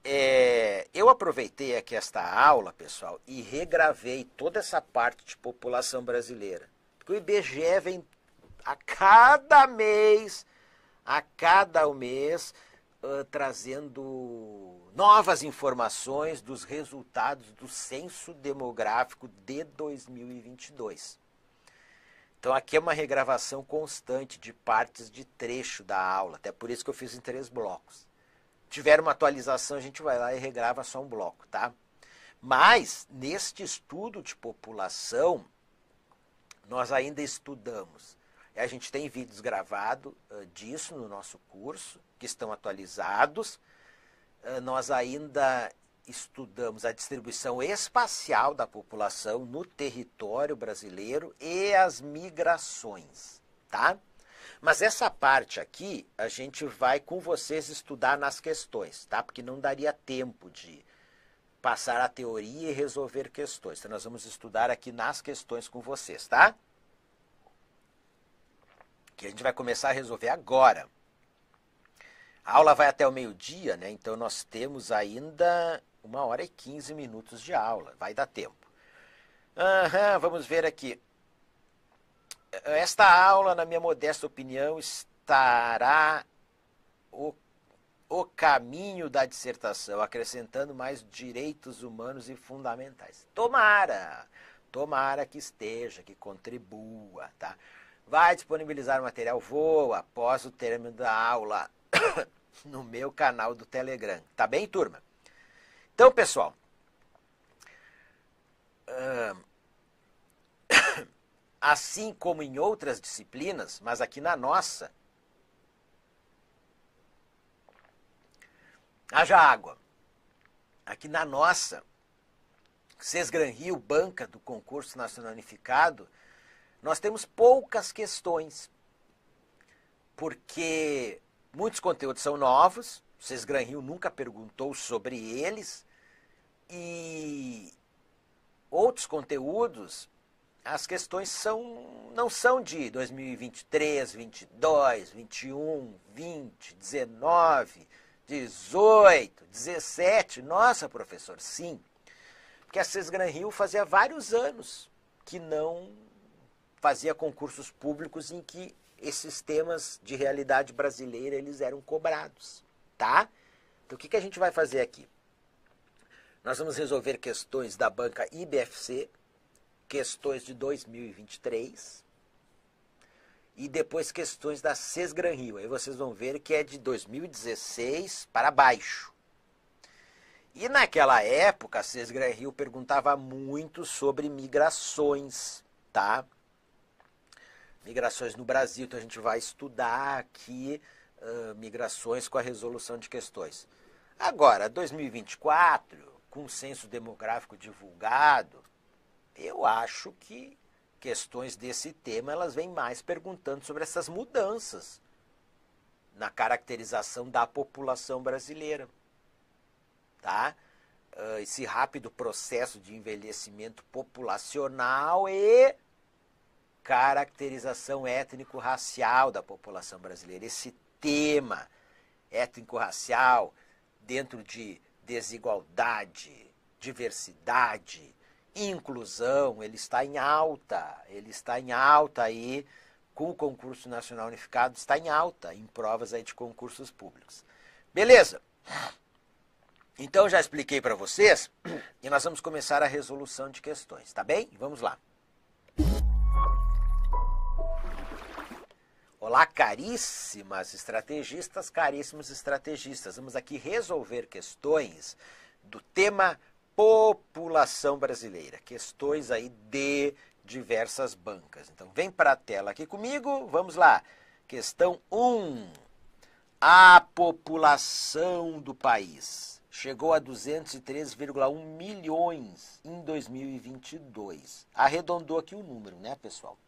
É, eu aproveitei aqui esta aula, pessoal, e regravei toda essa parte de população brasileira. Porque o IBGE vem a cada mês, a cada mês, uh, trazendo novas informações dos resultados do censo demográfico de 2022. Então aqui é uma regravação constante de partes de trecho da aula, até por isso que eu fiz em três blocos. Tiver uma atualização, a gente vai lá e regrava só um bloco, tá? Mas neste estudo de população, nós ainda estudamos a gente tem vídeos gravados uh, ah, disso no nosso curso, que estão atualizados. Uh, nós ainda estudamos a distribuição espacial da população no território brasileiro e as migrações, tá? Mas essa parte aqui a gente vai com vocês estudar nas questões, tá? Porque não daria tempo de passar a teoria e resolver questões. Então nós vamos estudar aqui nas questões com vocês, tá? que a gente vai começar a resolver agora. A aula vai até o meio-dia, né? Então nós temos ainda uma hora e 15 minutos de aula. Vai dar tempo. Uhum, vamos ver aqui. Esta aula, na minha modesta opinião, estará o, o caminho da dissertação, acrescentando mais direitos humanos e fundamentais. Tomara! Tomara que esteja, que contribua, tá? vai disponibilizar o material Voa após o término da aula <coughs> no meu canal do Telegram. Tá bem, turma? Então, pessoal. <coughs> Assim como em outras disciplinas, mas aqui na nossa, haja água. Aqui na nossa, Sesgran Rio, banca do concurso nacional unificado, nós temos poucas questões, porque muitos conteúdos são novos, o Cesgran Rio nunca perguntou sobre eles, e outros conteúdos, as questões são, não são de 2023, 22, 21, 20, 19, 18, 17. Nossa, professor, sim. Porque a Cesgran Rio fazia vários anos que não fazia concursos públicos em que esses temas de realidade brasileira eles eram cobrados, tá? Então o que, que a gente vai fazer aqui? Nós vamos resolver questões da banca IBFC, questões de 2023 e depois questões da Cesgran Rio. Aí vocês vão ver que é de 2016 para baixo. E naquela época, a Cesgran Rio perguntava muito sobre migrações, tá? migrações no Brasil. Então a gente vai estudar aqui uh, migrações com a resolução de questões. Agora, 2024, com o censo demográfico divulgado, eu acho que questões desse tema elas vêm mais perguntando sobre essas mudanças na caracterização da população brasileira, tá? Esse rápido processo de envelhecimento populacional e caracterização étnico-racial da população brasileira. Esse tema étnico-racial dentro de desigualdade, diversidade, inclusão, ele está em alta, ele está em alta aí com o concurso nacional unificado, está em alta em provas aí de concursos públicos. Beleza? Então já expliquei para vocês e nós vamos começar a resolução de questões, tá bem? Vamos lá. Olá, caríssimas estrategistas, caríssimos estrategistas. Vamos aqui resolver questões do tema população brasileira, questões aí de diversas bancas. Então vem para a tela aqui comigo, vamos lá. Questão 1. A população do país chegou a 203,1 milhões em 2022. Arredondou aqui o número, né, pessoal?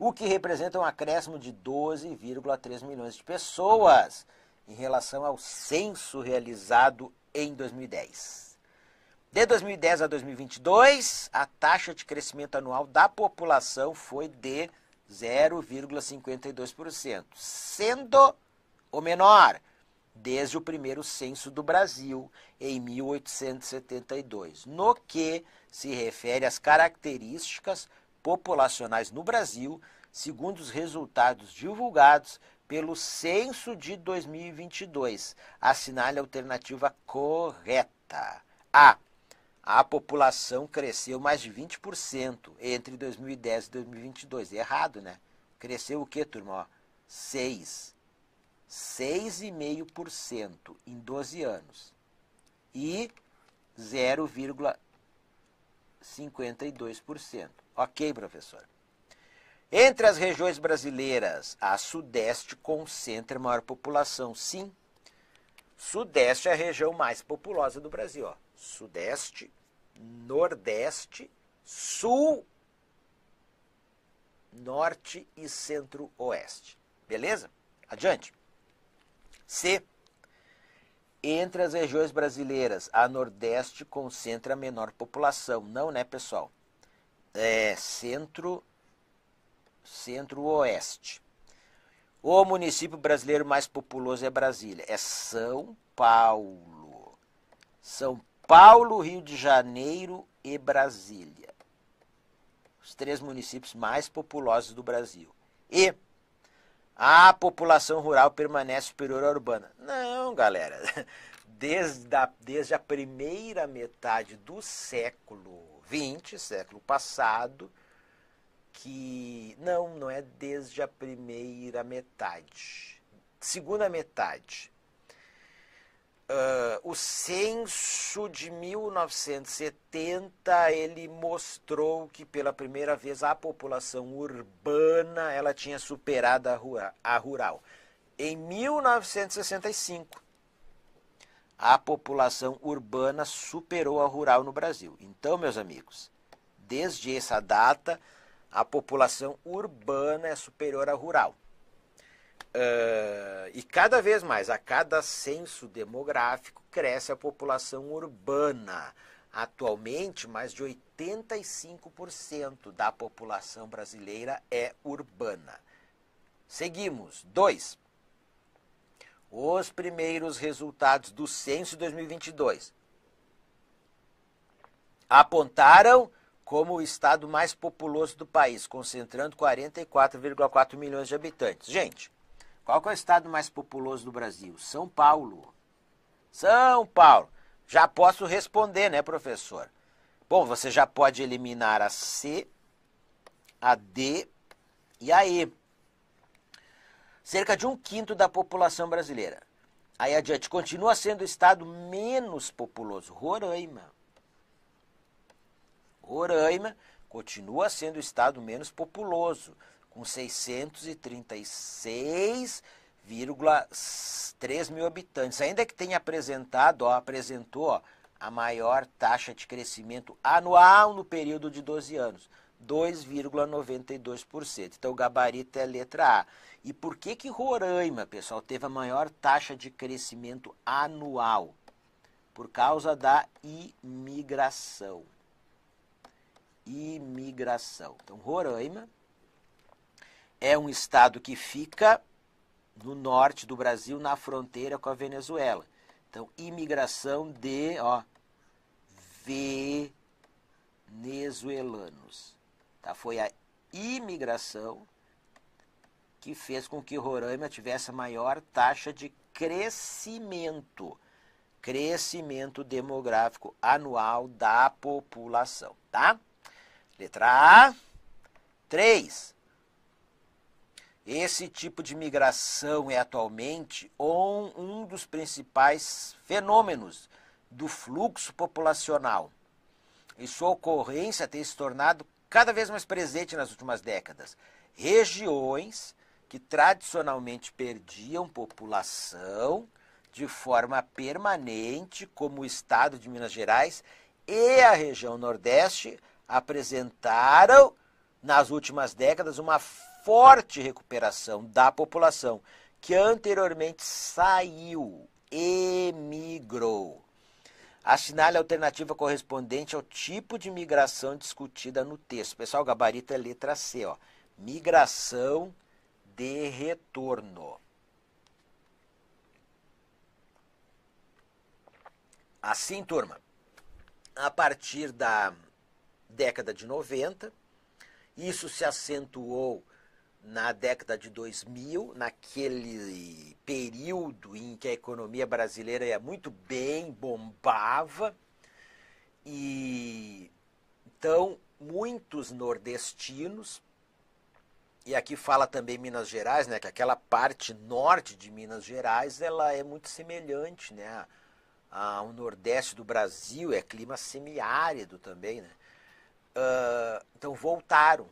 o que representa um acréscimo de 12,3 milhões de pessoas em relação ao censo realizado em 2010. De 2010 a 2022, a taxa de crescimento anual da população foi de 0,52%, sendo o menor desde o primeiro censo do Brasil, em 1872, no que se refere às características populacionais no Brasil, segundo os resultados divulgados pelo censo de 2022. Assinale a alternativa correta. A. A população cresceu mais de 20% entre 2010 e 2022. Errado, né? Cresceu o que, turma? 6. 6,5% em 12 anos. E 0,52%. Ok, professor. Entre as regiões brasileiras, a Sudeste concentra a maior população. Sim, Sudeste é a região mais populosa do Brasil. Ó. Sudeste, Nordeste, Sul, Norte e Centro-Oeste. Beleza? Adiante. C. Entre as regiões brasileiras, a Nordeste concentra a menor população. Não, né, pessoal? é, centro, centro-oeste. O município brasileiro mais populoso é Brasília, é São Paulo. São Paulo, Rio de Janeiro e Brasília. Os três municípios mais populosos do Brasil. E a população rural permanece superior à urbana. Não, galera. <laughs> Desde a, desde a primeira metade do século XX, século passado, que não, não é desde a primeira metade, segunda metade. Uh, o censo de 1970 ele mostrou que pela primeira vez a população urbana ela tinha superado a, rua, a rural. Em 1965 a população urbana superou a rural no Brasil. Então, meus amigos, desde essa data, a população urbana é superior à rural. Uh, e cada vez mais, a cada censo demográfico, cresce a população urbana. Atualmente, mais de 85% da população brasileira é urbana. Seguimos. 2 os primeiros resultados do censo 2022 apontaram como o estado mais populoso do país, concentrando 44,4 milhões de habitantes. Gente, qual é o estado mais populoso do Brasil? São Paulo. São Paulo. Já posso responder, né, professor? Bom, você já pode eliminar a C, a D e a E cerca de um quinto da população brasileira. Aí adiante, continua sendo o estado menos populoso, Roraima. Roraima continua sendo o estado menos populoso, com 636,3 mil habitantes. Ainda que tenha apresentado, ó, apresentou ó, a maior taxa de crescimento anual no período de 12 anos, 2,92%. Então o gabarito é a letra A. E por que que Roraima, pessoal, teve a maior taxa de crescimento anual? Por causa da imigração. Imigração. Então, Roraima é um estado que fica no norte do Brasil, na fronteira com a Venezuela. Então, imigração de, ó, venezuelanos. Tá? Foi a imigração que fez com que Roraima tivesse a maior taxa de crescimento, crescimento demográfico anual da população, tá? Letra A, 3. Esse tipo de migração é atualmente um dos principais fenômenos do fluxo populacional. E sua ocorrência tem se tornado cada vez mais presente nas últimas décadas. Regiões que tradicionalmente perdiam população de forma permanente, como o estado de Minas Gerais e a região Nordeste apresentaram nas últimas décadas uma forte recuperação da população que anteriormente saiu, emigrou. Assinale a alternativa correspondente ao tipo de migração discutida no texto. Pessoal, gabarito é letra C, ó. Migração de retorno. Assim, turma, a partir da década de 90, isso se acentuou na década de 2000, naquele período em que a economia brasileira ia muito bem, bombava, e então muitos nordestinos e aqui fala também Minas Gerais, né, que aquela parte norte de Minas Gerais, ela é muito semelhante, né, ao nordeste do Brasil, é clima semiárido também, né. Uh, então voltaram,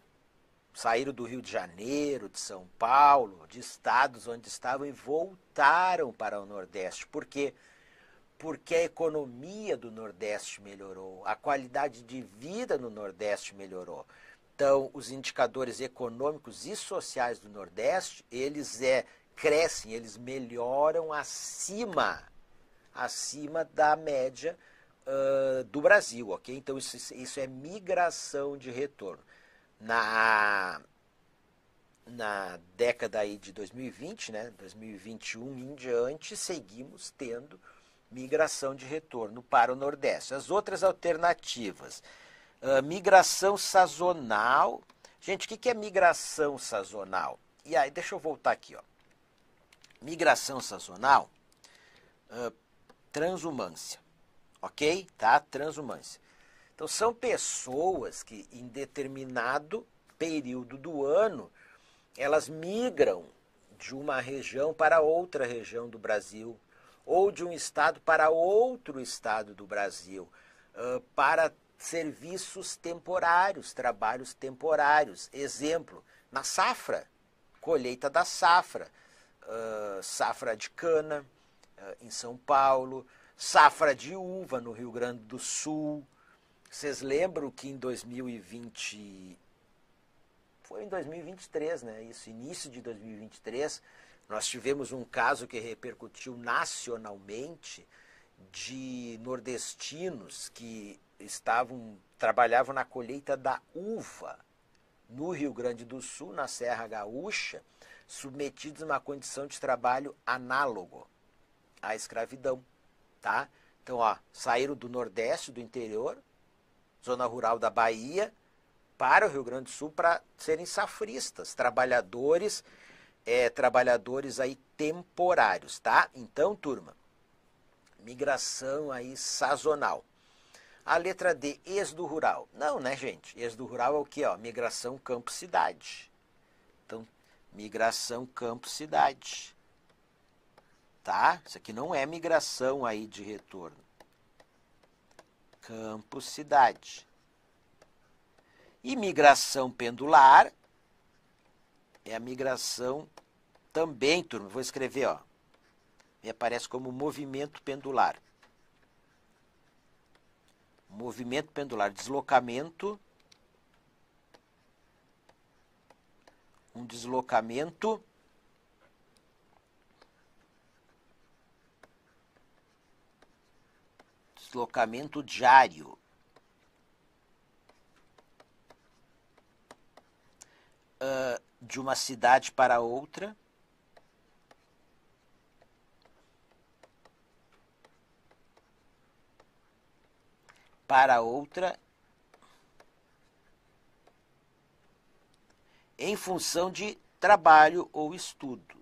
saíram do Rio de Janeiro, de São Paulo, de estados onde estavam e voltaram para o Nordeste. Por quê? Porque a economia do Nordeste melhorou, a qualidade de vida no Nordeste melhorou. Então, os indicadores econômicos e sociais do Nordeste, eles é, crescem, eles melhoram acima, acima da média uh, do Brasil, ok? Então, isso, isso é migração de retorno. Na, na década aí de 2020, né, 2021 em diante, seguimos tendo migração de retorno para o Nordeste. As outras alternativas ah, migração sazonal. Gente, o que, que é migração sazonal? E aí, deixa eu voltar aqui. Ó. Migração sazonal, uh, transumância. Ok? Tá? Transumância. Então, são pessoas que em determinado período do ano elas migram de uma região para outra região do Brasil, ou de um estado para outro estado do Brasil, uh, para serviços temporários, trabalhos temporários. Exemplo, na safra, colheita da safra, uh, safra de cana uh, em São Paulo, safra de uva no Rio Grande do Sul. Vocês lembram que em 2020 foi em 2023, né? Isso, início de 2023, nós tivemos um caso que repercutiu nacionalmente de nordestinos que estavam trabalhavam na colheita da uva no Rio Grande do Sul, na Serra Gaúcha, submetidos a uma condição de trabalho análogo à escravidão, tá? Então, ó, saíram do Nordeste, do interior, zona rural da Bahia, para o Rio Grande do Sul para serem safristas, trabalhadores, é, trabalhadores aí temporários, tá? Então, turma, migração aí sazonal. A letra D, ex do rural. Não, né, gente? ex do rural é o que? Migração campo-cidade. Então, migração campo-cidade. Tá? Isso aqui não é migração aí de retorno. Campo-cidade. E migração pendular é a migração também, turma. Vou escrever, ó. Me aparece como movimento pendular movimento pendular, deslocamento, um deslocamento deslocamento diário. Uh, de uma cidade para outra, para outra em função de trabalho ou estudo.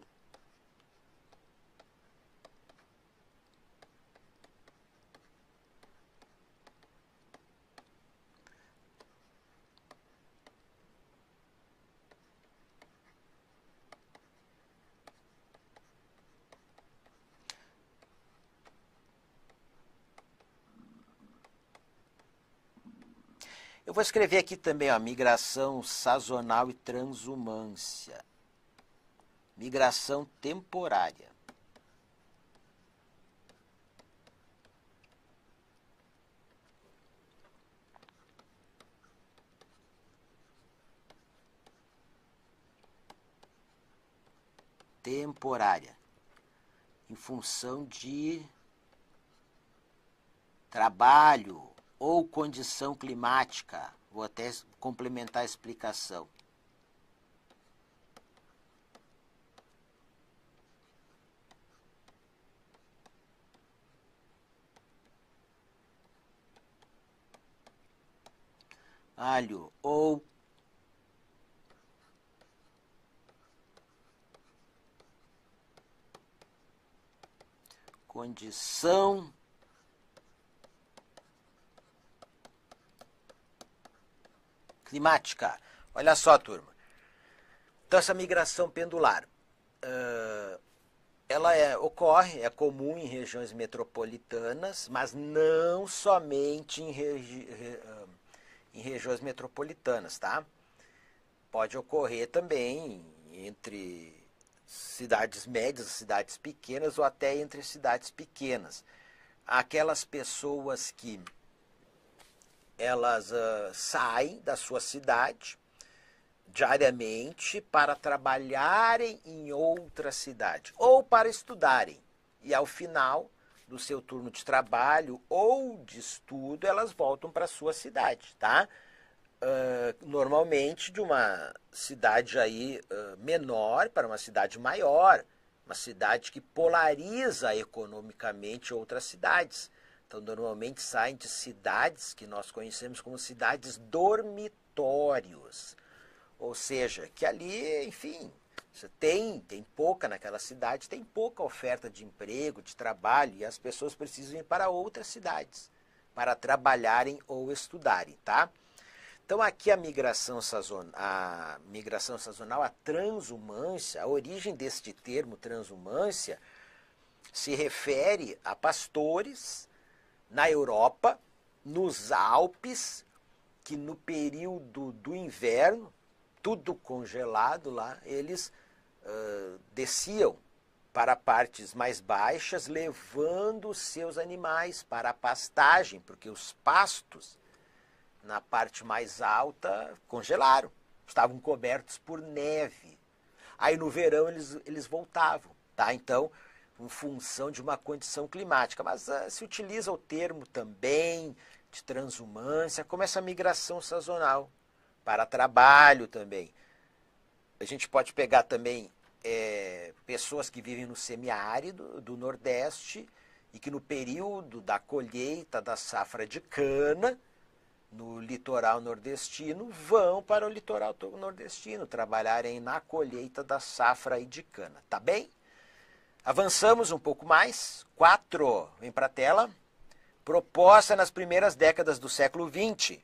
Eu vou escrever aqui também, a migração sazonal e transumância. Migração temporária. Temporária. Em função de trabalho ou condição climática. Vou até complementar a explicação. Alho ou condição climática. Olha só, turma. Então, essa migração pendular, ela é, ocorre, é comum em regiões metropolitanas, mas não somente em, regi em regiões metropolitanas, tá? Pode ocorrer também entre cidades médias, cidades pequenas ou até entre cidades pequenas. Aquelas pessoas que elas uh, saem da sua cidade diariamente para trabalharem em outra cidade ou para estudarem. E ao final do seu turno de trabalho ou de estudo, elas voltam para sua cidade, tá? Uh, normalmente de uma cidade aí uh, menor para uma cidade maior, uma cidade que polariza economicamente outras cidades. Então, normalmente saem de cidades que nós conhecemos como cidades dormitórios. Ou seja, que ali, enfim, você tem, tem pouca naquela cidade, tem pouca oferta de emprego, de trabalho, e as pessoas precisam ir para outras cidades para trabalharem ou estudarem, tá? Então aqui a migração, sazonal, a migração sazonal, a transumância, a origem deste termo transumância se refere a pastores na Europa, nos Alpes, que no período do inverno, tudo congelado lá, eles uh, desciam para partes mais baixas, levando seus animais para a pastagem, porque os pastos na parte mais alta congelaram, estavam cobertos por neve. Aí no verão eles, eles voltavam, tá? Então em função de uma condição climática, mas uh, se utiliza o termo também de transumância como essa migração sazonal para trabalho também. A gente pode pegar também é, pessoas que vivem no semiárido do Nordeste e que no período da colheita da safra de cana no litoral nordestino vão para o litoral nordestino trabalharem na colheita da safra e de cana, tá bem? Avançamos um pouco mais. Quatro Vem para a tela. Proposta nas primeiras décadas do século XX.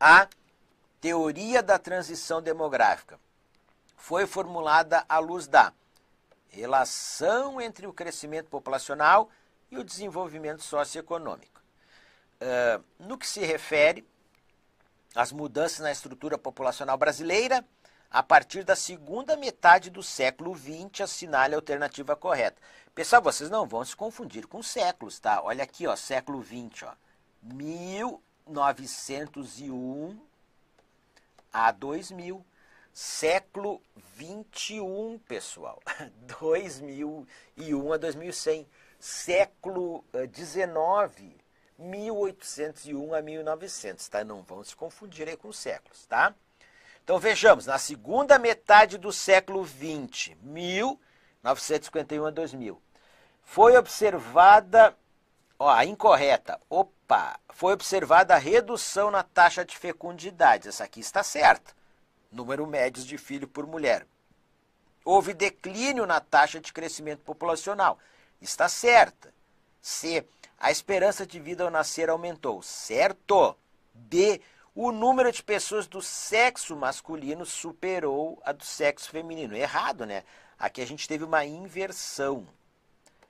A teoria da transição demográfica foi formulada à luz da relação entre o crescimento populacional e o desenvolvimento socioeconômico. Uh, no que se refere às mudanças na estrutura populacional brasileira, a partir da segunda metade do século XX, assinale a alternativa correta. Pessoal, vocês não vão se confundir com séculos, tá? Olha aqui, ó, século XX, ó. 1901 a 2000. Século XXI, pessoal. 2001 <laughs> a 2100. Século XIX, eh, 1801 a 1900, tá? Não vão se confundir aí com séculos, tá? Então vejamos, na segunda metade do século XX, 1951 a 2000, foi observada, ó, a incorreta, opa, foi observada a redução na taxa de fecundidade, essa aqui está certa, número médio de filho por mulher. Houve declínio na taxa de crescimento populacional, está certa. C, a esperança de vida ao nascer aumentou, certo? D, o número de pessoas do sexo masculino superou a do sexo feminino. Errado, né? Aqui a gente teve uma inversão.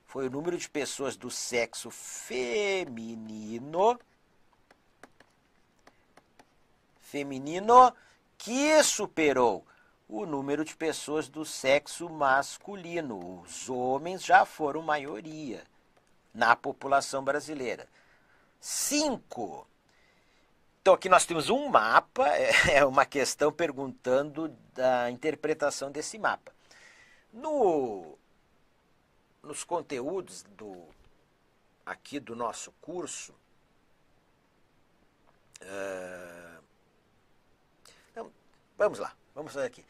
Foi o número de pessoas do sexo feminino feminino que superou o número de pessoas do sexo masculino. Os homens já foram maioria na população brasileira. 5 então aqui nós temos um mapa, <laughs> é, é uma questão perguntando da interpretação desse mapa. No, nos conteúdos do, aqui do nosso curso, uh, então, vamos lá, vamos fazer aqui.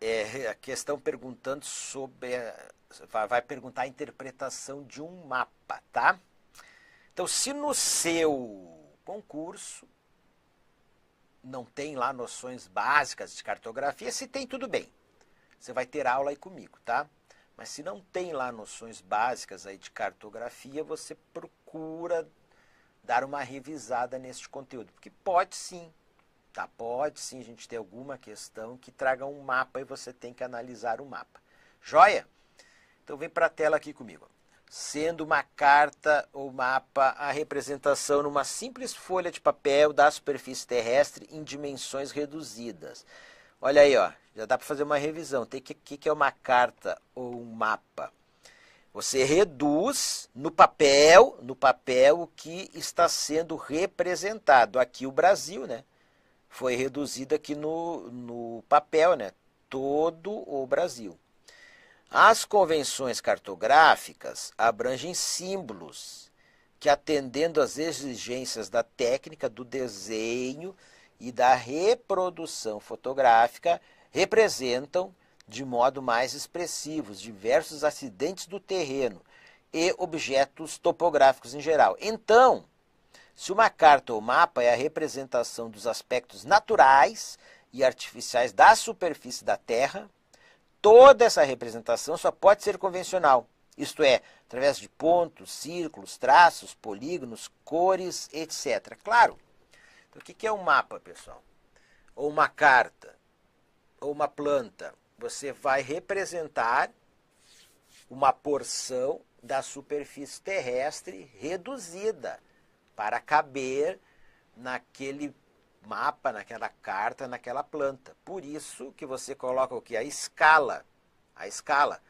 É, a questão perguntando sobre, vai, vai perguntar a interpretação de um mapa, tá? Então se no seu concurso não tem lá noções básicas de cartografia, se tem, tudo bem. Você vai ter aula aí comigo, tá? Mas se não tem lá noções básicas aí de cartografia, você procura dar uma revisada neste conteúdo, porque pode sim, tá? Pode sim a gente ter alguma questão que traga um mapa e você tem que analisar o mapa. Joia? Então vem para a tela aqui comigo sendo uma carta ou mapa a representação numa simples folha de papel da superfície terrestre em dimensões reduzidas. Olha aí, ó, já dá para fazer uma revisão. O que, que é uma carta ou um mapa? Você reduz no papel, no papel o que está sendo representado. Aqui o Brasil, né? Foi reduzido aqui no, no papel, né? Todo o Brasil. As convenções cartográficas abrangem símbolos que, atendendo às exigências da técnica do desenho e da reprodução fotográfica, representam de modo mais expressivo diversos acidentes do terreno e objetos topográficos em geral. Então, se uma carta ou mapa é a representação dos aspectos naturais e artificiais da superfície da Terra, toda essa representação só pode ser convencional, isto é, através de pontos, círculos, traços, polígonos, cores, etc. Claro. Então, o que é um mapa, pessoal? Ou uma carta? Ou uma planta? Você vai representar uma porção da superfície terrestre reduzida para caber naquele mapa, naquela carta, naquela planta. Por isso que você coloca o que? A escala. A escala.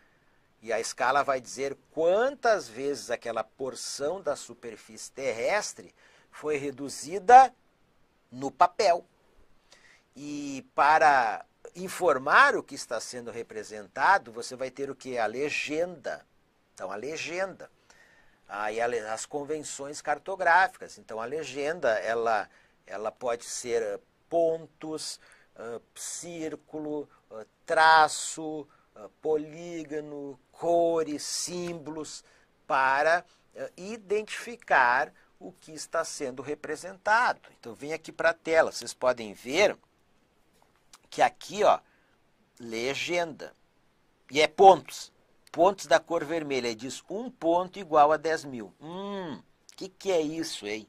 E a escala vai dizer quantas vezes aquela porção da superfície terrestre foi reduzida no papel. E para informar o que está sendo representado, você vai ter o que? A legenda. Então, a legenda. Aí ah, as convenções cartográficas. Então, a legenda, ela ela pode ser ah, pontos, ah, círculo, ah, traço, polígono, cores, símbolos, para identificar o que está sendo representado. Então, vem aqui para a tela, vocês podem ver que aqui, ó, legenda, e é pontos, pontos da cor vermelha, diz um ponto igual a 10 mil. Hum, o que, que é isso, hein?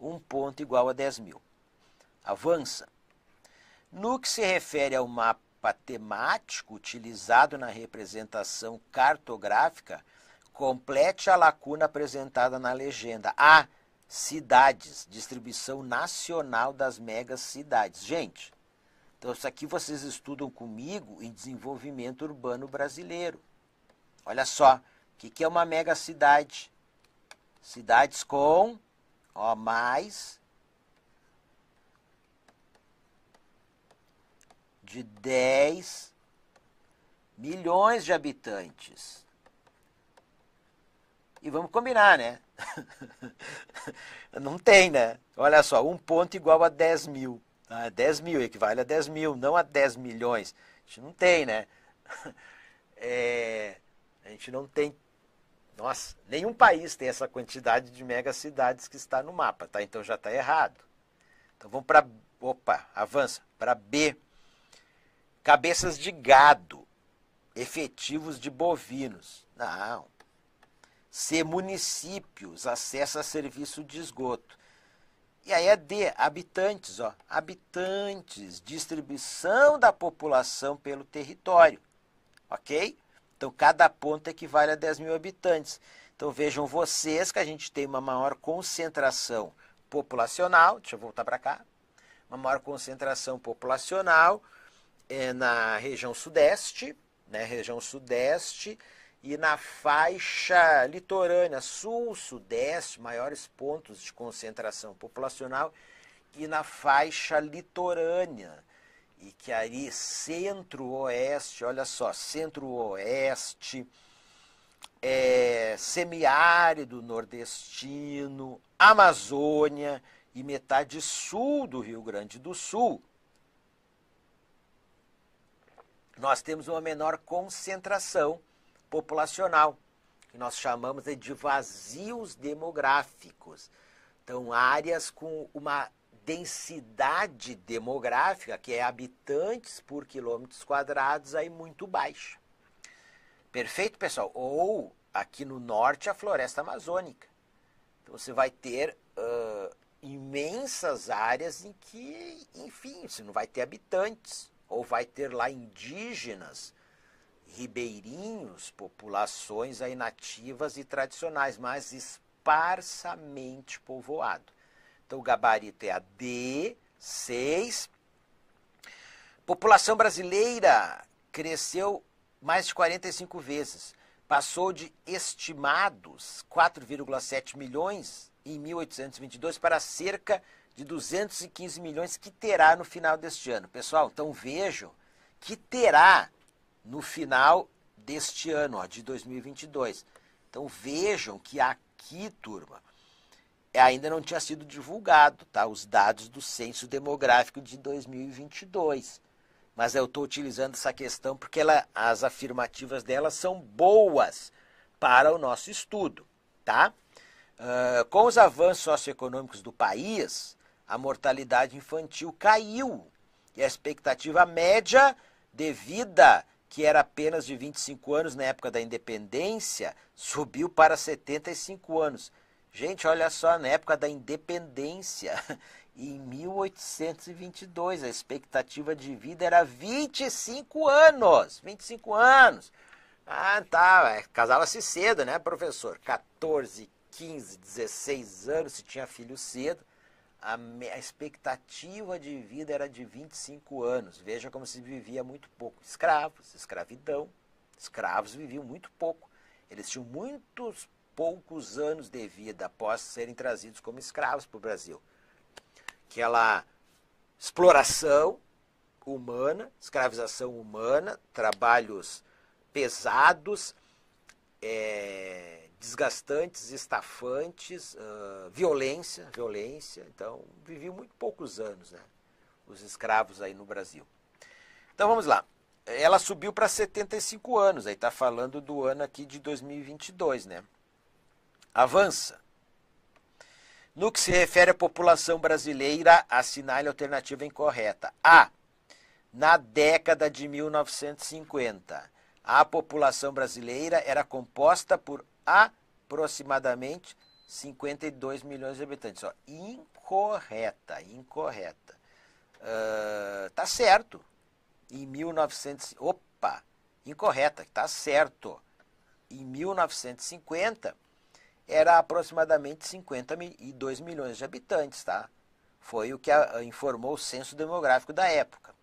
um ponto igual a 10 mil. Avança. No que se refere ao mapa temático utilizado na representação cartográfica, complete a lacuna apresentada na legenda. A. Cidades, distribuição nacional das megacidades. Gente, então isso aqui vocês estudam comigo em desenvolvimento urbano brasileiro. Olha só, o que, que é uma megacidade? Cidades com Ó, mais de 10 milhões de habitantes. E vamos combinar, né? <laughs> não tem, né? Olha só, um ponto igual a 10 mil. Ah, 10 mil equivale a 10 mil, não a 10 milhões. A gente não tem, né? <laughs> É, a gente não tem nossa, nenhum país tem essa quantidade de megacidades que está no mapa, tá? Então já está errado. Então vamos para. Opa, avança. Para B. Cabeças de gado. Efetivos de bovinos. Não. C. Municípios. Acesso a serviço de esgoto. E aí é D. Habitantes. Ó. Habitantes. Distribuição da população pelo território. Ok? Então, cada ponto equivale a 10 mil habitantes. Então, vejam vocês que a gente tem uma maior concentração populacional. Deixa eu voltar para cá. Uma maior concentração populacional é, na região sudeste, né, região sudeste e na faixa litorânea sul-sudeste, maiores pontos de concentração populacional, e na faixa litorânea e que ali centro-oeste, olha só, centro-oeste, é, semiárido nordestino, Amazônia e metade sul do Rio Grande do Sul. Nós temos uma menor concentração populacional, que nós chamamos de vazios demográficos. Então, áreas com uma densidade demográfica, que é habitantes por quilômetros quadrados, aí muito baixa. Perfeito, pessoal? Ou aqui no norte, a floresta amazônica. Então você vai ter uh, imensas áreas em que, enfim, você não vai ter habitantes, ou vai ter lá indígenas, ribeirinhos, populações aí nativas e tradicionais, mas esparsamente povoado. Então o gabarito é a D, 6. População brasileira cresceu mais de 45 vezes. Passou de estimados 4,7 milhões em 1822 para cerca de 215 milhões que terá no final deste ano. Pessoal, então vejam que terá no final deste ano, ó, de 2022. Então vejam que aqui, turma, ainda não tinha sido divulgado, tá? Os dados do censo demográfico de 2022. Mas eu estou utilizando essa questão porque ela, as afirmativas dela são boas para o nosso estudo, tá? Uh, com os avanços socioeconômicos do país, a mortalidade infantil caiu e a expectativa média de vida, que era apenas de 25 anos na época da independência, subiu para 75 anos Gente, olha só, na época da independência, <laughs> em 1822, a expectativa de vida era 25 anos. 25 anos. Ah, tá, é, casava-se cedo, né, professor? 14, 15, 16 anos, se tinha filho cedo. A, a expectativa de vida era de 25 anos. Veja como se vivia muito pouco. Escravos, escravidão. Escravos viviam muito pouco. Eles tinham muitos poucos anos de vida após serem trazidos como escravos para o Brasil. Aquela exploração humana, escravização humana, trabalhos pesados, é, desgastantes, estafantes, uh, violência, violência. Então, viviam muito poucos anos, né? Os escravos aí no Brasil. Então, vamos lá. Ela subiu para 75 anos, aí está falando do ano aqui de 2022, né? avança. No que se refere à população brasileira, assinale a alternativa incorreta. A. Na década de 1950, a população brasileira era composta por aproximadamente 52 milhões de habitantes. Ó, incorreta, incorreta. Uh, tá certo. Em 1900, opa, incorreta, tá certo. Em 1950, era aproximadamente 52 milhões de habitantes, tá? Foi o que informou o censo demográfico da época.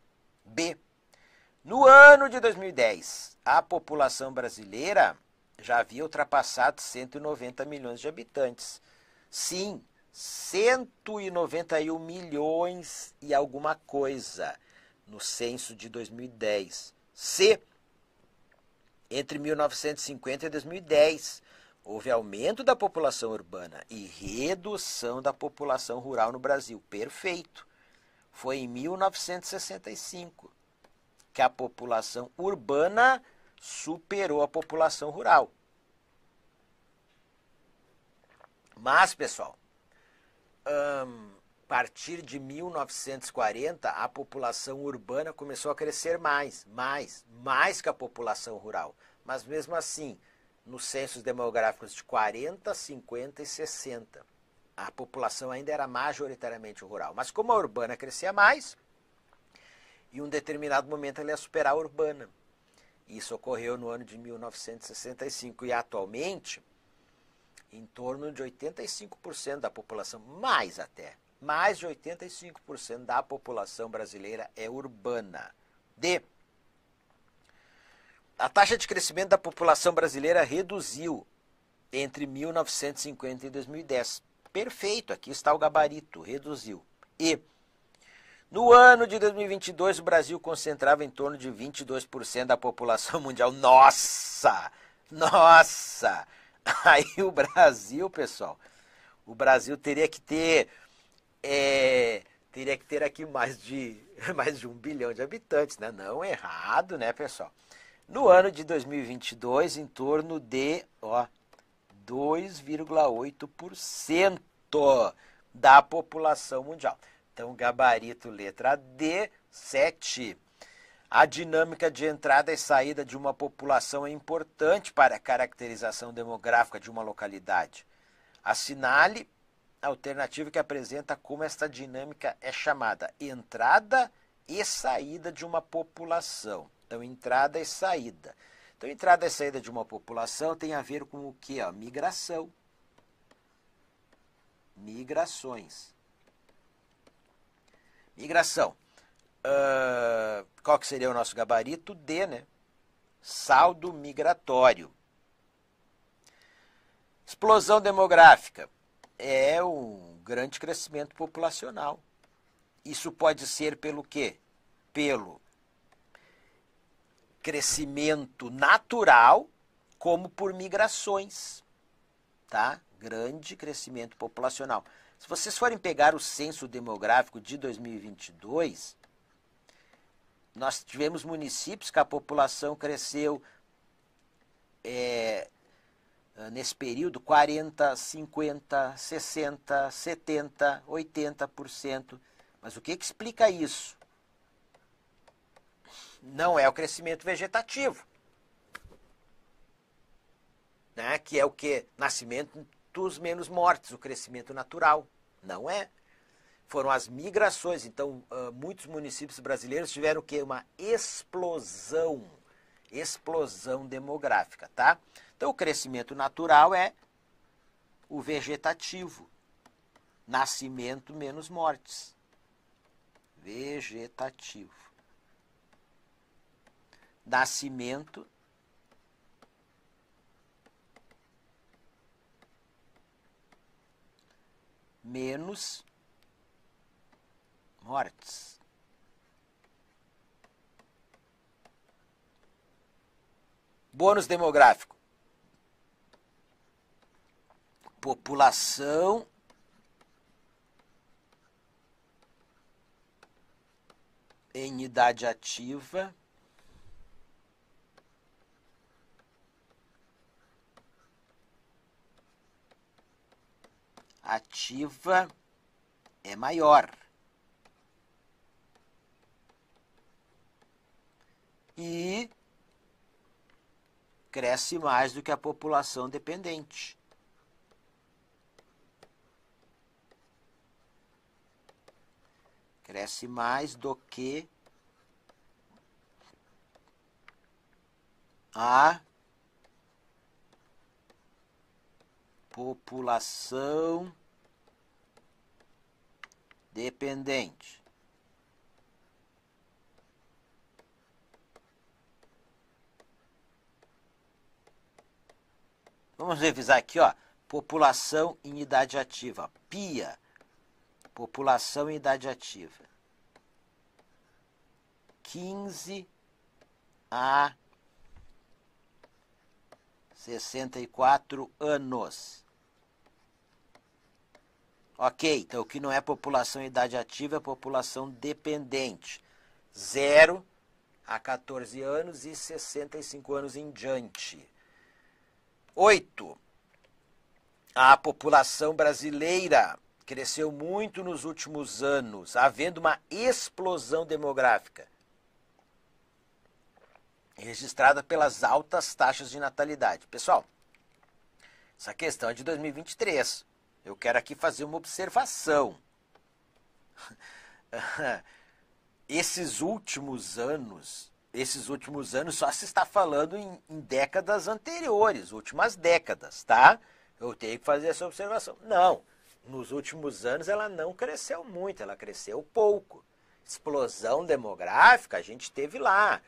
B. No ano de 2010, a população brasileira já havia ultrapassado 190 milhões de habitantes. Sim, 191 milhões e alguma coisa no censo de 2010. C. Entre 1950 e 2010, Houve aumento da população urbana e redução da população rural no Brasil. Perfeito. Foi em 1965 que a população urbana superou a população rural. Mas, pessoal, a partir de 1940, a população urbana começou a crescer mais, mais, mais que a população rural. Mas mesmo assim, nos censos demográficos de 40, 50 e 60. A população ainda era majoritariamente rural, mas como a urbana crescia mais, em um determinado momento ela ia superar a urbana. Isso ocorreu no ano de 1965 e atualmente em torno de 85% da população, mais até, mais de 85% da população brasileira é urbana. De a taxa de crescimento da população brasileira reduziu entre 1950 e 2010. Perfeito, aqui está o gabarito, reduziu. E no ano de 2022 o Brasil concentrava em torno de 22% da população <laughs> mundial. Nossa! Nossa! <laughs> Aí o Brasil, pessoal, o Brasil teria que ter é, teria que ter aqui mais de <laughs> mais de um bilhão de habitantes, né? Não é errado, né, pessoal? No ano de 2022, em torno de 2,8% da população mundial. Então, gabarito letra D, 7. A dinâmica de entrada e saída de uma população é importante para a caracterização demográfica de uma localidade. Assinale a alternativa que apresenta como esta dinâmica é chamada entrada e saída de uma população. Então, entrada e saída. Então, entrada e saída de uma população tem a ver com o que? Migração. Migrações. Migração. Uh, qual que seria o nosso gabarito? D, né? Saldo migratório. Explosão demográfica é um grande crescimento populacional. Isso pode ser pelo quê? Pelo crescimento natural como por migrações, tá? Grande crescimento populacional. Se vocês forem pegar o censo demográfico de 2022, nós tivemos municípios que a população cresceu é, nesse período 40, 50, 60, 70, 80%. Mas o que, que explica isso? não é o crescimento vegetativo. Né? Que é o que? Nascimentos menos mortes, o crescimento natural. Não é. Foram as migrações. Então, ah, muitos municípios brasileiros tiveram o quê? Uma explosão. Explosão demográfica, tá? Então, o crescimento natural é o vegetativo. Nascimento menos mortes. Vegetativo nascimento menos mortes. Bônus demográfico. População em idade ativa ativa é maior. E cresce mais do que a população dependente. Cresce mais do que a população dependente. Vamos revisar aqui, ó. População em idade ativa. PIA. População em idade ativa. 15 a 64 anos. Ok, então o que não é população em idade ativa é população dependente. 0 a 14 anos e 65 anos em diante. 8. A população brasileira cresceu muito nos últimos anos, havendo uma explosão demográfica registrada pelas altas taxas de natalidade. Pessoal, essa questão é de 2023. Eu quero aqui fazer uma observação. <laughs> esses últimos anos, esses últimos anos só se está falando em, em, décadas anteriores, últimas décadas, tá? Eu tenho que fazer essa observação. Não, nos últimos anos ela não cresceu muito, ela cresceu pouco. Explosão demográfica a gente teve lá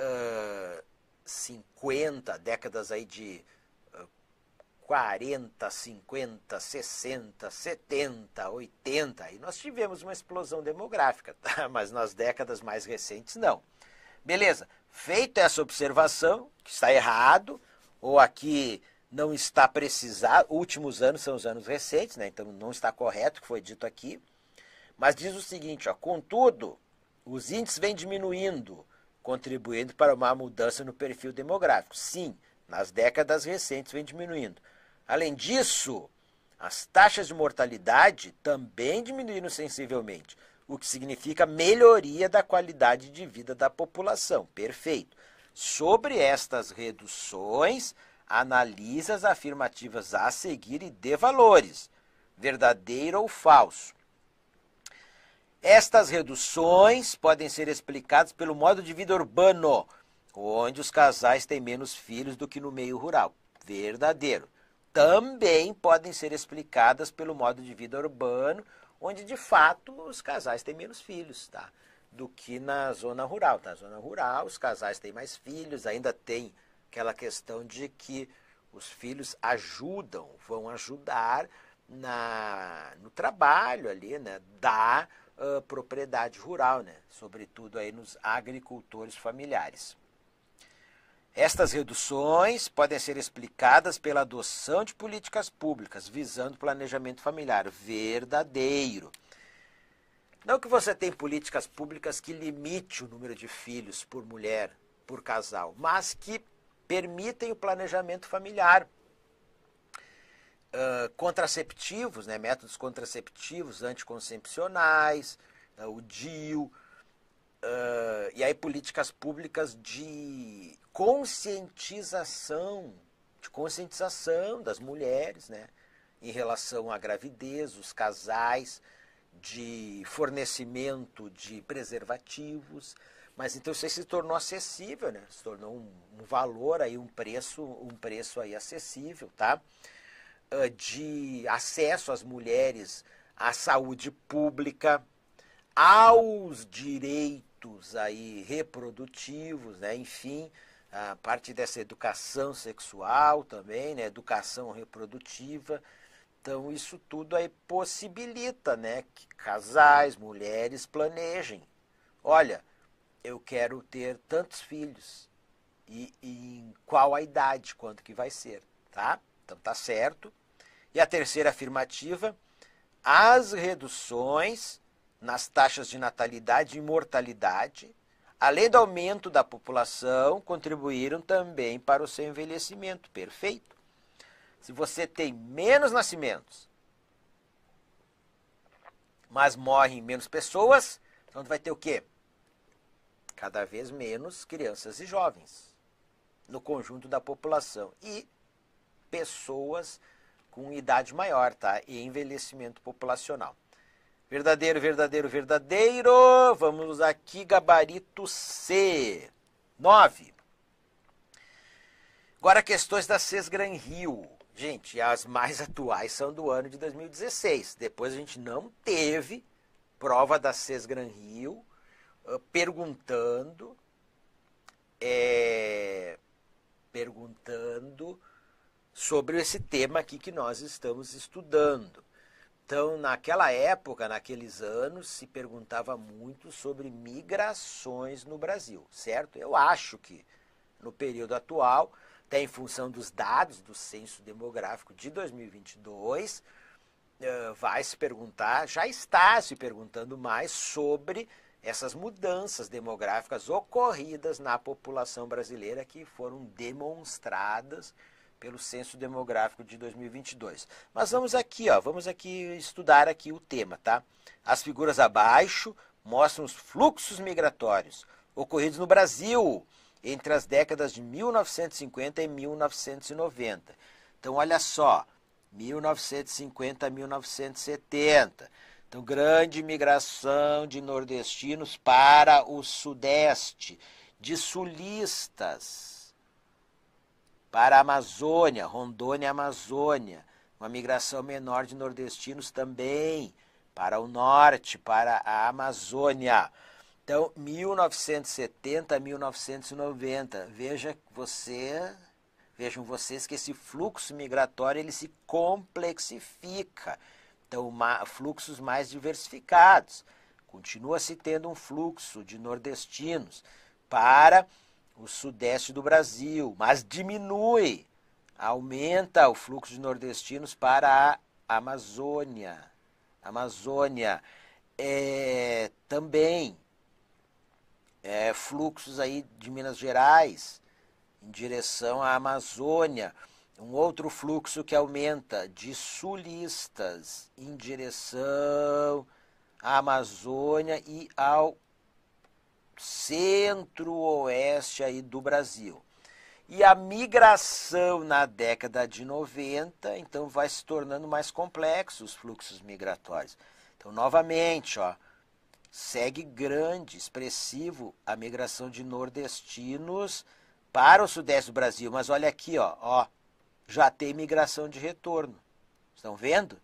uh, 50 décadas aí de 40, 50, 60, 70, 80. E nós tivemos uma explosão demográfica, tá? <laughs> mas nas décadas mais recentes não. Beleza, feita essa observação, que está errado, ou aqui não está precisado, últimos anos são os anos recentes, né? então não está correto o que foi dito aqui, mas diz o seguinte, ó, contudo, os índices vêm diminuindo, contribuindo para uma mudança no perfil demográfico. Sim, nas décadas recentes vem diminuindo. Além disso, as taxas de mortalidade também diminuíram sensivelmente, o que significa melhoria da qualidade de vida da população. Perfeito. Sobre estas reduções, analisa as afirmativas a seguir e dê valores, verdadeiro ou falso. Estas reduções podem ser explicadas pelo modo de vida urbano, onde os casais têm menos filhos do que no meio rural. Verdadeiro também podem ser explicadas pelo modo de vida urbano, onde de fato os casais têm menos filhos, tá? Do que na zona rural. Na zona rural, os casais têm mais filhos, ainda tem aquela questão de que os filhos ajudam, vão ajudar na, no trabalho ali, né? Da uh, propriedade rural, né? Sobretudo aí nos agricultores familiares. Estas reduções podem ser explicadas pela adoção de políticas públicas visando planejamento familiar verdadeiro. Não que você tenha políticas públicas que limite o número de filhos por mulher, por casal, mas que permitem o planejamento familiar. Uh, contraceptivos, né, métodos contraceptivos anticoncepcionais, uh, o DIU, Uh, e aí políticas públicas de conscientização, de conscientização das mulheres, né, em relação à gravidez, os casais, de fornecimento de preservativos, mas então isso aí se tornou acessível, né, se tornou um, um valor aí, um preço, um preço aí acessível, tá? Uh, de acesso às mulheres à saúde pública, aos direitos hábitos aí reprodutivos, né? enfim, a parte dessa educação sexual também, né? educação reprodutiva. Então isso tudo aí possibilita né? que casais, mulheres planejem. Olha, eu quero ter tantos filhos e, e em qual a idade, quanto que vai ser, tá? Então tá certo. E a terceira afirmativa, as reduções nas taxas de natalidade e mortalidade, além do aumento da população, contribuíram também para o seu envelhecimento. Perfeito? Se você tem menos nascimentos, mas morrem menos pessoas, então vai ter o quê? Cada vez menos crianças e jovens no conjunto da população e pessoas com idade maior, tá? E envelhecimento populacional. Verdadeiro, verdadeiro, verdadeiro. Vamos aqui, gabarito C. 9. Agora, questões da CES Gran Rio. Gente, as mais <laughs> atuais são do ano de 2016. Depois a gente não teve prova da CES Gran Rio ah, perguntando. É, perguntando sobre esse tema aqui que nós estamos estudando. Então, naquela época, naqueles anos, se perguntava muito sobre migrações no Brasil, certo? Eu acho que no período atual, até em função dos dados do censo demográfico de 2022, eh, vai se perguntar, já está se perguntando mais sobre essas mudanças demográficas ocorridas na população brasileira que foram demonstradas pelo censo demográfico de 2022. Mas vamos aqui, ó, vamos aqui estudar aqui o tema, tá? As figuras abaixo mostram os fluxos migratórios ocorridos no Brasil entre as décadas de 1950 e 1990. Então olha só, 1950 a 1970. Então grande migração de nordestinos para o sudeste, de sulistas para a Amazônia, Rondônia e Amazônia. Uma migração menor de nordestinos também para o norte, para a Amazônia. Então, 1970 a 1990. Veja você, vejam vocês que esse fluxo migratório ele se complexifica. Então, fluxos mais diversificados. Continua se tendo um fluxo de nordestinos para o sudeste do Brasil, mas diminui, aumenta o fluxo de nordestinos para a Amazônia. Amazônia é, também é, fluxos aí de Minas Gerais em direção à Amazônia. Um outro fluxo que aumenta de sulistas em direção à Amazônia e ao centro-oeste aí do Brasil. E a migração na década de 90, então vai se tornando mais complexo os fluxos migratórios. Então, novamente, ó, segue grande, expressivo a migração de nordestinos para o sudeste do Brasil. Mas olha aqui, ó, ó já tem migração de retorno. Estão vendo?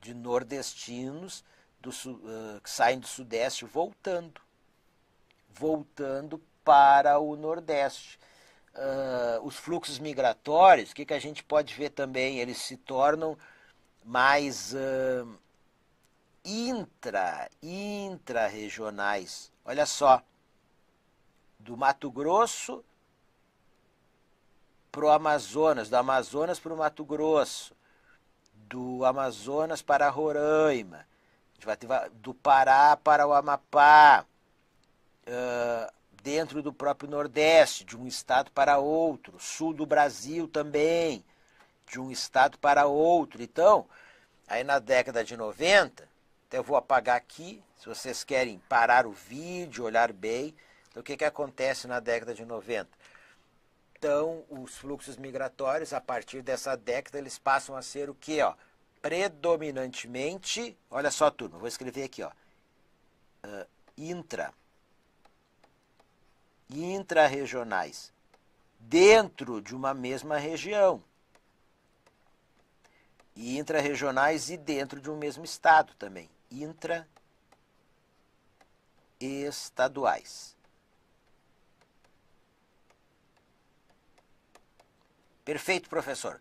De nordestinos do, uh, que saem do sudeste voltando voltando para o Nordeste. Uh, os fluxos migratórios, o que, que a gente pode ver também? Eles se tornam mais uh, intra, intra-regionais. Olha só, do Mato Grosso para o Amazonas, do Amazonas para o Mato Grosso, do Amazonas para Roraima, do Pará para o Amapá, dentro do próprio Nordeste, de um estado para outro, sul do Brasil também, de um estado para outro. Então, aí na década de 90, até então eu vou apagar aqui, se vocês querem parar o vídeo, olhar bem. Então, o que, que acontece na década de 90? Então, os fluxos migratórios, a partir dessa década, eles passam a ser o quê? Ó? Predominantemente, olha só, turma, vou escrever aqui, ó, uh, intra intrarregionais dentro de uma mesma região. E intrarregionais e dentro de um mesmo estado também. Intra estaduais. Perfeito, professor.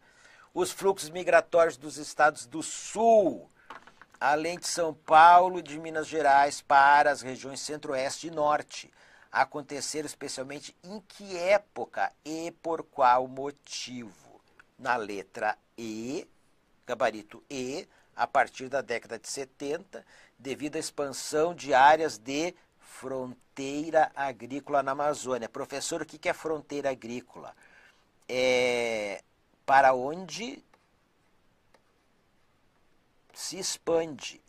Os fluxos migratórios dos estados do Sul, além de São Paulo e de Minas Gerais, para as regiões Centro-Oeste e Norte aconteceram especialmente em que época e por qual motivo. Na letra E, gabarito E, a partir da década de 70, devido à expansão de áreas de fronteira agrícola na Amazônia. Professor, o que é fronteira agrícola? É para onde se expande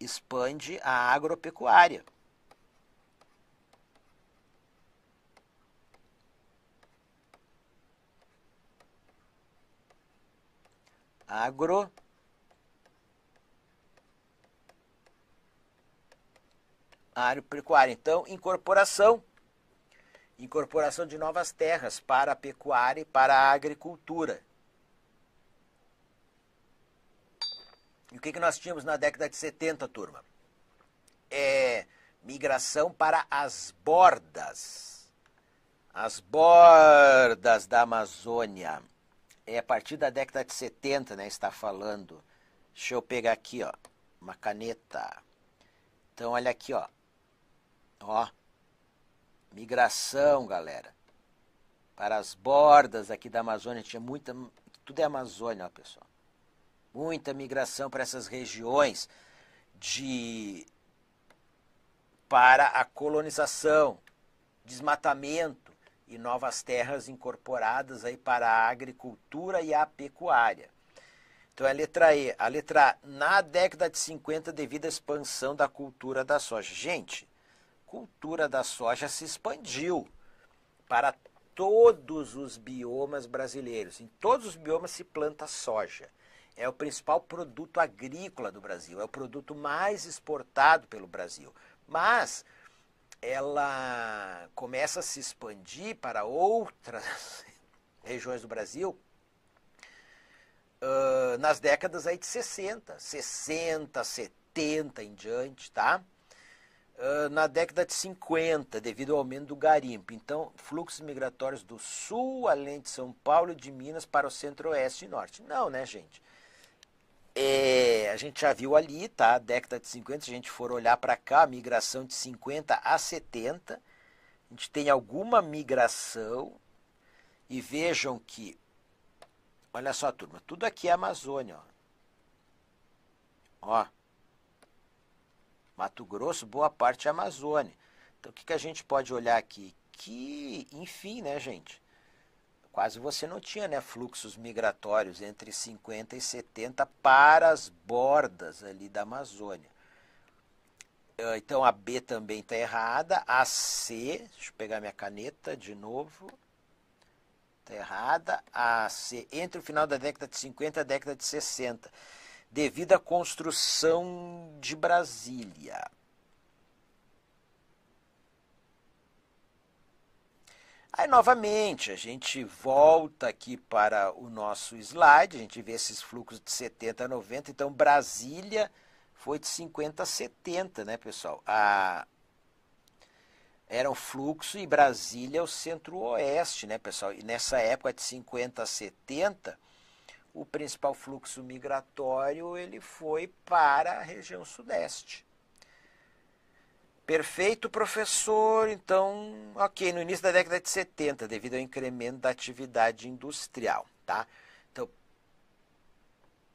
expande a agropecuária. Agro agropecuária. Então, incorporação incorporação de novas terras para a pecuária e para a agricultura. E o que, que nós tínhamos na década de 70, turma? É migração para as bordas. As bordas da Amazônia. É a partir da década de 70, né? Está falando. Deixa eu pegar aqui, ó. Uma caneta. Então, olha aqui, ó. Ó. Migração, galera. Para as bordas aqui da Amazônia. Tinha muita. Tudo é Amazônia, ó, pessoal muita migração para essas regiões de para a colonização, desmatamento e novas terras incorporadas aí para a agricultura e a pecuária. Então é a letra E. A letra A, na década de 50, devido à expansão da cultura da soja. Gente, cultura da soja se expandiu para todos os biomas brasileiros. Em todos os biomas se planta soja é o principal produto agrícola do Brasil, é o produto mais exportado pelo Brasil. Mas ela começa a se expandir para outras <laughs> regiões do Brasil uh, nas décadas aí de 60, 60, 70 em diante, tá? Uh, na década de 50, devido ao aumento do garimpo. Então, fluxos migratórios do sul, além de São Paulo e de Minas, para o centro-oeste e norte. Não, né, gente? É, a gente já viu ali, tá? Década de 50, se a gente for olhar para cá, migração de 50 a 70, a gente tem alguma migração e vejam que, olha só, turma, tudo aqui é Amazônia, ó. ó Mato Grosso, boa parte é Amazônia. Então, o que, que a gente pode olhar aqui? Que, enfim, né, gente? quase você não tinha né, fluxos migratórios entre 50 e 70 para as bordas ali da Amazônia. Ah, então a B também está errada, a C, deixa eu pegar minha caneta de novo, está errada, a C entre o final da década de 50 e a década de 60, devido à construção de Brasília. Aí, novamente, a gente volta aqui para o nosso slide, a gente vê esses fluxos de 70 a 90. Então, Brasília foi de 50 a 70, né, pessoal? A... Era o fluxo e Brasília é o centro-oeste, né, pessoal? E nessa época de 50 a 70, o principal fluxo migratório ele foi para a região sudeste. Perfeito, professor. Então, ok, no início da década de 70, devido ao incremento da atividade industrial, tá? Então,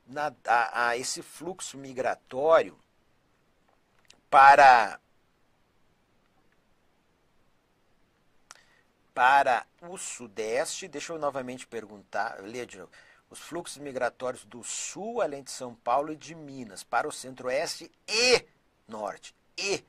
na, a, a esse fluxo migratório para para o sudeste, deixa eu novamente perguntar, ler de novo. Os fluxos migratórios do sul, além de São Paulo e de Minas, para o centro-oeste e norte. E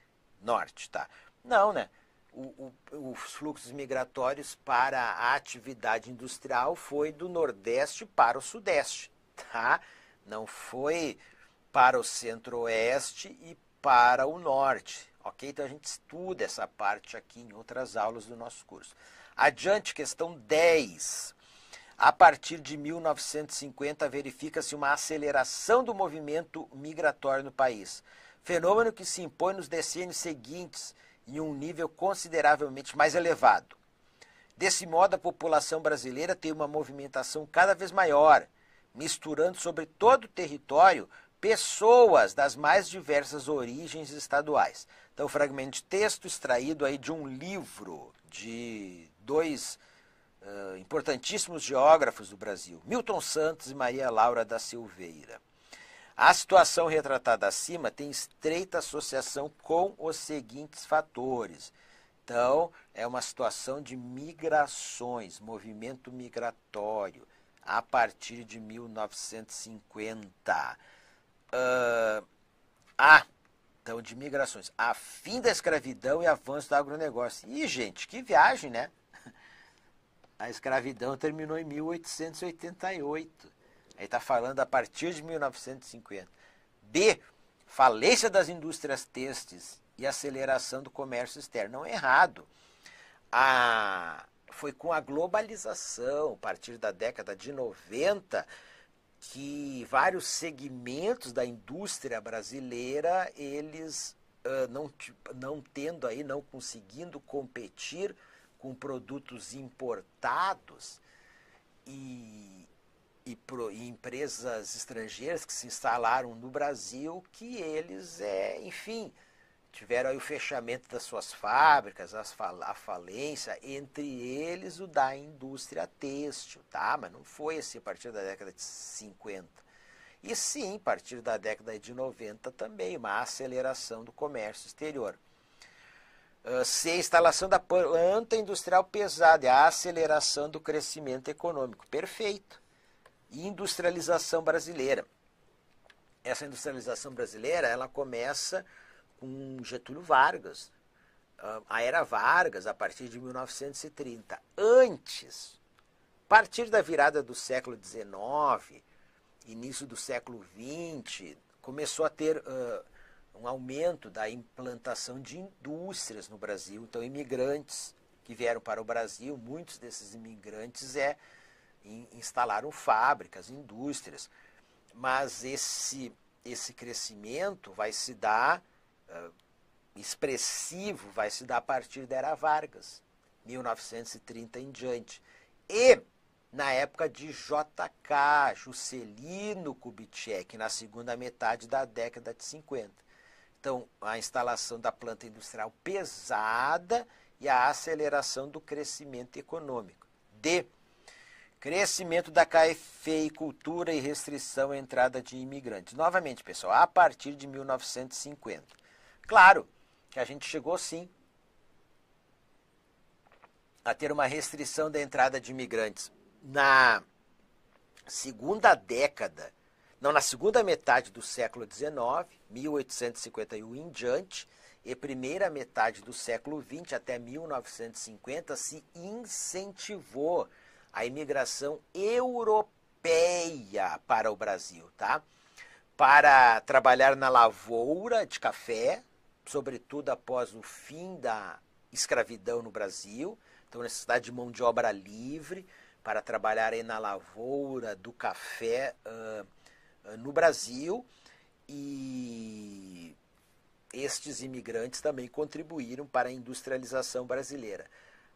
norte, tá? Não, né? O, o, os fluxos migratórios para a atividade industrial foi do Nordeste para o Sudeste, tá? Não foi para o Centro-Oeste e para o Norte, ok? Então a gente estuda essa parte aqui em outras aulas do nosso curso. Adiante, questão 10. A partir de 1950, verifica-se uma aceleração do movimento migratório no país fenômeno que se impõe nos decênios seguintes em um nível consideravelmente mais elevado. Desse modo, a população brasileira tem uma movimentação cada vez maior, misturando sobre todo o território pessoas das mais diversas origens estaduais. Então, fragmento de texto extraído aí de um livro de dois uh, importantíssimos geógrafos do Brasil, Milton Santos e Maria Laura da Silveira. A situação retratada acima tem estreita associação com os seguintes fatores. Então, é uma situação de migrações, movimento migratório, a partir de 1950. Uh, ah, ah, então, de migrações. A fim da escravidão e avanço do agronegócio. Ih, gente, que viagem, né? <laughs> A escravidão terminou em 1888. Aí está falando a partir de 1950. B. Falência das indústrias têxteis e aceleração do comércio externo. Não é errado. A, foi com a globalização, a partir da década de 90, que vários segmentos da indústria brasileira, eles uh, não, não tendo aí, não conseguindo competir com produtos importados, e, e, pro, e, empresas estrangeiras que se instalaram no Brasil, que eles, é, enfim, tiveram o fechamento das suas fábricas, as, a falência, entre eles o da indústria têxtil, tá? Mas não foi assim a partir da década de 50. E sim, a partir da década de 90 também, uma aceleração do comércio exterior. Uh, a instalação da planta industrial pesada, a aceleração do crescimento econômico. Perfeito industrialização brasileira. Essa industrialização brasileira ela começa com Getúlio Vargas, ah, a era Vargas, a partir de 1930. Antes, a partir da virada do século XIX, início do século XX, começou a ter uh, um aumento da implantação de indústrias no Brasil. Então, imigrantes que vieram para o Brasil, muitos desses imigrantes é instalaram fábricas, indústrias, mas esse, esse crescimento vai se dar uh, expressivo, vai se dar a partir da Era Vargas, 1930 em diante. E na época de JK, Juscelino Kubitschek, na segunda metade da década de 50. Então, a instalação da planta industrial pesada e a aceleração do crescimento econômico. D Crescimento da cafeicultura e restrição à entrada de imigrantes. Novamente, pessoal, a partir de 1950. Claro que a gente chegou sim a ter uma restrição da entrada de imigrantes na segunda década, não, na segunda metade do século XIX, 1851 em diante, e primeira metade do século XX até 1950 se incentivou a imigração europeia para o Brasil, tá? Para trabalhar na lavoura de café, sobretudo após o fim da escravidão no Brasil, então necessidade de mão de obra livre para trabalhar aí na lavoura do café uh, uh, no Brasil e estes imigrantes também contribuíram para a industrialização brasileira,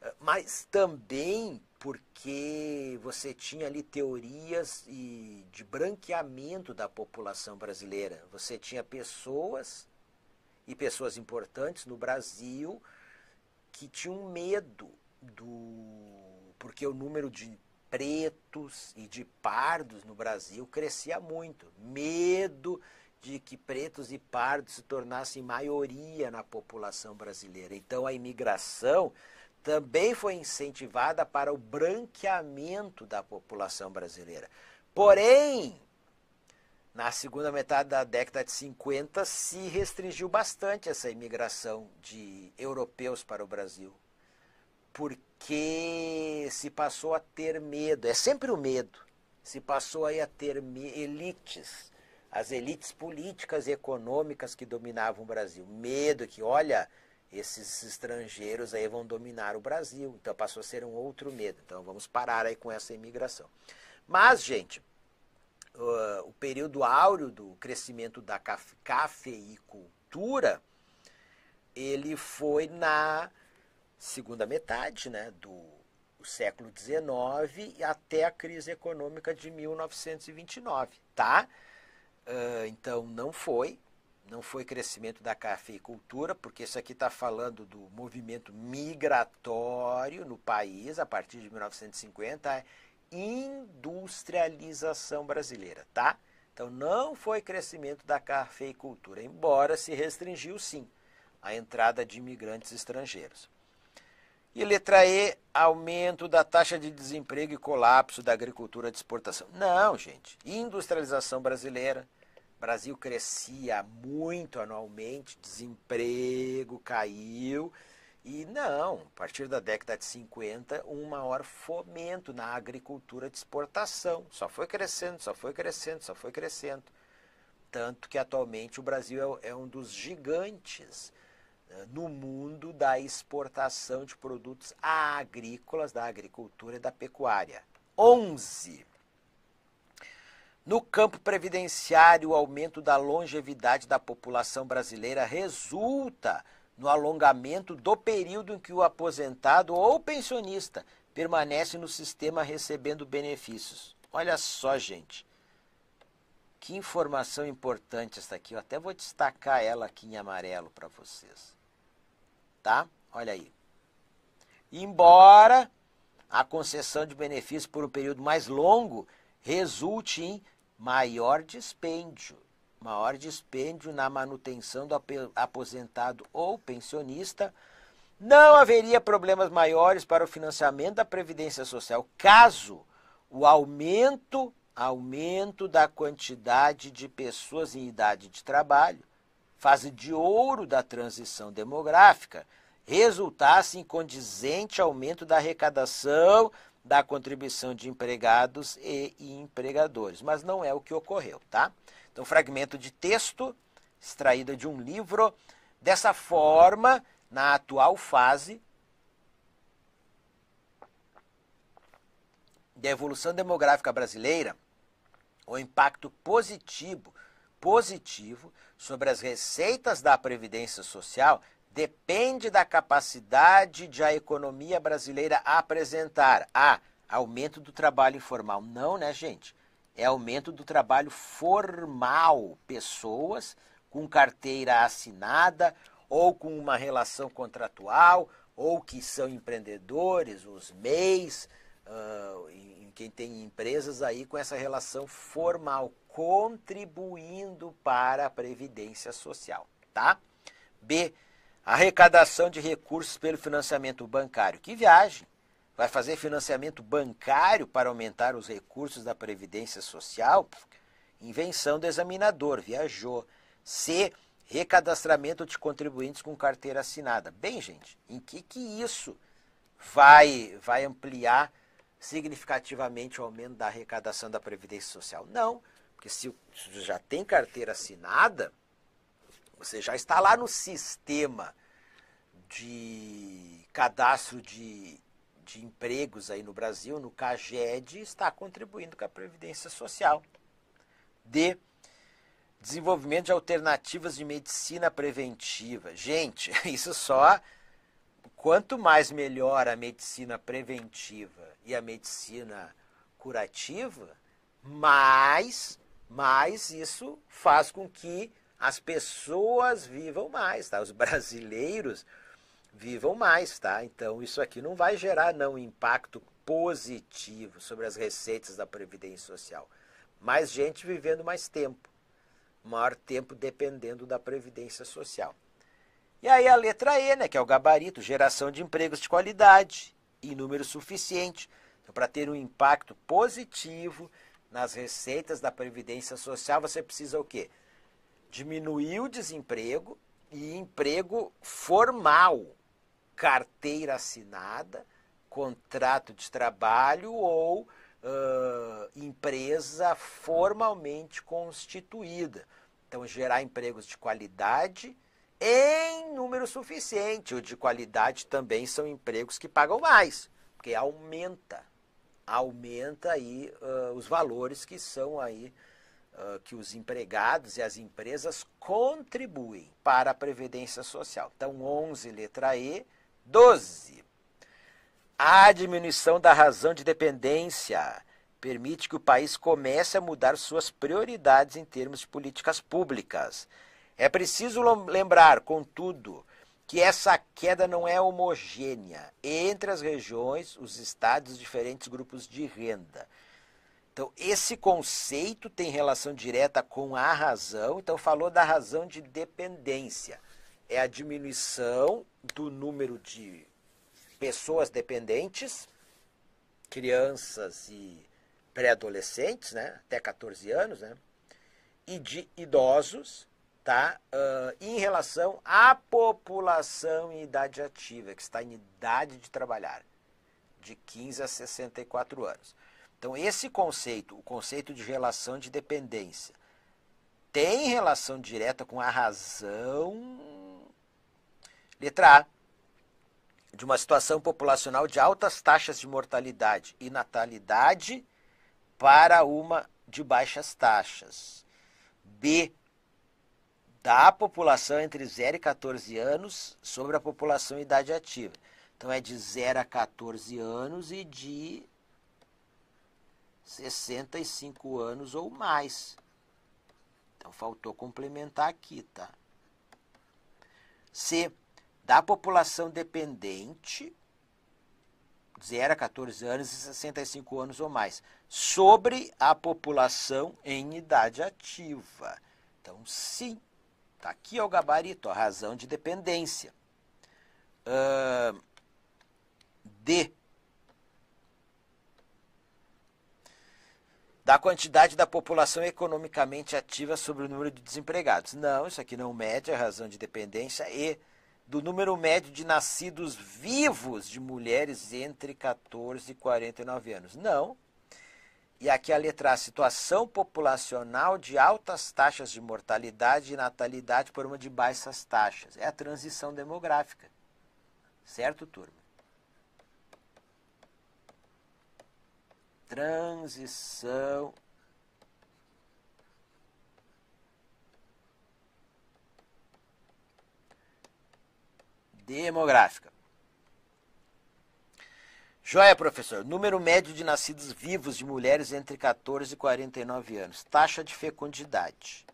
ah, mas também porque você tinha ali teorias e de branqueamento da população brasileira. Você tinha pessoas e pessoas importantes no Brasil que tinham medo do porque o número de pretos e de pardos no Brasil crescia muito, medo de que pretos e pardos se tornassem maioria na população brasileira. Então a imigração também foi incentivada para o branqueamento da população brasileira. Porém, na segunda metade da década de 50, se restringiu bastante essa imigração de europeus para o Brasil, porque se passou a ter medo, é sempre o medo, se passou a ter elites, as elites políticas e econômicas que dominavam o Brasil. Medo que, olha, esses estrangeiros aí vão dominar o Brasil. Então passou a ser um outro medo. Então vamos parar aí com essa imigração. Mas, gente, ah, o período áureo do crescimento da cafeicultura, ele foi na segunda metade né, do século XIX até a crise econômica de 1929, tá? Ah, então não foi não foi crescimento da cafeicultura, porque isso aqui está falando do movimento migratório no país a partir de 1950, a industrialização brasileira, tá? Então não foi crescimento da cafeicultura, embora se restringiu sim a entrada de imigrantes estrangeiros. E letra E, aumento da taxa de desemprego e colapso da agricultura de exportação. Não, gente, industrialização brasileira, Brasil crescia muito anualmente, desemprego caiu. E não, a partir da década de 50, um maior fomento na agricultura de exportação. Só foi crescendo, só foi crescendo, só foi crescendo. Tanto que atualmente o Brasil é, é um dos gigantes né, no mundo da exportação de produtos agrícolas, da agricultura e da pecuária. 11 no campo previdenciário, o aumento da longevidade da população brasileira resulta no alongamento do período em que o aposentado ou pensionista permanece no sistema recebendo benefícios. Olha só, gente. Que informação importante essa aqui. Eu até vou destacar ela aqui em amarelo para vocês. Tá? Olha aí. Embora a concessão de benefícios por um período mais longo resulte em maior dispêndio, maior dispêndio na manutenção do aposentado ou pensionista, não haveria problemas maiores para o financiamento da previdência social caso o aumento aumento da quantidade de pessoas em idade de trabalho, fase de ouro da transição demográfica, resultasse em condizente aumento da arrecadação da contribuição de empregados e empregadores, mas não é o que ocorreu, tá? Então, fragmento de texto extraída de um livro. Dessa forma, na atual fase da evolução demográfica brasileira, o impacto positivo positivo sobre as receitas da previdência social depende da capacidade de a economia brasileira apresentar. a aumento do trabalho informal. Não, né, gente? É aumento do trabalho formal. Pessoas com carteira assinada ou com uma relação contratual ou que são empreendedores, os MEIs, uh, ah, em quem tem empresas aí com essa relação formal, contribuindo para a Previdência Social, tá? B, Arrecadação de recursos pelo financiamento bancário. Que viagem! Vai fazer financiamento bancário para aumentar os recursos da Previdência Social? Invenção do examinador, viajou. C. Recadastramento de contribuintes com carteira assinada. Bem, gente, em que, que isso vai, vai ampliar significativamente o aumento da arrecadação da Previdência Social? Não, porque se já tem carteira assinada, você já está lá no sistema de cadastro de, de empregos aí no Brasil, no CAGED, está contribuindo com a Previdência Social. D. Desenvolvimento de alternativas de medicina preventiva. Gente, <laughs> isso só. Quanto mais melhor a medicina preventiva e a medicina curativa, mais, mais isso faz com que as pessoas vivam mais, tá? Os brasileiros vivam mais, tá? Então isso aqui não vai gerar não impacto positivo sobre as receitas da previdência social. Mais gente vivendo mais tempo, maior tempo dependendo da previdência social. E aí a letra E, né, que é o gabarito, geração de empregos de qualidade em número suficiente então, para ter um impacto positivo nas receitas da previdência social, você precisa o quê? diminuiu o desemprego e emprego formal, carteira assinada, contrato de trabalho ou uh, empresa formalmente constituída. Então, gerar empregos de qualidade em número suficiente. O de qualidade também são empregos que pagam mais, porque aumenta, aumenta aí uh, os valores que são aí ah, que os empregados e as empresas contribuem para a Previdência Social. Então, 11, letra E. 12. A diminuição da razão de dependência permite que o país comece a mudar suas prioridades em termos de políticas públicas. É preciso lembrar, contudo, que essa queda não é homogênea entre as regiões, os estados e diferentes grupos de renda. Então, esse conceito tem relação direta com a razão. Então, falou da razão de dependência. É a diminuição do número de pessoas dependentes, crianças e pré-adolescentes, né, até 14 anos, né, e de idosos, tá, uh, em relação à população em idade ativa, que está em idade de trabalhar, de 15 a 64 anos. Então, esse conceito, o conceito de relação de dependência, tem relação direta com a razão. Letra A. De uma situação populacional de altas taxas de mortalidade e natalidade para uma de baixas taxas. B. Da população entre 0 e 14 anos sobre a população idade ativa. Então é de 0 a 14 anos e de 65 anos ou mais. Então faltou complementar aqui, tá? C. Da população dependente, 0 a 14 anos e 65 anos ou mais, sobre a população em idade ativa. Então, sim, tá aqui é o gabarito, a razão de dependência. Uh, D. da quantidade da população economicamente ativa sobre o número de desempregados. Não, isso aqui não mede a razão de dependência e do número médio de nascidos vivos de mulheres entre 14 e 49 anos. Não. E aqui a letra A, situação populacional de altas taxas de mortalidade e natalidade por uma de baixas taxas. É a transição demográfica. Certo, turma? transição demográfica. Joia, professor. Número médio de nascidos vivos de mulheres entre 14 e 49 anos. Taxa de fecundidade.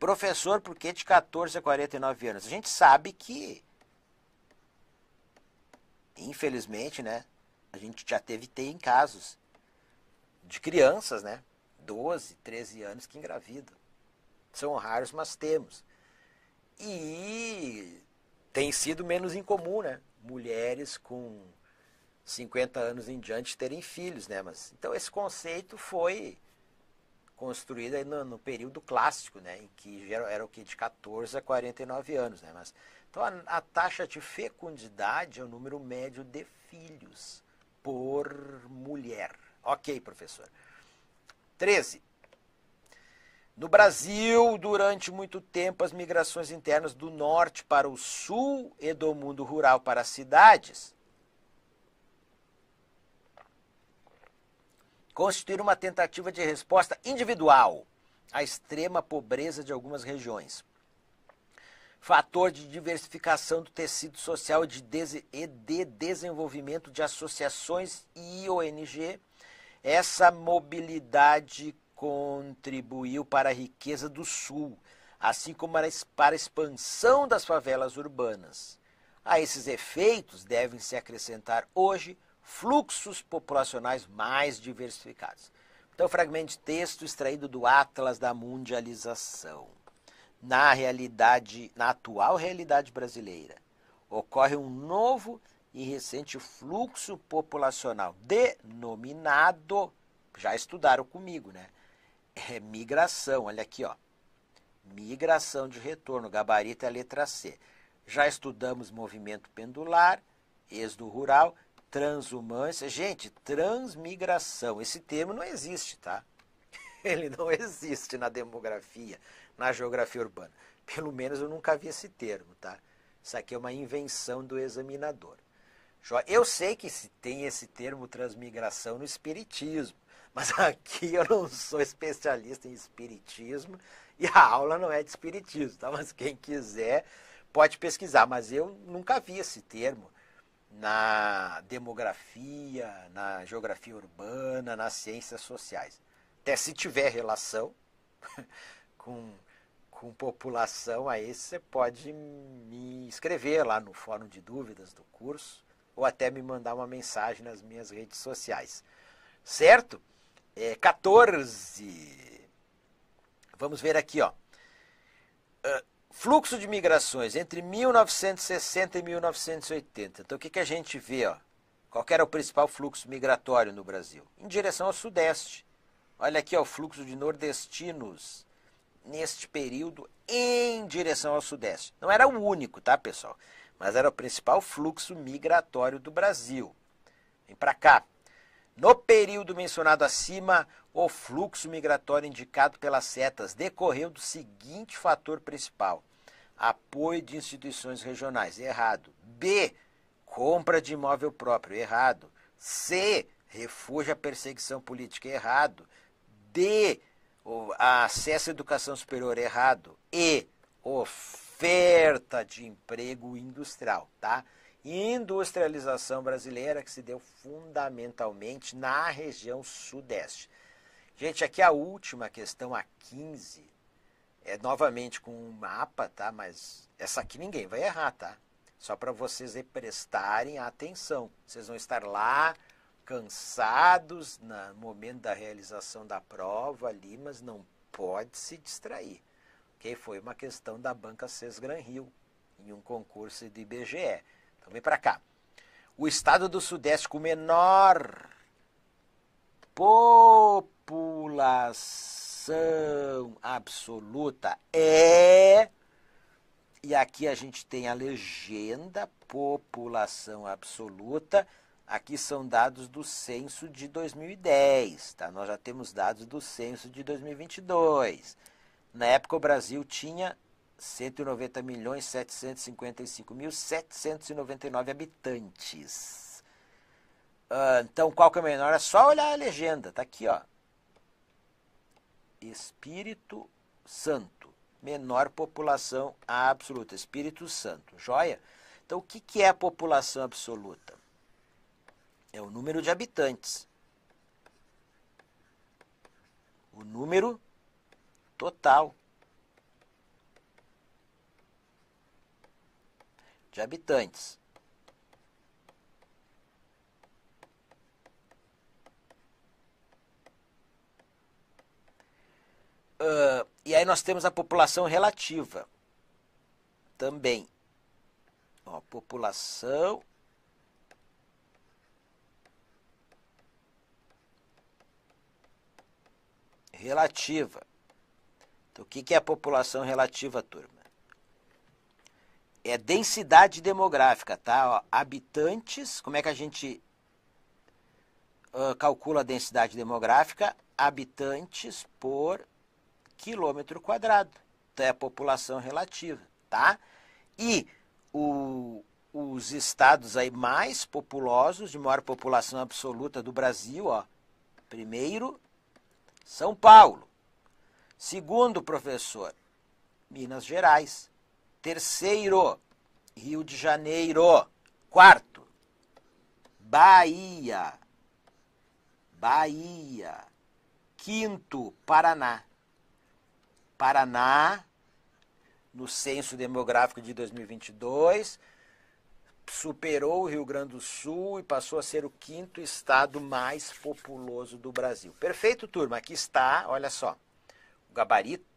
Professor, por que de 14 a 49 anos? A gente sabe que infelizmente, né, a gente já teve tem casos de crianças, né, 12, 13 anos que engravidam. São raros, mas temos. E tem sido menos incomum, né? Mulheres com 50 anos em diante terem filhos, né? Mas, então esse conceito foi construído no, no período clássico, né? Em que era, era o que de 14 a 49 anos, né? Mas então a, a taxa de fecundidade é o número médio de filhos por mulher. Ok, professor. 13. No Brasil, durante muito tempo, as migrações internas do norte para o sul e do mundo rural para as cidades constituíram uma tentativa de resposta individual à extrema pobreza de algumas regiões fator de diversificação do tecido social e de desenvolvimento de associações e ONG. Essa mobilidade contribuiu para a riqueza do Sul, assim como para a expansão das favelas urbanas. A esses efeitos devem se acrescentar hoje fluxos populacionais mais diversificados. Então, fragmento de texto extraído do Atlas da Mundialização na realidade, na atual realidade brasileira, ocorre um novo e recente fluxo populacional denominado, já estudaram comigo, né? É migração, olha aqui, ó. Migração de retorno, gabarito é a letra C. Já estudamos movimento pendular, êxodo rural, transumância. Gente, transmigração, esse termo não existe, tá? <laughs> Ele não existe na demografia na geografia urbana. Pelo menos eu nunca vi esse termo, tá? Isso aqui é uma invenção do examinador. Eu sei que se tem esse termo transmigração no espiritismo, mas <laughs> aqui eu não sou especialista em espiritismo e a aula não é de espiritismo, tá? Mas quem quiser pode pesquisar, mas eu nunca vi esse termo na demografia, na geografia urbana, nas ciências sociais. Até se tiver relação, <laughs> com, com população aí, você pode me escrever lá no fórum de dúvidas do curso ou até me mandar uma mensagem nas minhas redes sociais. Certo? É 14. Vamos ver aqui, ó. Uh, fluxo de migrações entre 1960 e 1980. Então, o que, que a gente vê? Ó? Qual era o principal fluxo migratório no Brasil? Em direção ao Sudeste. Olha aqui ó, o fluxo de nordestinos neste período em direção ao sudeste. Não era o único, tá, pessoal? Mas era o principal fluxo migratório do Brasil. Vem para cá. No período mencionado acima, o fluxo migratório indicado pelas setas decorreu do seguinte fator principal: apoio de instituições regionais, errado. B, compra de imóvel próprio, errado. C, refúgio à perseguição política, errado. D, o acesso à educação superior errado e oferta de emprego industrial, tá? Industrialização brasileira que se deu fundamentalmente na região sudeste. Gente, aqui a última questão, a 15, é novamente com um mapa, tá? Mas essa aqui ninguém vai errar, tá? Só para vocês prestarem atenção. Vocês vão estar lá cansados no momento da realização da prova ali, mas não pode se distrair. Que foi uma questão da banca Gran Rio, em um concurso do IBGE. Então vem para cá. O estado do Sudeste com menor população absoluta é. E aqui a gente tem a legenda população absoluta Aqui são dados do censo de 2010, tá? Nós já temos dados do censo de 2022. Na época o Brasil tinha 190 milhões 755 mil 799 habitantes. Uh, então qual que é o menor? É só olhar a legenda, tá aqui, ó. Espírito Santo, menor população absoluta, Espírito Santo, joia? Então o que, que é a população absoluta? é o número de habitantes. O número total de habitantes. Uh, e aí nós temos a população relativa também. Ó, população relativa. Então, o que é a população relativa, turma? É densidade demográfica, tá? Ó, habitantes, como é que a gente uh, calcula a densidade demográfica? Habitantes por quilômetro quadrado. Então, é a população relativa, tá? E o, os estados aí mais populosos, de maior população absoluta do Brasil, ó, primeiro são Paulo. Segundo professor, Minas Gerais. Terceiro, Rio de Janeiro. Quarto, Bahia. Bahia. Quinto, Paraná. Paraná, no censo demográfico de 2022, superou o Rio Grande do Sul e passou a ser o quinto estado mais populoso do Brasil. Perfeito, turma. Aqui está, olha só, o gabarito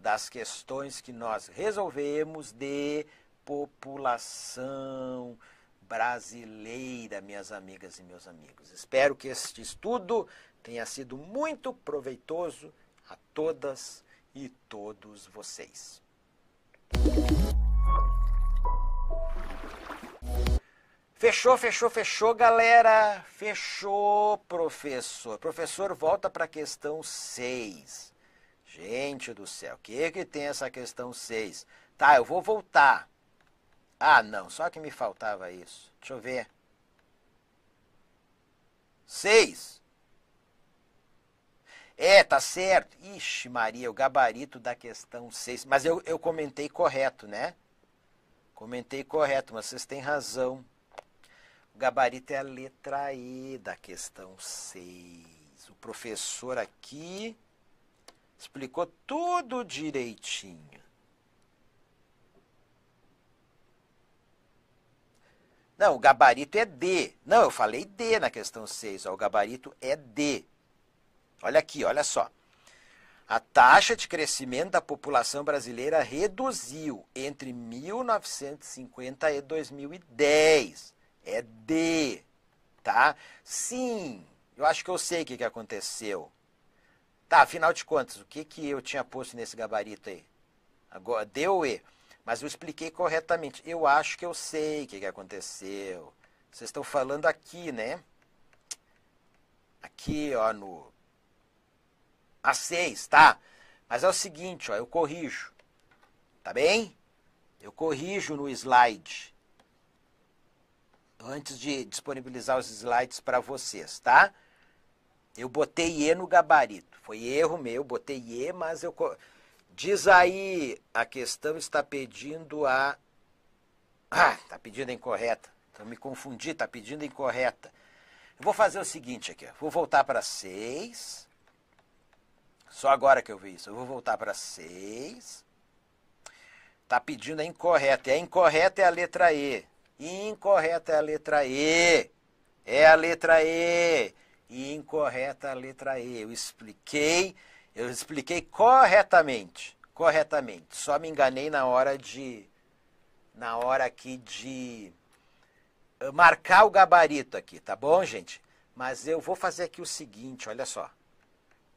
das questões que nós resolvemos de população brasileira, minhas amigas e meus amigos. Espero que este estudo tenha sido muito proveitoso a todas e todos vocês. Fechou, fechou, fechou, galera. Fechou, professor. Professor, volta para a questão 6. Gente do céu, o que que tem essa questão 6? Tá, eu vou voltar. Ah, não, só que me faltava isso. Deixa eu ver. 6. É, tá certo. Ixi, Maria, o gabarito da questão 6. Mas eu, eu comentei correto, né? Comentei correto, mas vocês têm razão. O gabarito é a letra E da questão 6. O professor aqui explicou tudo direitinho. Não, o gabarito é D. Não, eu falei D na questão 6. o gabarito é D. Olha aqui, olha só. A taxa de crescimento da população brasileira reduziu entre 1950 e 2010. É D, tá? Sim, eu acho que eu sei o que, que aconteceu. Tá, afinal de contas, o que, que eu tinha posto nesse gabarito aí? Agora, deu E? Mas eu expliquei corretamente. Eu acho que eu sei o que, que aconteceu. Vocês estão falando aqui, né? Aqui, ó, no A6, tá? Mas é o seguinte, ó, eu corrijo. Tá bem? Eu corrijo no slide antes de disponibilizar os slides para vocês, tá? Eu botei E no gabarito. Foi erro meu, botei E, mas eu. Diz aí, a questão está pedindo a. Ah, está pedindo a incorreta. Então me confundi, está pedindo a incorreta. Eu vou fazer o seguinte aqui, ó. vou voltar para 6. Só agora que eu vi isso. Eu vou voltar para 6. Está pedindo a incorreta. E a incorreta é a letra E. Incorreta é a letra E. É a letra E. Incorreta é a letra E. Eu expliquei, eu expliquei corretamente. Corretamente. Só me enganei na hora de. Na hora aqui de eh, marcar o gabarito aqui, tá bom, gente? Mas eu vou fazer aqui o seguinte, olha só.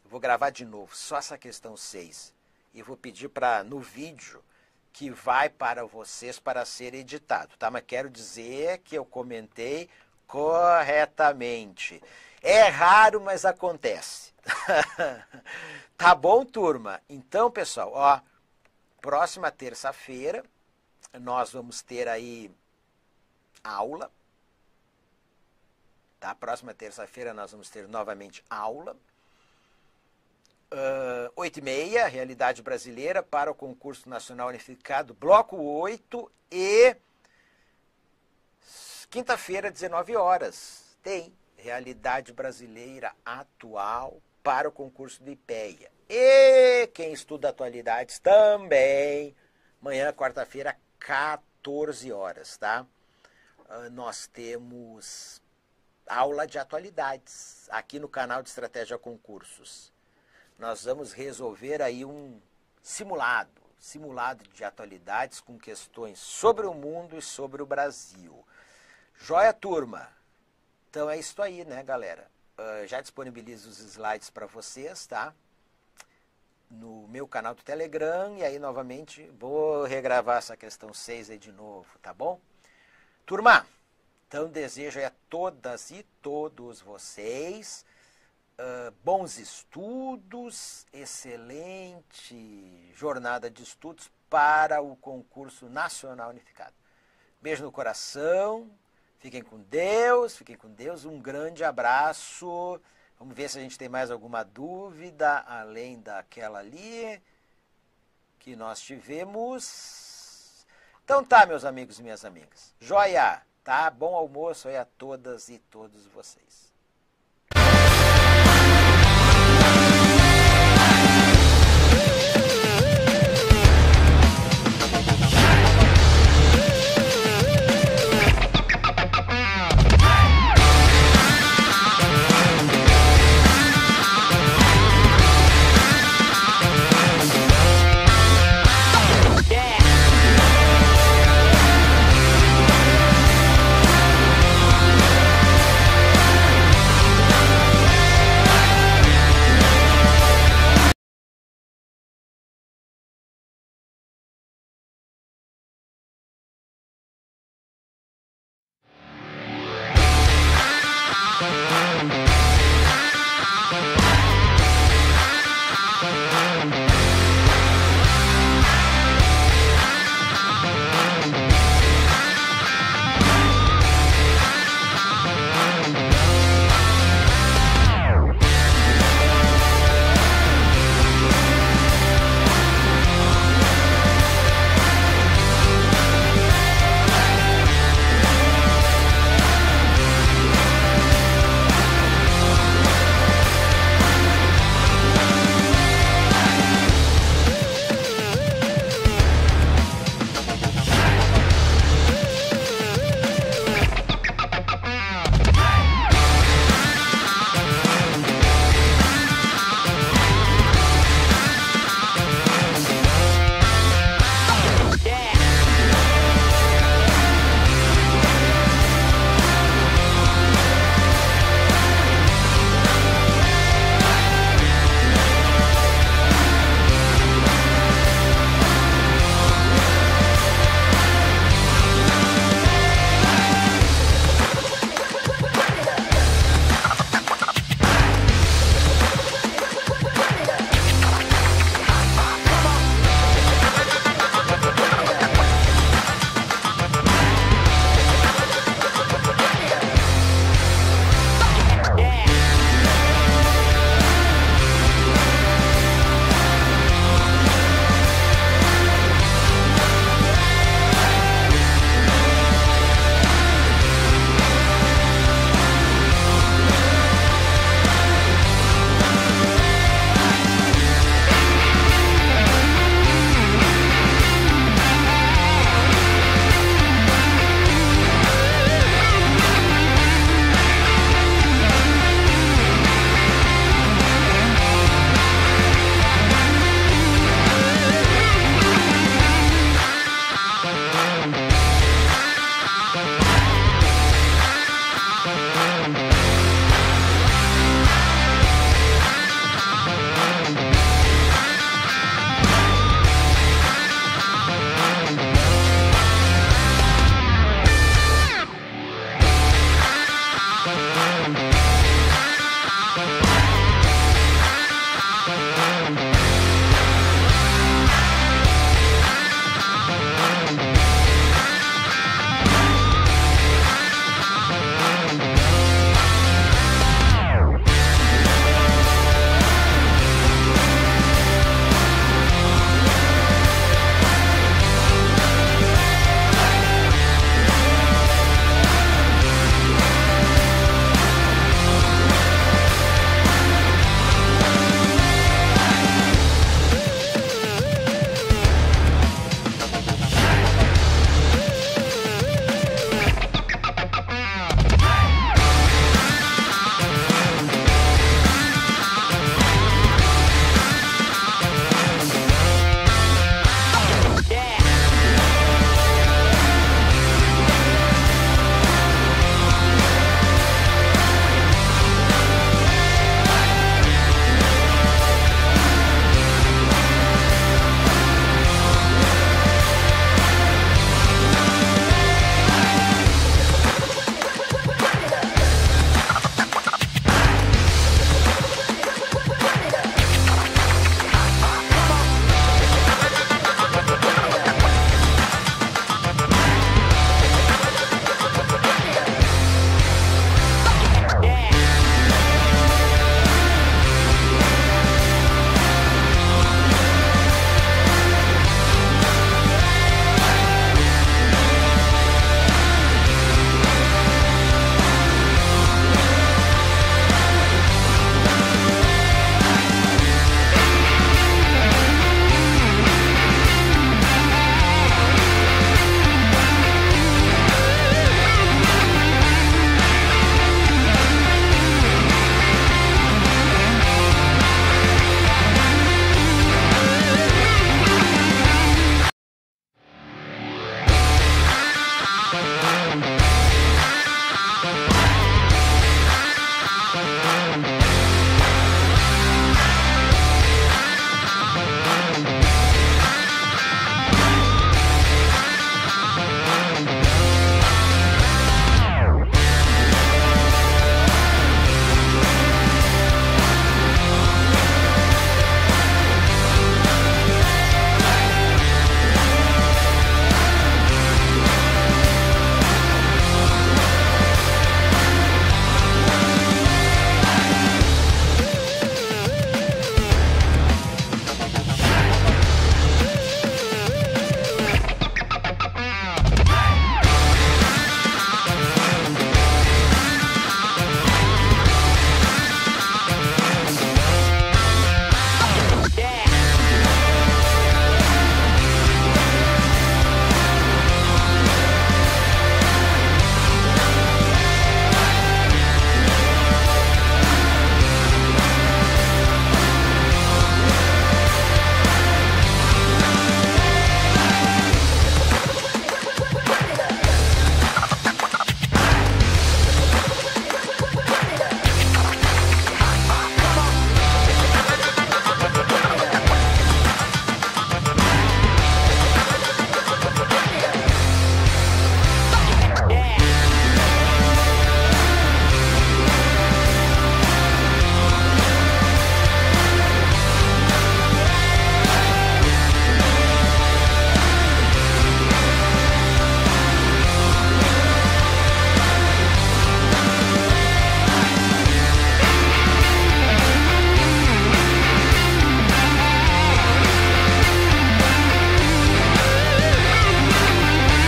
vou gravar de novo só essa questão 6 e vou pedir para no vídeo que vai para vocês para ser editado, tá? Mas quero dizer que eu comentei corretamente. É raro, mas acontece. <laughs> tá bom, turma? Então, pessoal, ó, próxima terça-feira nós vamos ter aí aula. Tá? Próxima terça-feira nós vamos ter novamente aula uh, ah, 8 e meia, Realidade Brasileira, para o concurso nacional unificado, bloco 8 e quinta-feira, 19 horas. Tem Realidade Brasileira Atual para o concurso do IPEA. E quem estuda atualidades também, amanhã, quarta-feira, 14 horas, tá? Uh, nós temos aula de atualidades aqui no canal de Estratégia Concursos nós vamos resolver aí um simulado, simulado de atualidades com questões sobre o mundo e sobre o Brasil. Joia, turma! Então é isso aí, né, galera? Uh, já disponibilizo os slides para vocês, tá? No meu canal do Telegram. E aí, novamente, vou regravar essa questão 6 aí de novo, tá bom? Turma, então desejo a todas e todos vocês ah, bons estudos, excelente jornada de estudos para o concurso nacional unificado. Beijo no coração, fiquem com Deus, fiquem com Deus, um grande abraço. Vamos ver se a gente tem mais alguma dúvida além daquela ali que nós tivemos. Então tá, meus amigos e minhas amigas. Joia, tá? Bom almoço aí a todas e todos vocês.